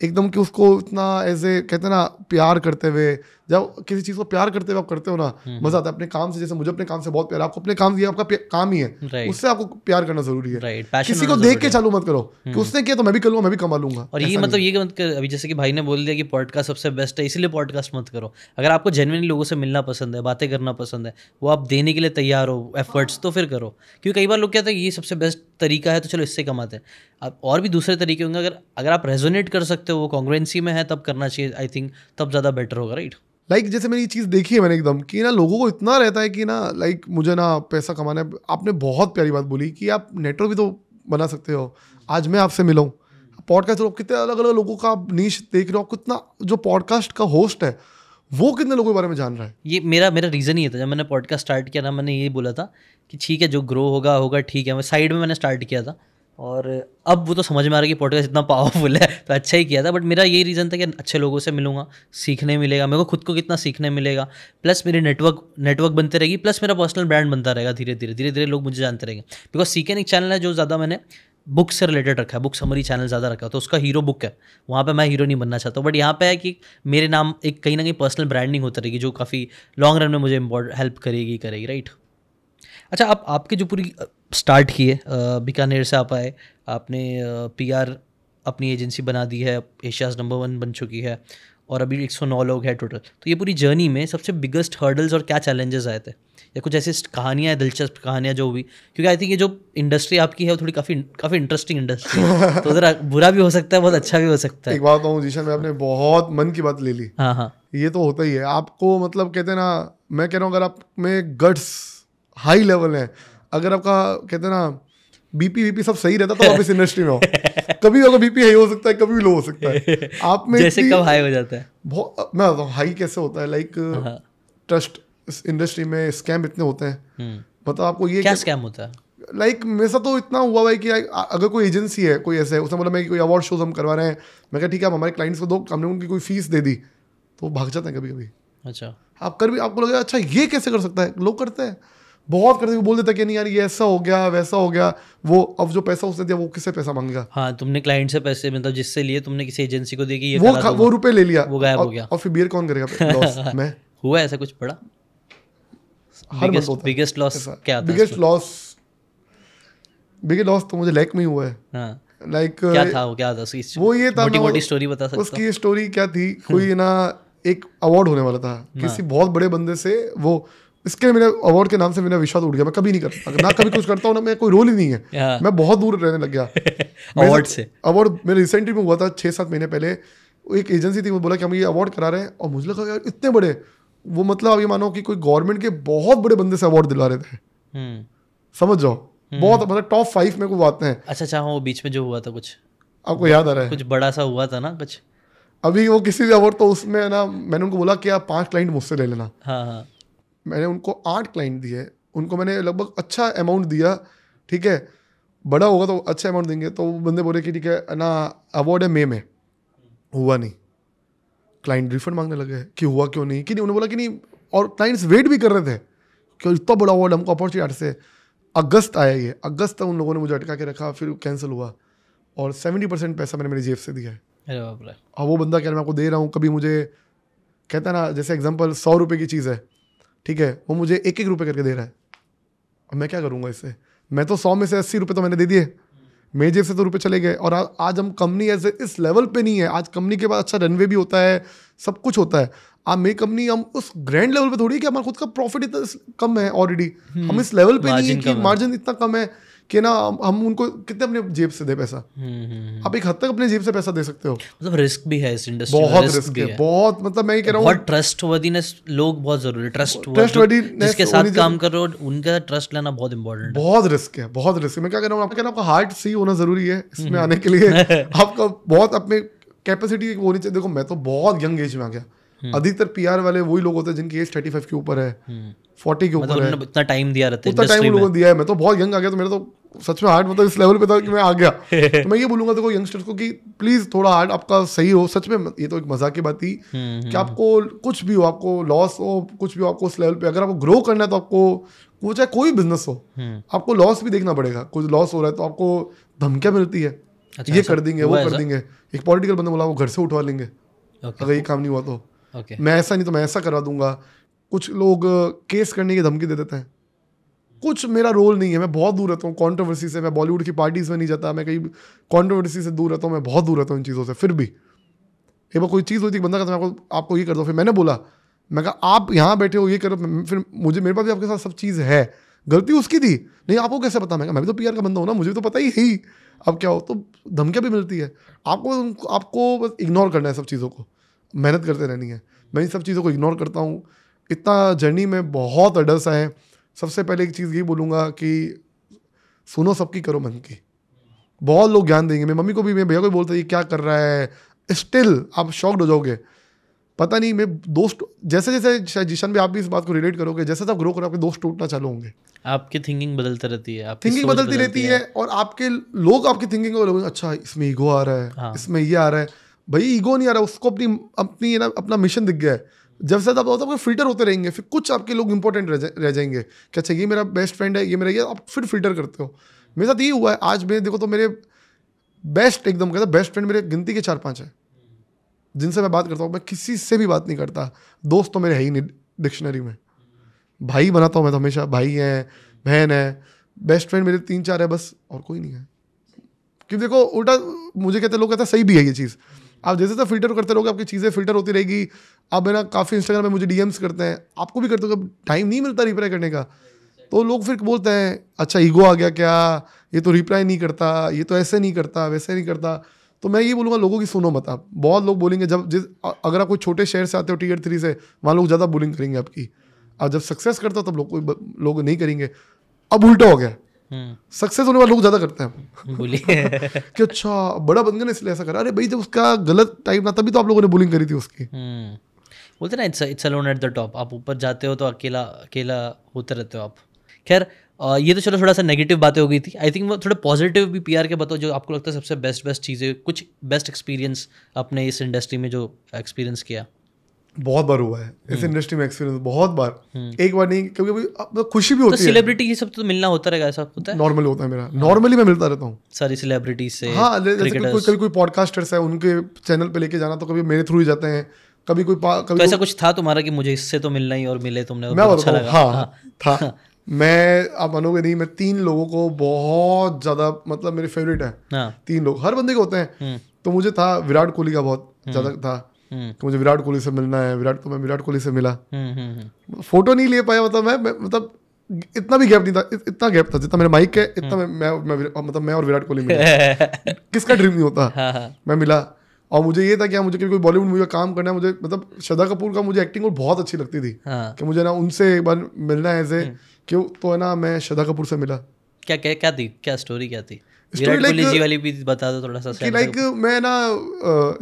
एकदम कि उसको इतना ए कहते हैं ना प्यार करते हुए जब किसी चीज़ को प्यार करते हुए आप करते हो ना हम्म, मजा हम्म। आता है अपने काम से जैसे मुझे अपने काम से बहुत प्यार आपको अपने काम ये आपका काम ही है उससे आपको प्यार करना जरूरी है किसी को देख के चालू मत करो कि हम्म। उसने किया तो मैं भी कर लूँगा मैं भी कमा लूंगा और ये मतलब ये मत मतलब अभी जैसे कि भाई ने बोल दिया कि पॉडकास्ट सबसे बेस्ट है इसीलिए पॉडकास्ट मत करो अगर आपको जेनविन लोगों से मिलना पसंद है बातें करना पसंद है वो आप देने के लिए तैयार हो एफर्ट्स तो फिर करो क्योंकि कई बार लोग कहते हैं ये सबसे बेस्ट तरीका है तो चलो इससे कमाते हैं और भी दूसरे तरीके होंगे अगर अगर आप रेजोनेट कर सकते सकते हो वो कॉन्ग्रेंसी में है तब करना चाहिए आई थिंक तब ज़्यादा बेटर होगा राइट लाइक like, जैसे मैंने ये चीज़ देखी है मैंने एकदम कि ना लोगों को इतना रहता है कि ना लाइक like, मुझे ना पैसा कमाना है आपने बहुत प्यारी बात बोली कि आप नेटवर्क भी तो बना सकते हो आज मैं आपसे मिलाऊँ पॉडकास्ट लोग कितने अलग अलग लोगों का आप नीच देख रहे हो कितना जो पॉडकास्ट का होस्ट है वो कितने लोगों के बारे में जान रहा है ये मेरा मेरा रीज़न ही था जब मैंने पॉडकास्ट स्टार्ट किया ना मैंने ये बोला था कि ठीक है जो ग्रो होगा होगा ठीक है मैं साइड में मैंने स्टार्ट किया था और अब वो तो समझ में आ रहा है कि पॉडकास्ट इतना पावरफुल है तो अच्छा ही किया था बट मेरा यही रीज़न था कि अच्छे लोगों से मिलूंगा सीखने मिलेगा मेरे को खुद को कितना सीखने मिलेगा प्लस मेरी नेटवर्क नेटवर्क बनते रहेगी प्लस मेरा पर्सनल ब्रांड बनता रहेगा धीरे धीरे धीरे धीरे लोग मुझे जानते रहेंगे बिकॉज सीखे एक चैनल है जो ज़्यादा मैंने बुक से रिलेटेड रखा है बुक समरी चैनल ज़्यादा रखा तो उसका हीरो बुक है वहाँ पर मैं हीरो नहीं बनना चाहता बट यहाँ पे है कि मेरे नाम एक कहीं ना कहीं पर्सनल ब्रांडिंग होती रहेगी जो काफ़ी लॉन्ग रन में मुझे हेल्प करेगी करेगी राइट अच्छा अब आपके जो पूरी स्टार्ट किए बीकानेर से आप आए आपने पीआर अपनी एजेंसी बना दी है एशियाज़ नंबर वन बन चुकी है और अभी एक सौ नौ लोग हैं टोटल तो ये पूरी जर्नी में सबसे बिगेस्ट हर्डल्स और क्या चैलेंजेस आए थे या कुछ ऐसी कहानियाँ हैं दिलचस्प कहानियाँ जो हुई क्योंकि आई थिंक ये जो इंडस्ट्री आपकी है वो थोड़ी काफ़ी काफ़ी इंटरेस्टिंग इंडस्ट्री है तो उधर बुरा भी हो सकता है बहुत अच्छा भी हो सकता है एक बात कहूँ तो जीशन आपने बहुत मन की बात ले ली हाँ हाँ ये तो होता ही है आपको मतलब कहते हैं ना मैं कह रहा हूँ अगर आप में गट्स हाई लेवल है अगर आपका कहते ना बीपी वीपी सब सही रहता तो आप इस इंडस्ट्री में हो कभी आपका बीपी हाई हो सकता है कभी लो हो सकता है आप में जैसे कब हाई हो जाता है बहुत मैं बताऊँ हाई कैसे होता है लाइक हाँ। ट्रस्ट इस इंडस्ट्री में स्कैम इतने होते हैं मतलब आपको ये क्या स्कैम होता है लाइक like, मेरे साथ तो इतना हुआ भाई कि अगर कोई एजेंसी है कोई ऐसे उसने बोला मैं कोई अवार्ड शोज हम करवा रहे हैं मैं कहा ठीक है हमारे क्लाइंट्स को दो हमने उनकी कोई फीस दे दी तो भाग जाते हैं कभी कभी अच्छा आप कर भी आपको लगे अच्छा ये कैसे कर सकता है लोग करते हैं बहुत करते बोल देता कि नहीं यार ये ऐसा हो गया वैसा हो गया वो अब जो पैसा उसने दिया वो किससे पैसा मांगेगा हाँ तुमने क्लाइंट से पैसे मतलब जिससे लिए तुमने किसी एजेंसी को दी कि ये वो खा, तो वो रुपए ले लिया वो गायब हो गया और फिर बियर कौन करेगा मैं हुआ ऐसा कुछ पड़ा बिगेस्ट लॉस क्या बिगेस्ट लॉस बिगेस्ट लॉस तो मुझे लैक में हुआ है लाइक हाँ। like, क्या था वो क्या था उसकी वो ये था मोटी मोटी स्टोरी बता सकते उसकी स्टोरी क्या थी कोई ना एक अवार्ड होने वाला था हाँ। किसी बहुत बड़े बंदे से वो इसके मेरे अवार्ड के नाम से मेरा विश्वास उठ गया मैं कभी नहीं करता ना कभी कुछ करता हूँ ना मैं कोई रोल ही नहीं है हाँ। मैं बहुत दूर रहने लग गया अवार्ड से अवार्ड मेरे रिसेंटली में हुआ था छः सात महीने पहले एक एजेंसी थी वो बोला कि हम ये अवार्ड करा रहे हैं और मुझे लगा यार इतने बड़े वो मतलब अभी मानो कि कोई गवर्नमेंट के बहुत बड़े बंदे से अवार्ड दिला रहे थे हम्म। समझ जाओ हम्म। बहुत मतलब टॉप फाइव में को आते हैं अच्छा अच्छा हाँ, वो बीच में जो हुआ था कुछ आपको याद आ रहा है कुछ बड़ा सा हुआ था ना कुछ अभी वो किसी भी अवार्ड तो उसमें ना मैंने उनको बोला कि आप पांच क्लाइंट मुझसे ले लेना हाँ हाँ मैंने उनको आठ क्लाइंट दिए उनको मैंने लगभग अच्छा अमाउंट दिया ठीक है बड़ा होगा तो अच्छा अमाउंट देंगे तो वो बंदे बोले कि ठीक है ना अवार्ड है मे में हुआ नहीं क्लाइंट रिफंड मांगने लगे कि हुआ क्यों नहीं कि नहीं उन्होंने बोला कि नहीं और क्लाइंट्स वेट भी कर रहे थे क्यों इतना बड़ा अवार्ड हमको अपॉर्चुनिटी से अगस्त आया ये अगस्त तक उन लोगों ने मुझे अटका के रखा फिर कैंसिल हुआ और सेवेंटी परसेंट पैसा मैंने मेरी जेब से दिया है और वो बंदा कह रहा मैं आपको दे रहा हूँ कभी मुझे कहता ना जैसे एग्जाम्पल सौ रुपये की चीज़ है ठीक है वो मुझे एक एक रुपये करके दे रहा है अब मैं क्या करूँगा इससे मैं तो सौ में से अस्सी रुपये तो मैंने दे दिए मेरी जेब से तो रुपये चले गए और आ, आज हम कंपनी ऐसे इस लेवल पे नहीं है आज कंपनी के पास अच्छा रनवे भी होता है सब कुछ होता है आप मेरी कंपनी हम उस ग्रैंड लेवल पे थोड़ी है कि हमारा खुद का हम्म। प्रॉफिट इतना कम है ऑलरेडी हम इस लेवल पे नहीं है कि मार्जिन इतना कम है कि ना हम उनको कितने अपने जेब से दे पैसा हम्म, हम्म, आप एक हद तक अपने जेब से पैसा दे सकते हो मतलब रिस्क भी है इस इंडस्ट्री बहुत रिस्क, रिस्क है बहुत मतलब मैं ये कह रहा हूँ ट्रस्ट वर्दीनेस लोग बहुत जरूरी ट्रस्ट ट्रस्ट जिसके साथ काम कर रहे हो उनका ट्रस्ट लेना बहुत इंपॉर्टेंट बहुत रिस्क है बहुत रिस्क मैं क्या कह रहा हूँ आपका आपका हार्ट सही होना जरूरी है इसमें हम्म। आने के लिए आपका बहुत अपने कैपेसिटी होनी चाहिए देखो मैं तो बहुत यंग एज में आ गया हम्म। अधिकतर पीआर वाले वही लोग होते हैं जिनकी एज थर्टी फाइव के ऊपर है फोर्टी हम्म। के ऊपर मतलब है टाइम दिया रहता है उतना टाइम लोगों ने दिया है मैं तो बहुत यंग आ गया तो मेरा तो सच में हार्ट मतलब इस लेवल पे था कि मैं आ गया तो मैं ये बोलूंगा देखो यंगस्टर्स को कि प्लीज थोड़ा हार्ट आपका सही हो सच में ये तो एक मजाक की बात थी हम्म, कि आपको कुछ भी हो आपको लॉस हो कुछ भी हो आपको उस लेवल पे अगर आपको ग्रो करना है तो आपको वो चाहे कोई बिजनेस हो आपको लॉस भी देखना पड़ेगा कुछ लॉस हो रहा है तो आपको धमकियां मिलती है अच्छा, ये कर देंगे वो कर देंगे एक पॉलिटिकल बंदा बोला वो घर से उठवा लेंगे अगर ये काम नहीं हुआ तो okay. मैं ऐसा नहीं तो मैं ऐसा करवा दूंगा कुछ लोग केस करने की धमकी दे देते हैं कुछ मेरा रोल नहीं है मैं बहुत दूर रहता हूँ कॉन्ट्रोवर्सी से मैं बॉलीवुड की पार्टीज में नहीं जाता मैं कहीं कॉन्ट्रोवर्सी से दूर रहता हूँ मैं बहुत दूर रहता हूँ इन चीज़ों से फिर भी एक बार कोई चीज़ होती है बंदा कहता मैं आपको आपको ये कर दो फिर मैंने बोला मैं कहा आप यहाँ बैठे हो ये करो फिर मुझे मेरे पास भी आपके साथ सब चीज़ है गलती उसकी थी नहीं आपको कैसे पता मैं मैं भी तो पीआर का बंदा हूँ ना मुझे तो पता ही है अब क्या हो तो धमकियाँ भी मिलती है आपको आपको बस इग्नोर करना है सब चीज़ों को मेहनत करते रहनी है मैं इन सब चीज़ों को इग्नोर करता हूँ इतना जर्नी में बहुत अडर्स आए सबसे पहले एक चीज़ यही बोलूँगा कि सुनो सबकी करो मन की बहुत लोग ज्ञान देंगे मेरी मम्मी को भी मैं भैया को भी बोलता ये क्या कर रहा है स्टिल आप शॉक्ड हो जाओगे पता नहीं मैं दोस्त जैसे जैसे शायद जिशन भी आप भी इस बात को रिलेट करोगे जैसे जैसे आप ग्रो करो आपके दोस्त टूटना चालू होंगे आपकी थिंकिंग बदलती रहती है थिंकिंग बदलती रहती है।, है और आपके लोग आपकी थिंकिंग अच्छा इसमें ईगो आ रहा है हाँ। इसमें ये आ रहा है भाई ईगो नहीं आ रहा उसको अपनी अपनी ना अपना मिशन दिख गया है जब से आप आपके फिल्टर होते रहेंगे फिर कुछ आपके लोग इंपॉर्टेंट रह, जा, रह जाएंगे कि अच्छा ये मेरा बेस्ट फ्रेंड है ये मेरा ये आप फिर फिल्टर करते हो मेरे साथ ये हुआ है आज मैं देखो तो मेरे बेस्ट एकदम कहता बेस्ट फ्रेंड मेरे गिनती के चार पाँच हैं जिनसे मैं बात करता हूँ मैं किसी से भी बात नहीं करता दोस्त तो मेरे है ही नहीं डिक्शनरी में भाई बनाता हूँ मैं तो हमेशा भाई हैं बहन है बेस्ट फ्रेंड मेरे तीन चार है बस और कोई नहीं है क्योंकि देखो उल्टा मुझे कहते लोग कहते सही भी है ये चीज़ आप जैसे जैसे फिल्टर करते रहोगे आपकी चीज़ें फिल्टर होती रहेगी आप मेरा काफ़ी इंस्टाग्राम पर मुझे डीएम्स करते हैं आपको भी करते हो टाइम नहीं मिलता रिप्लाई करने का तो लोग फिर बोलते हैं अच्छा ईगो आ गया क्या ये तो रिप्लाई नहीं करता ये तो ऐसे नहीं करता वैसे नहीं करता तो मैं ये बोलूँगा लोगों की सुनो मत आप बहुत लोग बोलेंगे जब जिस अगर आप कोई छोटे शहर से आते हो टीयर थ्री से वहाँ लोग ज़्यादा बोलिंग करेंगे आपकी और जब सक्सेस करता हो तब लोग लोग नहीं करेंगे अब उल्टा हो गया सक्सेस हम्म। होने वाले लोग ज्यादा करते हैं कि अच्छा बड़ा बन गया इसलिए ऐसा करा अरे भाई जब उसका गलत टाइम ना तभी तो आप लोगों ने बुलिंग करी थी उसकी हम्म। बोलते ना it's it's alone at the top आप ऊपर जाते हो तो अकेला अकेला होते रहते हो आप खैर ये तो चलो थोड़ा सा नेगेटिव बातें हो गई थी आई थिंक वो थोड़े पॉजिटिव भी पीआर के बताओ जो आपको लगता है सबसे बेस्ट बेस्ट चीज़ें कुछ बेस्ट एक्सपीरियंस अपने इस इंडस्ट्री में जो एक्सपीरियंस किया बहुत बार हुआ है इस इंडस्ट्री हम्म। में एक्सपीरियंस बहुत बार हम्म। एक बार नहीं क्योंकि अभी तो खुशी भी तो होती तो है सेलिब्रिटी सब तो मिलना होता रहेगा ऐसा होता है नॉर्मल होता है मेरा नॉर्मली मैं मिलता रहता हूँ सारी सेलिब्रिटी से हाँ कभी कोई पॉडकास्टर्स है उनके चैनल पे लेके जाना तो कभी मेरे थ्रू ही जाते हैं कभी कोई कभी तो ऐसा कुछ था तुम्हारा कि मुझे इससे तो मिलना ही और मिले तुमने मैं अच्छा लगा हाँ था हाँ। मैं आप मानोगे नहीं मैं तीन लोगों को बहुत ज़्यादा मतलब मेरे फेवरेट है हाँ। तीन लोग हर बंदे के होते हैं हम्म। तो मुझे था विराट कोहली का बहुत ज़्यादा था हम्म। कि मुझे विराट कोहली से मिलना है विराट तो मैं विराट कोहली से मिला हम्म, हम्म, फोटो नहीं ले पाया मतलब मैं, मतलब इतना भी गैप नहीं था इतना गैप था जितना मेरे माइक है इतना मैं, मैं, मैं मतलब मैं और विराट कोहली मिला किसका ड्रीम नहीं होता हाँ, हाँ। मैं मिला और मुझे ये था कि हाँ, मुझे कोई बॉलीवुड मूवी का काम करना है मुझे मतलब श्रद्धा कपूर का मुझे एक्टिंग और बहुत अच्छी लगती थी कि मुझे ना उनसे एक बार मिलना है ऐसे क्यों तो है ना मैं श्रद्धा कपूर से मिला क्या क्या क्या थी क्या स्टोरी क्या थी स्टोरी लाइक वाली भी बता दो थोड़ा सा कि लाइक मैं ना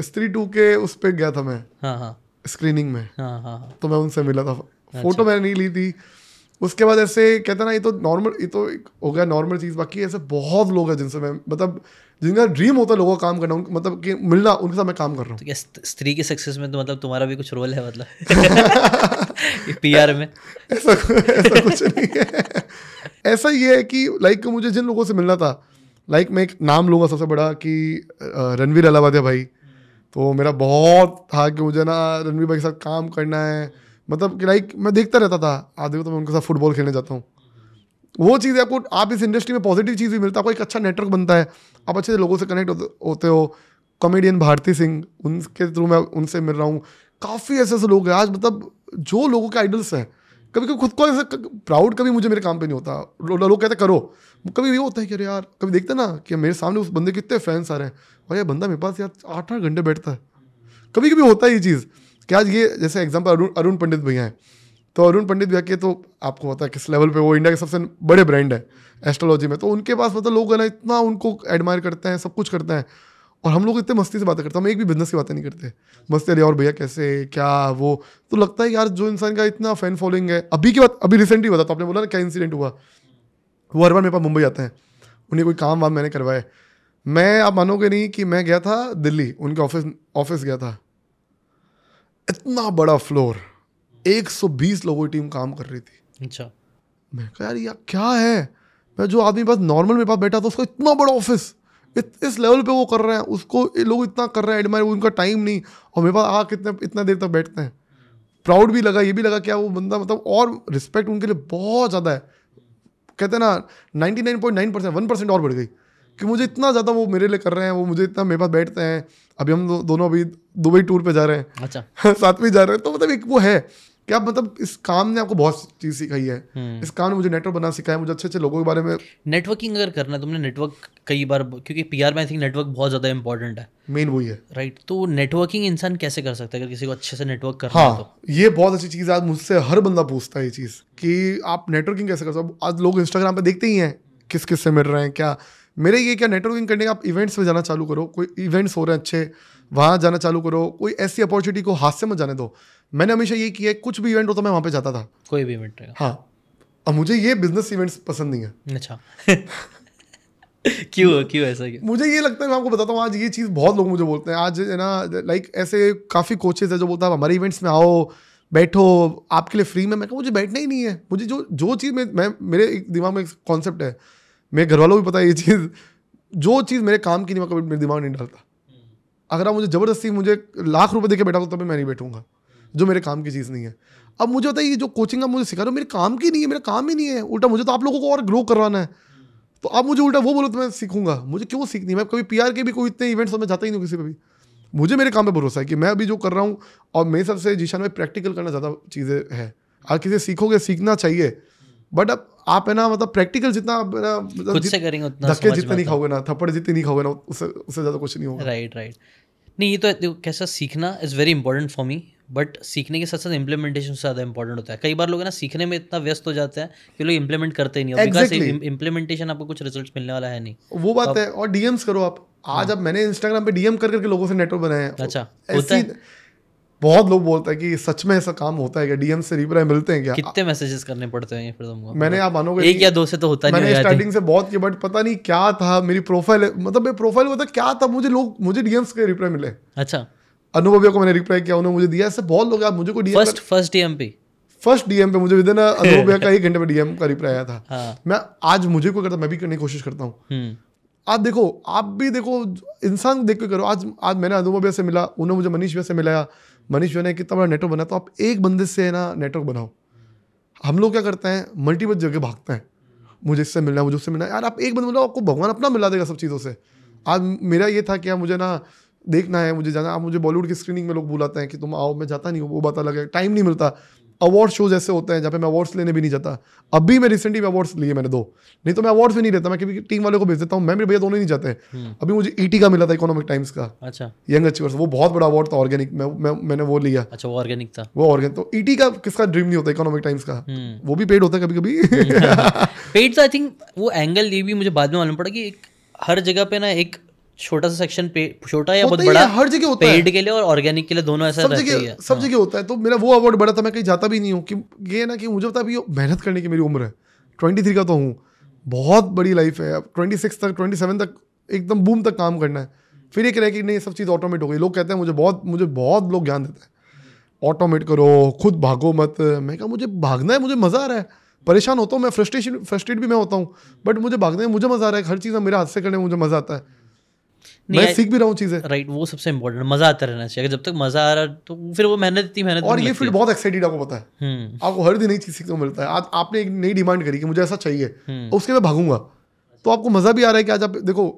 स्त्री टू के उस पर गया था मैं हाँ हाँ स्क्रीनिंग में हाँ, हाँ हाँ तो मैं उनसे मिला था फोटो अच्छा। मैंने नहीं ली थी उसके बाद ऐसे कहता ना ये तो नॉर्मल ये तो हो गया नॉर्मल चीज़ बाकी ऐसे बहुत लोग हैं जिनसे मैं मतलब जिनका ड्रीम होता है लोगों का काम करना उन, मतलब कि मिलना उनके साथ मैं काम कर रहा हूँ तो स्त्री के सक्सेस में तो मतलब तुम्हारा भी कुछ रोल है मतलब पी आर में ऐसा ऐसा कुछ नहीं है ऐसा ये है कि लाइक मुझे जिन लोगों से मिलना था लाइक मैं एक नाम लूँगा सबसे बड़ा कि रणवीर अलावादिया भाई तो मेरा बहुत था कि मुझे ना रणवीर भाई के साथ काम करना है मतलब कि लाइक मैं देखता रहता था आधे को तो मैं उनके साथ फुटबॉल खेलने जाता हूँ वो चीज़ आपको आप इस इंडस्ट्री में पॉजिटिव चीज़ भी मिलता है आपको एक अच्छा नेटवर्क बनता है आप अच्छे से लोगों से कनेक्ट होते हो कॉमेडियन भारती सिंह उनके थ्रू मैं उनसे मिल रहा हूँ काफ़ी ऐसे ऐसे लोग हैं आज मतलब जो लोगों के आइडल्स हैं कभी कभी खुद को ऐसा प्राउड कभी मुझे मेरे काम पे नहीं होता लोग लो कहते करो कभी ये होता है कि अरे यार कभी देखते ना कि मेरे सामने उस बंदे कितने फैंस आ रहे हैं और यार बंदा मेरे पास यार आठ आठ घंटे बैठता है कभी कभी होता है ये चीज़ कि आज ये जैसे एग्जाम्पल अरुण अरुण पंडित भैया हैं तो अरुण पंडित भैया के तो आपको पता है किस लेवल पे वो इंडिया के सबसे बड़े ब्रांड है एस्ट्रोलॉजी में तो उनके पास मतलब लोग है ना इतना उनको एडमायर करते हैं सब कुछ करते हैं और हम लोग इतने मस्ती से बातें करते हैं हम एक भी बिजनेस की बातें नहीं करते मस्ती अरे और भैया कैसे क्या वो तो लगता है यार जो इंसान का इतना फैन फॉलोइंग है अभी की बात अभी रिसेंटली बताता तो आपने बोला ना क्या इंसिडेंट हुआ वो हर बार मेरे पास मुंबई आते हैं उन्हें कोई काम वाम मैंने करवाए मैं आप मानोगे नहीं कि मैं गया था दिल्ली उनके ऑफिस ऑफिस गया था इतना बड़ा फ्लोर 120 लोगों की टीम काम कर रही थी अच्छा मैं कह यार यार क्या है मैं जो आदमी पास नॉर्मल मेरे पास बैठा था उसका इतना बड़ा ऑफिस इस लेवल पे वो कर रहे हैं उसको लोग इतना कर रहे हैं एडमायर उनका टाइम नहीं और मेरे पास आ कितने इतना देर तक बैठते हैं प्राउड भी लगा ये भी लगा क्या वो बंदा मतलब और रिस्पेक्ट उनके लिए बहुत ज़्यादा है कहते हैं ना ninety nine point nine percent one percent और बढ़ गई कि मुझे इतना ज़्यादा वो मेरे लिए कर रहे हैं वो मुझे इतना मेरे पास बैठते हैं अभी हम दो, दोनों अभी दुबई टूर पे जा रहे हैं अच्छा साथ में जा रहे हैं तो मतलब एक वो है क्या मतलब इस काम ने आपको बहुत चीज़ सिखाई है हम्म। इस काम ने मुझे नेटवर्क बना सिखाया मुझे अच्छे अच्छे लोगों के बारे में नेटवर्किंग अगर करना है तुमने नेटवर्क कई बार क्योंकि पी आर में आई थिंक नेटवर्क बहुत ज़्यादा इंपॉर्टेंट है मेन वही है राइट तो नेटवर्किंग इंसान कैसे कर सकता है अगर किसी को अच्छे से नेटवर्क करना हाँ, है तो ये बहुत अच्छी चीज़ है आज मुझसे हर बंदा पूछता है ये चीज़ कि आप नेटवर्किंग कैसे कर सकते आज लोग इंस्टाग्राम पर देखते ही हैं किस किस से मिल रहे हैं क्या मेरे ये क्या नेटवर्किंग करने का आप इवेंट्स में जाना चालू करो कोई इवेंट्स हो रहे हैं अच्छे वहाँ जाना चालू करो कोई ऐसी अपॉर्चुनिटी को हाथ से मत जाने दो मैंने हमेशा ये किया कुछ भी इवेंट होता तो मैं वहाँ पे जाता था कोई भी इवेंट हाँ अब मुझे ये बिजनेस इवेंट्स पसंद नहीं है अच्छा क्यों क्यों ऐसा क्यों मुझे ये लगता है मैं आपको बताता हूँ आज ये चीज़ बहुत लोग मुझे बोलते हैं आज है ना लाइक ऐसे काफ़ी कोचेज है जो बोलता है हमारे इवेंट्स में आओ बैठो आपके लिए फ्री में मैं कहा मुझे बैठना ही नहीं है मुझे जो जो चीज़ में मैं मेरे एक दिमाग में एक कॉन्सेप्ट है मेरे घर वालों को भी पता है ये चीज़ जो चीज़ मेरे काम की नहीं मैं कभी मेरे दिमाग नहीं डालता हम्म। अगर आप मुझे ज़बरदस्ती मुझे लाख रुपए देकर बैठा हो तब मैं नहीं बैठूंगा जो मेरे काम की चीज़ नहीं है अब मुझे होता है ये जो कोचिंग आप मुझे सिखा रहे हो मेरे काम की नहीं है मेरा काम ही नहीं है उल्टा मुझे तो आप लोगों को और ग्रो करवाना है तो आप मुझे उल्टा वो बोलो तो मैं सीखूंगा मुझे क्यों सीखनी मैं कभी पीआर के भी कोई इतने इवेंट्स में जाता ही नहीं किसी पे भी मुझे मेरे काम पर भरोसा है कि मैं अभी जो कर रहा हूँ और मेरे सबसे जीशान में प्रैक्टिकल करना ज़्यादा चीज़ें है आप किसी सीखोगे सीखना चाहिए बट अब आप है ना मतलब प्रैक्टिकल जितना आप ना मतलब से करेंगे उतना धक्के जितने नहीं खाओगे ना थप्पड़ जितने नहीं खाओगे ना उससे उससे ज़्यादा कुछ नहीं होगा राइट राइट नहीं ये तो कैसा सीखना is very important for me but सीखने के साथ साथ इम्प्लीमेंटेशन ज़्यादा इंपॉर्टेंट होता है कई बार लोग ना सीखने में इतना व्यस्त हो जाते हैं कि लोग इम्प्लीमेंट करते ही नहीं exactly. इम्प्लीमेंटेशन आपको कुछ रिजल्ट मिलने वाला है नहीं वो बात आप, है और डीएम्स करो आप आज हाँ। अब मैंने इंस्टाग्राम पे डीएम कर करके लोगों से नेटवर्क बनाया अच्छा होता है बहुत लोग बोलते हैं कि सच में ऐसा काम होता है क्या डीएम से रिप्लाई मिलते हैं क्या कितने मैसेजेस करने पड़ते हैं फिर तुमको मैंने आप मानोगे एक या दो से तो होता मैंने नहीं स्टार्टिंग से बहुत किया बट पता नहीं क्या था मेरी प्रोफाइल मतलब प्रोफाइल मतलब क्या था मुझे लोग मुझे डीएम से रिप्लाई मिले अच्छा अनुभव को मैंने रिप्लाई किया उन्होंने मुझे दिया ऐसे बहुत लोग आप मुझे को डीएम फर्स्ट फर्स्ट डीएम पे फर्स्ट डीएम पे मुझे विदिन अनुभव का एक घंटे में डीएम का रिप्लाई आया था हाँ. मैं आज मुझे को करता मैं भी करने की कोशिश करता हूँ हम्म। आप देखो आप भी देखो इंसान देख के करो आज आज मैंने अनुभव भैया से मिला उन्होंने मुझे मनीष भैया से मिलाया मनीष भैया ने कितना बड़ा नेटवर्क बना तो आप एक बंदे से ना नेटवर्क बनाओ हम लोग क्या करते हैं मल्टीपल जगह भागते हैं मुझे इससे मिलना है मुझे उससे मिलना है यार आप एक बंदा मिलाओ आपको भगवान अपना मिला देगा सब चीज़ों से आज मेरा ये था कि मुझे ना देखना है मुझे जाना आप मुझे बॉलीवुड की स्क्रीनिंग में लोग बुलाते हैं कि तुम आओ मैं जाता नहीं हूँ वो पता लगे टाइम नहीं मिलता अवार्ड शोज ऐसे होते हैं जहाँ पे मैं अवार्ड्स लेने भी नहीं जाता अभी मैं रिसेंटली अवार्ड्स लिए मैंने दो नहीं तो मैं अवार्ड्स भी नहीं रहता मैं क्योंकि टीम वाले को भेज देता हूँ मैं मेरे भैया दोनों नहीं जाते हैं हम्म। अभी मुझे ईटी e का मिला था इकोनॉमिक टाइम्स का अच्छा यंग अचीवर्स वो बहुत बड़ा अवार्ड था ऑर्गेनिक मैं, मैं मैंने वो लिया अच्छा वो ऑर्गेनिक था वो ऑर्गेनिक तो ईटी e का किसका ड्रीम नहीं होता इकोनॉमिक टाइम्स का हम्म। वो भी पेड होता है कभी कभी पेड तो आई थिंक वो एंगल ये भी मुझे बाद में मालूम पड़ा कि हर जगह पे ना एक छोटा सा सेक्शन छोटा या बहुत बड़ा हर जगह होता पेड के लिए और ऑर्गेनिक के लिए दोनों ऐसा सब जगह सब हाँ। जगह होता है तो मेरा वो अवार्ड बड़ा था मैं कहीं जाता भी नहीं हूँ कि ये ना कि मुझे पता भी मेहनत करने की मेरी उम्र है ट्वेंटी थ्री का तो हूँ बहुत बड़ी लाइफ है अब ट्वेंटी सिक्स तक ट्वेंटी सेवन तक एकदम बूम तक काम करना है फिर एक रह कि नहीं सब चीज़ ऑटोमेट हो गई लोग कहते हैं मुझे बहुत मुझे बहुत लोग ज्ञान देते हैं ऑटोमेट करो खुद भागो मत मैं कहा मुझे भागना है मुझे मज़ा आ रहा है परेशान होता हूँ मैं फ्रस्ट्रेशन फ्रस्ट्रेट भी मैं होता हूँ बट मुझे भागने में मुझे मज़ा आ रहा है हर चीज़ मेरे हाथ से करने में मुझे मज़ा आता है मैं सीख भी रहा हूँ चीजें राइट वो सबसे इम्पोर्टेंट मजा आता रहना चाहिए अगर जब तक मजा आ रहा तो फिर वो मेहनत इतनी मेहनत और ये फील्ड बहुत एक्साइटेड आपको पता है हम्म। आपको हर दिन नई चीज सीखने को मिलता है आज आपने एक नई डिमांड करी कि मुझे ऐसा चाहिए हम्म। उसके मैं भागूंगा तो आपको मजा भी आ रहा है कि आज आप देखो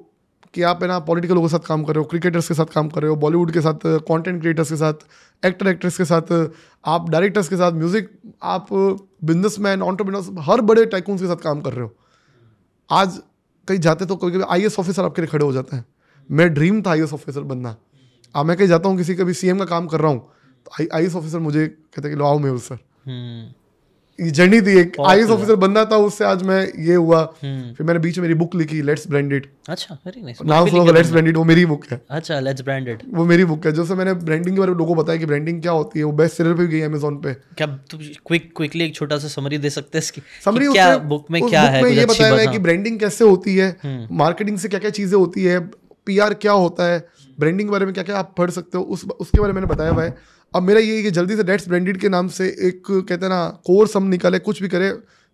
कि आप है ना पॉलिटिकल लोगों के साथ काम कर रहे हो क्रिकेटर्स के साथ काम कर रहे हो बॉलीवुड के साथ कंटेंट क्रिएटर्स के साथ एक्टर एक्ट्रेस के साथ आप डायरेक्टर्स के साथ म्यूजिक आप बिजनेसमैन ऑन्टरप्रीनर्स हर बड़े टाइकून्स के साथ काम कर रहे हो आज कहीं जाते तो कभी कभी आई ऑफिसर आपके लिए खड़े हो जाते हैं मेरा ड्रीम था आई ऑफिसर बनना अब मैं कहीं जाता हूँ किसी का भी सी का काम कर रहा हूँ तो आई ऑफिसर मुझे कहते कि लो आओ मेहुल सर जर्नी हम्म। थी एक आई एस ऑफिसर बनना था उससे आज मैं ये हुआ हम्म। फिर मैंने बीच में मेरी बुक लिखी लेट्स ब्रांडेड अच्छा वेरी नाइस लेट्स ब्रांडेड वो मेरी बुक है अच्छा लेट्स ब्रांडेड वो मेरी बुक है जैसे मैंने ब्रांडिंग के बारे में लोगों को बताया कि ब्रांडिंग क्या होती है वो बेस्ट सेलर पे गई Amazon पे क्या तुम क्विक क्विकली एक छोटा सा समरी दे सकते हैं इसकी समरी क्या बुक में क्या है ये बताया है कि ब्रांडिंग कैसे होती है मार्केटिंग हम्म। से क्या क्या चीजें होती है पीआर क्या होता है ब्रांडिंग के बारे में क्या क्या आप पढ़ सकते हो उस उसके बारे में मैंने बताया हुआ है अब मेरा ये कि जल्दी से डेट्स ब्रांडेड के नाम से एक कहते हैं ना कोर्स हम निकाले कुछ भी करें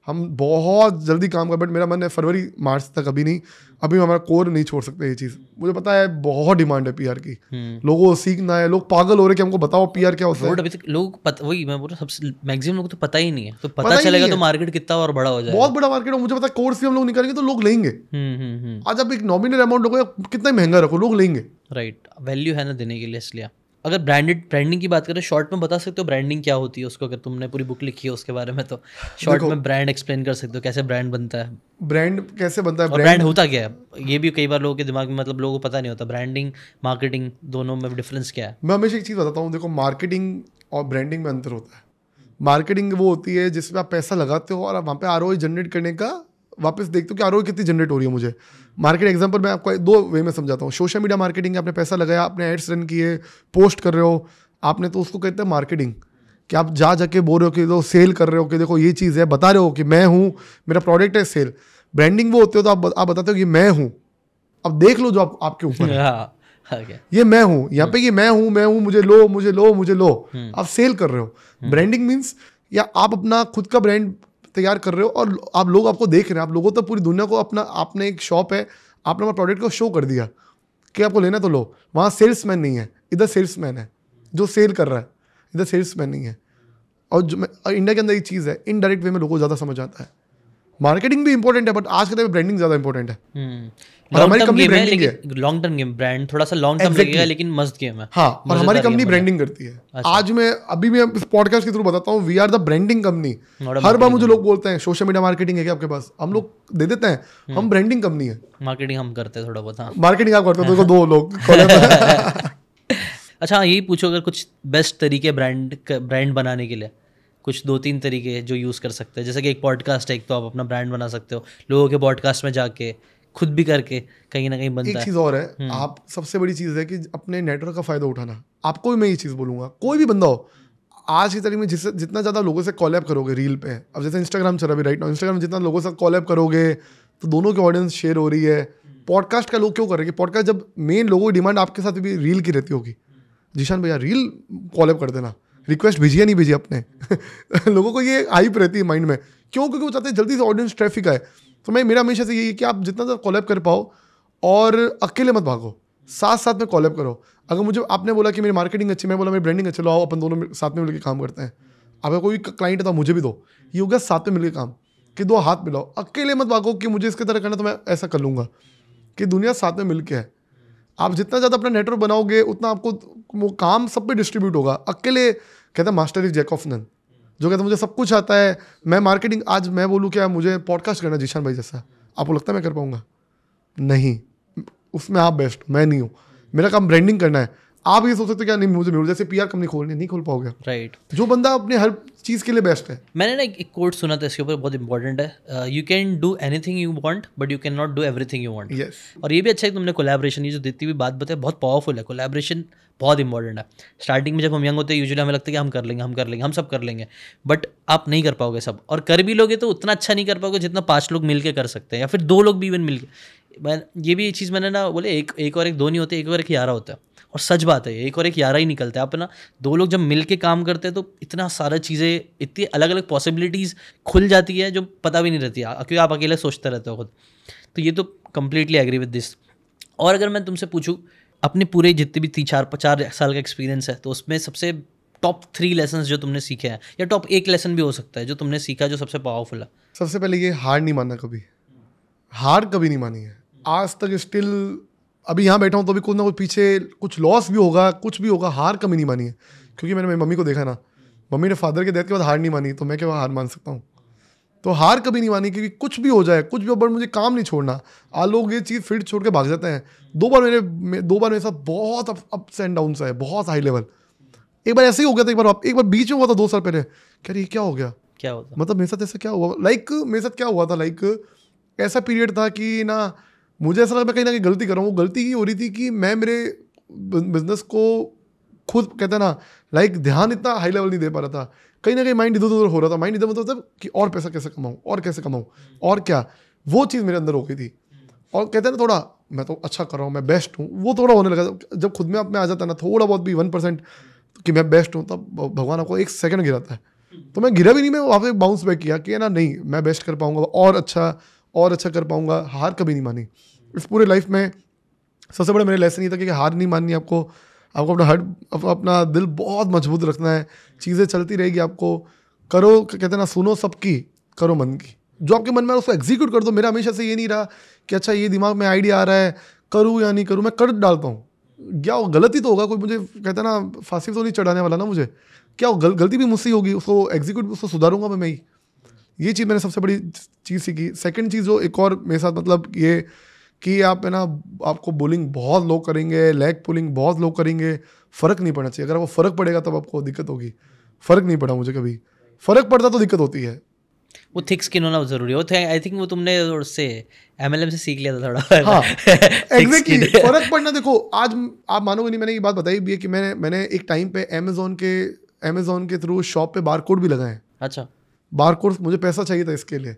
हम बहुत जल्दी काम कर बट मेरा मन है फरवरी मार्च तक अभी नहीं अभी हमारा कोर नहीं छोड़ सकते ये चीज़ मुझे पता है बहुत डिमांड है पीआर की हम्म। लोगों को सीखना है लोग पागल हो रहे कि हमको बताओ पीआर क्या होता है अभी तक लोग वही मैं बोल रहा मैक्सिमम लोग तो पता ही नहीं है तो पता, पता चलेगा तो मार्केट कितना और बड़ा हो जाएगा बहुत बड़ा मार्केट है मुझे पता है कोर्स भी हम लोग निकालेंगे तो लोग लेंगे हम्म, हम्म, आज आप एक नॉमिनल अमाउंट रखो कितना महंगा रखो लोग लेंगे राइट वैल्यू है ना देने के लिए इसलिए अगर ब्रांडेड ब्रांडिंग की बात करें शॉर्ट में बता सकते हो ब्रांडिंग क्या होती है उसको अगर तुमने पूरी बुक लिखी है उसके बारे में तो शॉर्ट में ब्रांड एक्सप्लेन कर सकते हो कैसे ब्रांड बनता है ब्रांड कैसे बनता है ब्रांड, होता क्या है ये भी कई बार लोगों के दिमाग में मतलब लोगों को पता नहीं होता ब्रांडिंग मार्केटिंग दोनों में डिफरेंस क्या है मैं हमेशा एक चीज़ बताता हूँ देखो मार्केटिंग और ब्रांडिंग में अंतर होता है मार्केटिंग वो होती है जिसमें आप पैसा लगाते हो और आप वहाँ पे आर जनरेट करने का वापस देखते हो कि आर कितनी जनरेट हो रही है मुझे मार्केट एग्जाम्पल मैं आपको दो वे में समझाता हूँ सोशल मीडिया मार्केटिंग आपने पैसा लगाया आपने एड्स रन किए पोस्ट कर रहे हो आपने तो उसको कहते हैं मार्केटिंग कि आप जा जाके बोल रहे हो कि देखो तो सेल कर रहे हो कि देखो ये चीज़ है बता रहे हो कि मैं हूँ मेरा प्रोडक्ट है सेल ब्रांडिंग वो होते हो तो आप आप बताते हो कि मैं हूँ अब देख लो जो आप, आपके ऊपर हाँ, Okay. ये मैं हूँ यहाँ पे ये मैं हूँ मैं हूँ मुझे लो मुझे लो मुझे लो हम्म। आप सेल कर रहे हो ब्रांडिंग हम्म। मीन्स या आप अपना खुद का ब्रांड तैयार कर रहे हो और आप लोग आपको देख रहे हैं आप लोगों तो पूरी दुनिया को अपना आपने एक शॉप है आपने अपना प्रोडक्ट को शो कर दिया कि आपको लेना तो लो वहाँ सेल्समैन नहीं है इधर सेल्समैन है जो सेल कर रहा है इधर सेल्समैन नहीं है और जो इंडिया के अंदर ये चीज़ है इनडायरेक्ट वे में लोगों को ज़्यादा समझ आता है मार्केटिंग भी इंपॉर्टेंट है बट आज के टाइम ब्रांडिंग ज्यादा इंपॉर्टेंट है और हम्म। हमारी company branding long term game brand थोड़ा सा लॉन्ग टर्म लगेगा लेकिन मस्त गेम है हाँ और हमारी कंपनी ब्रांडिंग करती है अच्छा। आज मैं अभी मैं इस पॉडकास्ट के थ्रू बताता हूँ we are the branding company हर बार मुझे लोग बोलते हैं सोशल मीडिया मार्केटिंग है क्या आपके पास हम लोग दे देते हैं हम्म। हम ब्रांडिंग कंपनी है मार्केटिंग हम करते हैं थोड़ा बहुत मार्केटिंग हाँ। आप करते हो तो दो लोग अच्छा हाँ, यही पूछो अगर कुछ बेस्ट तरीके ब्रांड ब्रांड बनाने के लिए कुछ दो तीन तरीके हैं जो यूज़ कर सकते हैं जैसे कि एक पॉडकास्ट है एक तो आप अपना ब्रांड बना सकते हो लोगों के पॉडकास्ट में जाके खुद भी करके कहीं ना कहीं बनता एक चीज़ और है हम्म। आप सबसे बड़ी चीज़ है कि अपने नेटवर्क का फ़ायदा उठाना आपको भी मैं ये चीज़ बोलूँगा कोई भी बंदा हो आज की तारीख में जिससे जितना ज़्यादा लोगों से कॉलैप करोगे रील पे अब जैसे इंस्टाग्राम चल रहा है राइट नाउ इंस्टाग्राम जितना लोगों से कॉलैप करोगे तो दोनों की ऑडियंस शेयर हो रही है पॉडकास्ट का लोग क्यों कर रहे हैं पॉडकास्ट जब मेन लोगों की डिमांड आपके साथ भी रील की रहती होगी जिशान भैया रील कॉलअप कर देना रिक्वेस्ट भेजी या नहीं भेजी अपने लोगों को ये हाइप रहती है माइंड में क्यों क्योंकि वो चाहते हैं जल्दी से ऑडियंस ट्रैफिक आए तो मैं मेरा हमेशा से यही है कि आप जितना ज़्यादा कॉलेब कर पाओ और अकेले मत भागो साथ साथ में कॉलेब करो अगर मुझे आपने बोला कि मेरी मार्केटिंग अच्छी मैं बोला मेरी ब्रांडिंग अच्छी लाओ अपन दोनों साथ में मिलकर काम करते हैं अगर कोई क्लाइंट था तो मुझे भी दो ये हो गया साथ में मिलकर काम कि दो हाथ मिलाओ अकेले मत भागो कि मुझे इसके तरह करना तो मैं ऐसा कर लूँगा कि दुनिया साथ में मिल के है आप जितना ज़्यादा अपना नेटवर्क बनाओगे उतना आपको वो काम सब पे डिस्ट्रीब्यूट होगा अकेले कहता master is jack of none जो कहता मुझे सब कुछ आता है मैं मार्केटिंग आज मैं बोलूँ क्या मुझे पॉडकास्ट करना जीशान भाई जैसा आपको लगता है मैं कर पाऊंगा नहीं उसमें आप बेस्ट मैं नहीं हूँ मेरा काम ब्रांडिंग करना है आप ये सोच सकते तो क्या नहीं मुझे जैसे पीआर कंपनी खोलनी नहीं खोल पाओगे राइट right. तो जो बंदा अपने हर चीज़ के लिए बेस्ट है मैंने ना एक कोर्ट सुना था इसके ऊपर बहुत इंपॉर्टेंट है you can do anything you want but you can not do everything you want और ये भी अच्छा है तुमने कोलेब्रेशन ये जो देती हुई बात बताई बहुत पावरफुल है कोलेब्रेशन बहुत इंपॉर्टेंट है स्टार्टिंग में जब हम यंग होते हैं यूजली हमें लगता है कि हम कर लेंगे हम कर लेंगे हम सब कर लेंगे बट आप नहीं कर पाओगे सब और कर भी लोगे तो उतना अच्छा नहीं कर पाओगे जितना पाँच लोग मिलकर कर सकते हैं या फिर दो लोग भी इवन मिलकर मैं ये भी चीज़ मैंने ना बोले एक एक और एक दो नहीं होते एक और एक ग्यारह होता है और सच बात है एक और एक यारा ही निकलता है अपना दो लोग जब मिल के काम करते हैं तो इतना सारा चीज़ें इतनी अलग अलग पॉसिबिलिटीज़ खुल जाती है जो पता भी नहीं रहती क्योंकि आप अकेले सोचते रहते हो खुद तो ये तो कम्प्लीटली एग्री विद दिस और अगर मैं तुमसे पूछूँ अपने पूरे जितने भी तीन चार चार साल का एक्सपीरियंस है तो उसमें सबसे टॉप थ्री लेसन जो तुमने सीखे हैं या टॉप एक लेसन भी हो सकता है जो तुमने सीखा जो सबसे पावरफुल है सबसे पहले ये हार नहीं माना कभी हार कभी नहीं मानी है आज तक स्टिल अभी यहाँ बैठा हूँ तो अभी कुछ ना कुछ पीछे कुछ लॉस भी होगा कुछ भी होगा हार कभी नहीं मानी है क्योंकि मैंने मेरी मम्मी को देखा ना मम्मी ने फादर के डेथ के बाद हार नहीं मानी तो मैं क्या हार मान सकता हूँ तो हार कभी नहीं मानी क्योंकि कुछ भी हो जाए कुछ भी हो बट मुझे काम नहीं छोड़ना आ लोग ये चीज़ फील्ड छोड़ के भाग जाते हैं दो बार मेरे दो बार मेरे साथ बहुत अप्स एंड डाउन है बहुत हाई लेवल एक बार ऐसे ही हो गया था एक बार एक बार बीच में हुआ था दो साल पहले कह रही क्या हो गया क्या गया मतलब मेरे साथ ऐसा क्या हुआ लाइक मेरे साथ क्या हुआ था लाइक ऐसा पीरियड था कि ना मुझे ऐसा लगा मैं कहीं ना कहीं गलती कर रहा हूँ गलती ही हो रही थी कि मैं मेरे बिजनेस को खुद कहते ना लाइक ध्यान इतना हाई लेवल नहीं दे पा रहा था कहीं ना कहीं माइंड इधर उधर हो रहा था माइंड इधर मतलब कि और पैसा कैसे कमाऊँ और कैसे कमाऊँ और क्या वो चीज़ मेरे अंदर हो गई थी और कहते हैं ना थोड़ा मैं तो अच्छा कर रहा हूँ मैं बेस्ट हूँ वो थोड़ा होने लगा जब खुद में आप में आ जाता है ना थोड़ा बहुत भी वन परसेंट कि मैं बेस्ट हूँ तब भगवान आपको एक सेकंड गिराता है तो मैं गिरा भी नहीं मैं वहाँ पे बाउंस बैक किया कि ना नहीं मैं बेस्ट कर पाऊँगा और अच्छा और अच्छा कर पाऊँगा हार कभी नहीं मानी इस पूरे लाइफ में सबसे बड़ा मेरा लेसन ये था कि हार नहीं माननी आपको आपको अपना हट अपना दिल बहुत मजबूत रखना है चीज़ें चलती रहेगी आपको करो कहते ना सुनो सबकी करो मन की जो आपके मन में उसको एग्जीक्यूट कर दो मेरा हमेशा से ये नहीं रहा कि अच्छा ये दिमाग में आइडिया आ रहा है करूँ या नहीं करूँ मैं कर डालता हूँ क्या वो गलती तो होगा कोई मुझे कहते ना फांसी तो नहीं चढ़ाने वाला ना मुझे क्या गल, गलती भी मुझसे होगी उसको एग्जीक्यूट उसको सुधारूंगा मैं मैं ही ये चीज़ मैंने सबसे बड़ी चीज़ सीखी सेकंड चीज़ जो एक और मेरे साथ मतलब ये कि आप है ना आपको बोलिंग बहुत लो करेंगे लेग पुलिंग बहुत लो करेंगे फ़र्क नहीं पड़ना चाहिए अगर आपको फ़र्क पड़ेगा तब आपको दिक्कत होगी फ़र्क नहीं पड़ा मुझे कभी फ़र्क पड़ता तो दिक्कत होती है वो थिक स्किन होना जरूरी होता है आई थिंक तो वो तुमने उससे एम से सीख लिया था थोड़ा हाँ एग्जैक्टली फर्क पड़ना देखो आज आप मानोगे नहीं मैंने ये बात बताई भी है कि मैंने मैंने एक टाइम पे अमेजोन के अमेजोन के थ्रू शॉप पे बार भी लगाए अच्छा बार कोड मुझे पैसा चाहिए था इसके लिए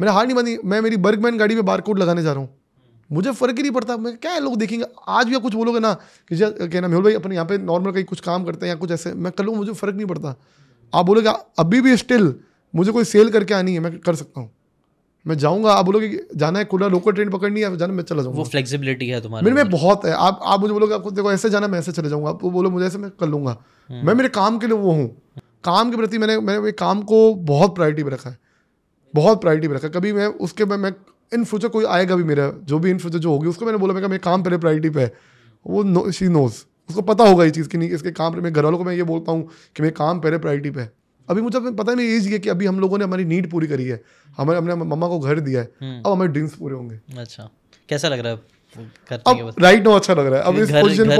मैंने हार नहीं मानी मैं मेरी बर्गमैन गाड़ी में बार कोड लगाने जा रहा हूँ मुझे फ़र्क ही नहीं पड़ता मैं क्या है लोग देखेंगे आज भी कुछ बोलोगे ना कि कहना ना मेहुल भाई अपने यहाँ पे नॉर्मल कहीं कुछ काम करते हैं या कुछ ऐसे मैं कर लूँगा मुझे फ़र्क नहीं पड़ता आप बोलोगे अभी भी स्टिल मुझे कोई सेल करके आनी है मैं कर सकता हूँ मैं जाऊँगा आप बोलोगे जाना है खुला लोकल ट्रेन पकड़नी है जाना मैं चला जाऊँगा वो फ्लेक्सिबिलिटी है तुम्हारे मेरे में बहुत है आप आप मुझे बोलोगे आपको देखो ऐसे जाना मैं ऐसे चले जाऊँगा आप बोलो मुझे ऐसे मैं कर लूँगा हम्म। मैं मेरे काम के लिए वो हूँ काम के प्रति मैंने मैंने काम को बहुत प्रायोरिटी में रखा है बहुत प्रायोरिटी में रखा कभी मैं उसके मैं, मैं इन फ्यूचर कोई आएगा भी मेरा जो भी इन फ्यूचर जो होगी उसको मैंने बोला मैं मेरे काम पहले प्रायोरिटी पे है वो नो शी नोज उसको पता होगा ये चीज़ की नहीं इसके काम पर मैं घर वालों को मैं ये बोलता हूँ कि मेरे काम पहले प्रायोरिटी पे है अभी मुझे पता नहीं एज ये कि अभी हम लोगों ने हमारी नीड पूरी करी है हमारे हमने मम्मा को घर दिया है हम्म। अब हमारे ड्रीम्स पूरे होंगे अच्छा कैसा लग रहा है राइट नो अच्छा लग रहा है अब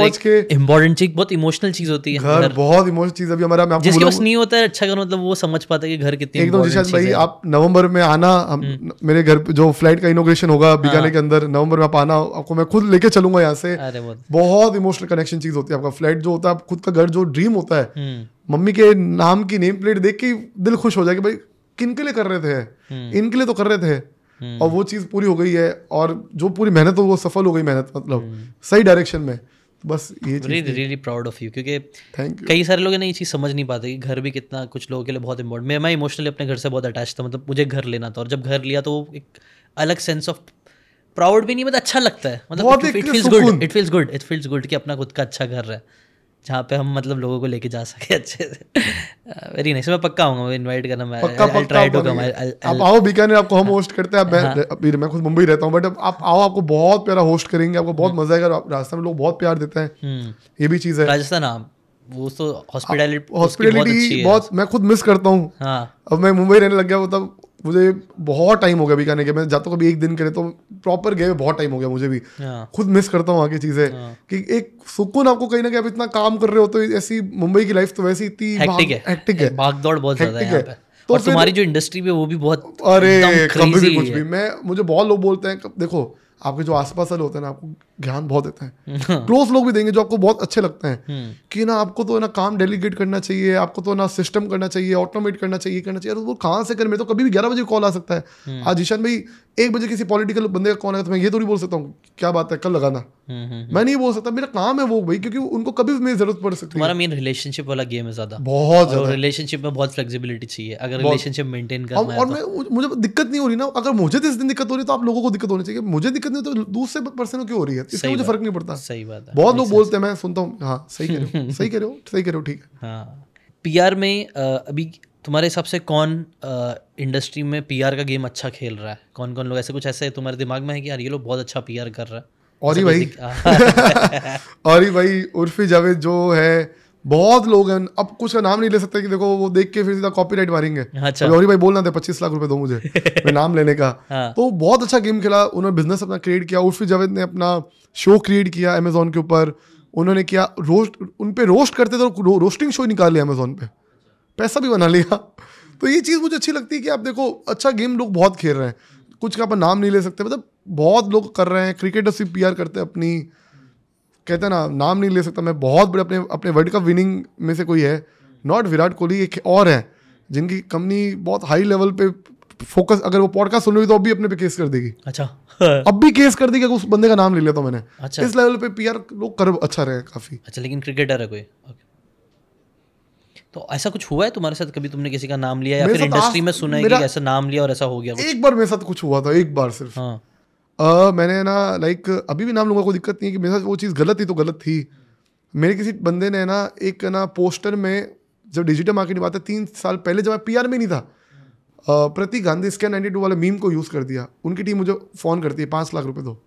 इस के इंपॉर्टेंट चीज बहुत इमोशनल चीज होती है घर बहुत इमोशनल चीज अभी हमारा मैं जिसके पास नहीं होता है अच्छा घर मतलब वो समझ पाता है कि घर कितनी एकदम जिशान भाई आप नवंबर में आना हम हम्म। मेरे घर जो फ्लाइट का इनोग्रेशन होगा हाँ। बीकाने के अंदर नवंबर में आप आना आपको मैं खुद लेके चलूंगा यहाँ से बहुत इमोशनल कनेक्शन चीज होती है आपका फ्लैट जो होता है खुद का घर जो ड्रीम होता है हम्म। मम्मी के नाम की नेम प्लेट देख के दिल खुश हो जाए कि भाई किन के लिए कर रहे थे हम्म। इनके लिए तो कर रहे थे हम्म। और वो चीज़ पूरी हो गई है और जो पूरी मेहनत हो वो सफल हो गई मेहनत मतलब हम्म। सही डायरेक्शन में बस ये चीज़ रियली प्राउड ऑफ यू क्योंकि कई सारे लोग ना ये चीज़ समझ नहीं पाते कि घर भी कितना कुछ लोगों के लिए बहुत इंपॉर्टेंट मैं मैं इमोशनली अपने घर से बहुत अटैच था मतलब मुझे घर लेना था और जब घर लिया तो एक अलग सेंस ऑफ प्राउड भी नहीं मतलब अच्छा लगता है मतलब it feels good it feels good it feels good कि अपना खुद का अच्छा घर है जहाँ पे हम मतलब लोगों को लेके जा सके अच्छे से वेरी नाइस मैं पक्का आऊंगा इनवाइट करना मैं पक्का पक्का ट्राई टू कम आप आओ बीकानेर आपको हम होस्ट करते हैं आप हाँ। अभी मैं खुद मुंबई रहता हूँ बट आप आओ आपको बहुत प्यारा होस्ट करेंगे आपको बहुत हम्म। मजा आएगा राजस्थान में लोग बहुत प्यार देते हैं हम्म। ये भी चीज़ है राजस्थान आप हाँ। वो तो हॉस्पिटैलिटी हाँ, हॉस्पिटैलिटी बहुत मैं खुद मिस करता हूँ अब मैं मुंबई रहने लग गया तब मुझे बहुत टाइम हो गया अभी कहने के मैं जाता कभी एक दिन करे तो प्रॉपर गए बहुत टाइम हो गया मुझे भी हाँ। खुद मिस करता हूँ आगे चीज़ें हाँ। कि एक सुकून आपको कहीं ना कहीं आप इतना काम कर रहे हो तो ऐसी मुंबई की लाइफ तो वैसी इतनी हेक्टिक है भाग दौड़ बहुत ज़्यादा है तो और तुम्हारी जो इंडस्ट्री में वो भी बहुत अरे कभी भी कुछ भी मैं मुझे बहुत लोग बोलते हैं देखो आपके जो आसपास वाले होते हैं ना आपको ज्ञान बहुत देते हैं क्लोज हाँ। लोग भी देंगे जो आपको बहुत अच्छे लगते हैं हम्म। कि ना आपको तो ना काम डेलीगेट करना चाहिए आपको तो ना सिस्टम करना चाहिए ऑटोमेट करना चाहिए करना चाहिए वो कहाँ से करें मेरे तो कभी भी ग्यारह बजे कॉल आ सकता है हम्म। आज ईशान भाई एक बजे किसी पॉलिटिकल बंदे का कौन है तो मैं ये थोड़ी बोल सकता हूँ क्या बात है कल लगाना हम्म, हम्म, हम्म। मैं नहीं बोल सकता मेरा काम है वो भाई क्योंकि उनको कभी भी मेरी जरूरत पड़ सकती है मेन रिलेशनशिप वाला गेम है ज्यादा बहुत रिलेशनशिप में बहुत फ्लेक्सिबिलिटी चाहिए अगर रिलेशनशिप मेंटेन कर और तो। मैं मुझे दिक्कत नहीं हो रही ना अगर मुझे तो इस दिन दिक्कत हो रही है तो आप लोगों को दिक्कत होनी चाहिए मुझे दिक्कत नहीं तो दूसरे पर्सन क्यों हो रही है इससे मुझे फर्क नहीं पड़ता सही बात है बहुत लोग बोलते हैं मैं सुनता हूँ हाँ सही कह रहे हो सही कह रहे हो सही कह रहे हो ठीक है हाँ पीआर में अभी तुम्हारे हिसाब से कौन इंडस्ट्री में पीआर का गेम अच्छा खेल रहा है कौन कौन लोग ऐसे कुछ ऐसे तुम्हारे दिमाग में है कि यार ये लोग बहुत अच्छा पीआर कर रहा है और ही भाई और ही भाई उर्फी जावेद जो है बहुत लोग हैं अब कुछ का नाम नहीं ले सकते कि देखो वो देख के फिर सीधा कॉपीराइट मारेंगे हाँ, अच्छा। और भाई बोलना थे पच्चीस लाख रुपए दो मुझे मैं नाम लेने का हाँ। तो बहुत अच्छा गेम खेला उन्होंने बिजनेस अपना क्रिएट किया उर्फी जावेद ने अपना शो क्रिएट किया अमेजोन के ऊपर उन्होंने किया रोस्ट उन तो पे रोस्ट करते थे रो, रोस्टिंग शो निकाले अमेजोन पे पैसा भी बना लिया तो ये चीज़ मुझे अच्छी लगती है कि आप देखो अच्छा गेम लोग बहुत खेल रहे हैं कुछ का अपन नाम नहीं ले सकते मतलब बहुत लोग कर रहे हैं क्रिकेटर्स भी पीआर करते हैं अपनी कहते हैं ना नाम नहीं ले सकता मैं बहुत बड़े अपने अपने वर्ल्ड कप विनिंग में से कोई है नॉट विराट कोहली एक और है जिनकी कंपनी बहुत हाई लेवल पे फोकस अगर वो पॉडकास्ट सुन रही तो अब भी अपने पे केस कर देगी अच्छा अब भी केस कर देगी उस बंदे का नाम ले लेता हूँ तो मैंने अच्छा इस लेवल पे पीआर लोग कर अच्छा रहे काफी अच्छा लेकिन क्रिकेटर है कोई तो ऐसा कुछ हुआ है तुम्हारे साथ कभी तुमने किसी का नाम लिया या फिर इंडस्ट्री में सुना है कि ऐसा नाम लिया और ऐसा हो गया एक बार मेरे साथ कुछ हुआ था एक बार सिर्फ हाँ आ, मैंने ना लाइक अभी भी नाम लूंगा कोई दिक्कत नहीं है कि मेरे साथ वो चीज़ गलत थी तो गलत थी मेरे किसी बंदे ने ना एक ना पोस्टर में जब डिजिटल मार्केटिंग बात है तीन साल पहले जब मैं पी में नहीं था uh, Pratik Gandhi scam ninety two वाले मीम को यूज़ कर दिया उनकी टीम मुझे फ़ोन करती है पाँच लाख रुपये दो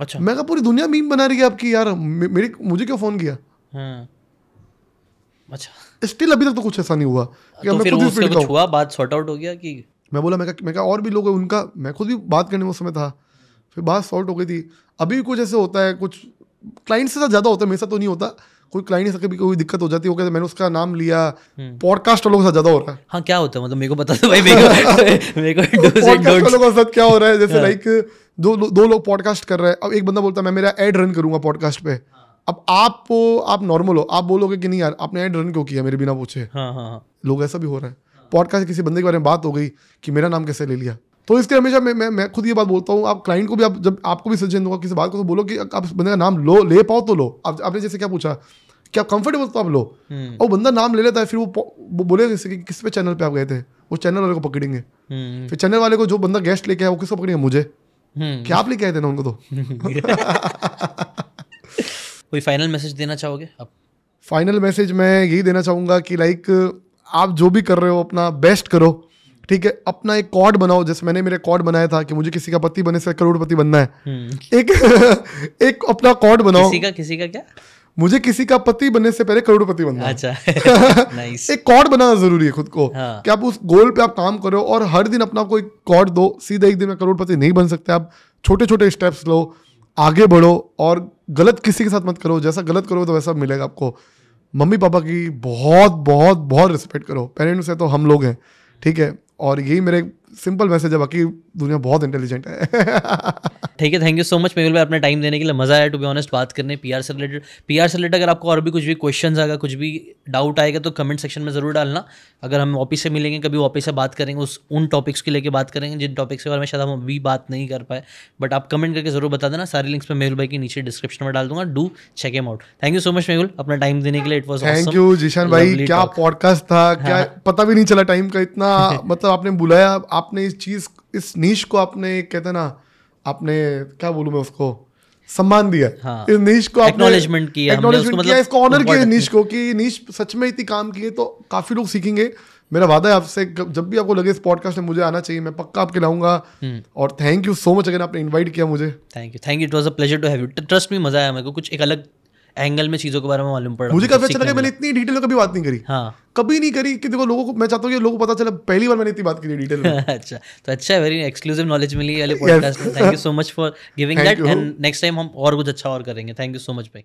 अच्छा मैं कहा पूरी दुनिया मीम बना रही है आपकी यार मेरी मुझे क्यों फ़ोन किया हाँ। अच्छा स्टिल अभी तक तो कुछ ऐसा नहीं हुआ कि तो फिर उसका कुछ हुआ बात सॉर्ट आउट हो गया कि मैं बोला मैं कहा मैं क्या और भी लोग हैं उनका मैं खुद भी बात करने में उस समय था फिर बात सॉल्ट हो गई थी अभी कुछ ऐसे होता है कुछ क्लाइंट से तो ज़्यादा होता है मेरे साथ तो नहीं होता कोई क्लाइंट से कभी कोई दिक्कत हो जाती है वो कहते मैंने उसका नाम लिया पॉडकास्ट हम्म। वालों के साथ ज्यादा हो रहा है हाँ क्या होता है मतलब मेरे को पता था भाई मेरे मेरे को पॉडकास्ट वालों के साथ क्या हो रहा है जैसे लाइक हाँ। दो दो लोग पॉडकास्ट कर रहे हैं अब एक बंदा बोलता है मैं मेरा एड रन करूंगा पॉडकास्ट पर अब आप आप नॉर्मल हो आप बोलोगे कि नहीं यार आपने एड रन क्यों किया मेरे बिना पूछे हाँ, हाँ, हाँ. लोग ऐसा भी हो रहा है हाँ. पॉडकास्ट किसी बंदे के बारे में बात हो गई कि मेरा नाम कैसे ले लिया तो इसके हमेशा मैं मैं मैं खुद ये बात बोलता हूँ आप क्लाइंट को भी आप जब आपको भी सजेशन दूंगा किसी बात को तो बोलो कि आप बंदे का नाम लो ले पाओ तो लो आप आपने जैसे क्या पूछा क्या आप कंफर्टेबल तो आप लो हम्म। और वो बंदा नाम ले लेता है फिर वो बोले बोलेगा कि किस पे चैनल पे आप गए थे वो चैनल वाले को पकड़ेंगे हम्म। फिर चैनल वाले को जो बंदा गेस्ट लेके आया वो किसको पकड़ेंगे मुझे हम्म। क्या आप लेके आए थे ना उनको तो कोई फाइनल मैसेज देना चाहोगे आप फाइनल मैसेज मैं यही देना चाहूँगा कि लाइक आप जो भी कर रहे हो अपना बेस्ट करो ठीक है अपना एक कॉर्ड बनाओ जैसे मैंने मेरे कॉर्ड बनाया था कि मुझे किसी का पति बनने से करोड़पति बनना है हम्म। एक एक अपना कॉर्ड बनाओ किसी का किसी का क्या मुझे किसी का पति बनने से पहले करोड़पति बनना अच्छा नाइस एक कॉर्ड बनाना जरूरी है खुद को हाँ। कि आप उस गोल पे आप काम करो और हर दिन अपना कोई कॉर्ड दो सीधा एक दिन में करोड़पति नहीं बन सकते आप छोटे छोटे स्टेप्स लो आगे बढ़ो और गलत किसी के साथ मत करो जैसा गलत करोगे तो वैसा मिलेगा आपको मम्मी पापा की बहुत बहुत बहुत रिस्पेक्ट करो पेरेंट्स है तो हम लोग हैं ठीक है और यही मेरे सिंपल मैसेज है बाकी दुनिया बहुत इंटेलिजेंट है ठीक है thank you so much Mehul भाई अपने टाइम देने के लिए मज़ा आया टू बी ऑनेस्ट बात करने पी आर से रिलेटेड पी आर से रिलेटेड अगर आपको और भी कुछ भी क्वेश्चन आएगा कुछ भी डाउट आएगा तो कमेंट सेक्शन में ज़रूर डालना अगर हम ऑफिस से मिलेंगे कभी ऑफिस से बात करेंगे उस उन टॉपिक्स के लेके बात करेंगे जिन टॉपिक्स के बारे में शायद हम अभी बात नहीं कर पाए बट आप कमेंट करके ज़रूर बता देना सारी लिंक्स मैं मेहुल भाई के नीचे डिस्क्रिप्शन में डाल दूंगा do check am out thank you so much Mehul अपना टाइम देने के लिए it was thank you Zeeshan भाई क्या पॉडकास्ट था क्या हाँ। पता भी नहीं चला टाइम का इतना मतलब आपने बुलाया आपने इस चीज़ इस नीच को आपने कहते ना आपने क्या बोलूँ मैं उसको सम्मान दिया हाँ, इस नीच को एक्नॉलेजमेंट किया एक्नॉलेजमेंट मतलब किया इसको ऑनर किया नीच को कि नीच सच में इतनी काम की है तो काफ़ी लोग सीखेंगे मेरा वादा है आपसे जब भी आपको लगे इस पॉडकास्ट में मुझे आना चाहिए मैं पक्का आपके लाऊंगा हम्म। और thank you so much again आपने इनवाइट किया मुझे thank you thank you it was a pleasure to have you trust me मजा आया मेरे को कुछ एक अलग एंगल में चीज़ों के बारे में मालूम पड़ा मुझे काफ़ी अच्छा लगा मैंने इतनी डिटेल में कभी बात नहीं करी हाँ कभी नहीं करी कि देखो लोगों को मैं चाहता हूँ कि लोगों को पता चला पहली बार मैंने इतनी बात करी डिटेल में अच्छा तो अच्छा है वेरी एक्सक्लूसिव नॉलेज मिली वाले podcast thank you so much for giving that and next time हम और कुछ अच्छा और करेंगे थैंक यू सो मच भाई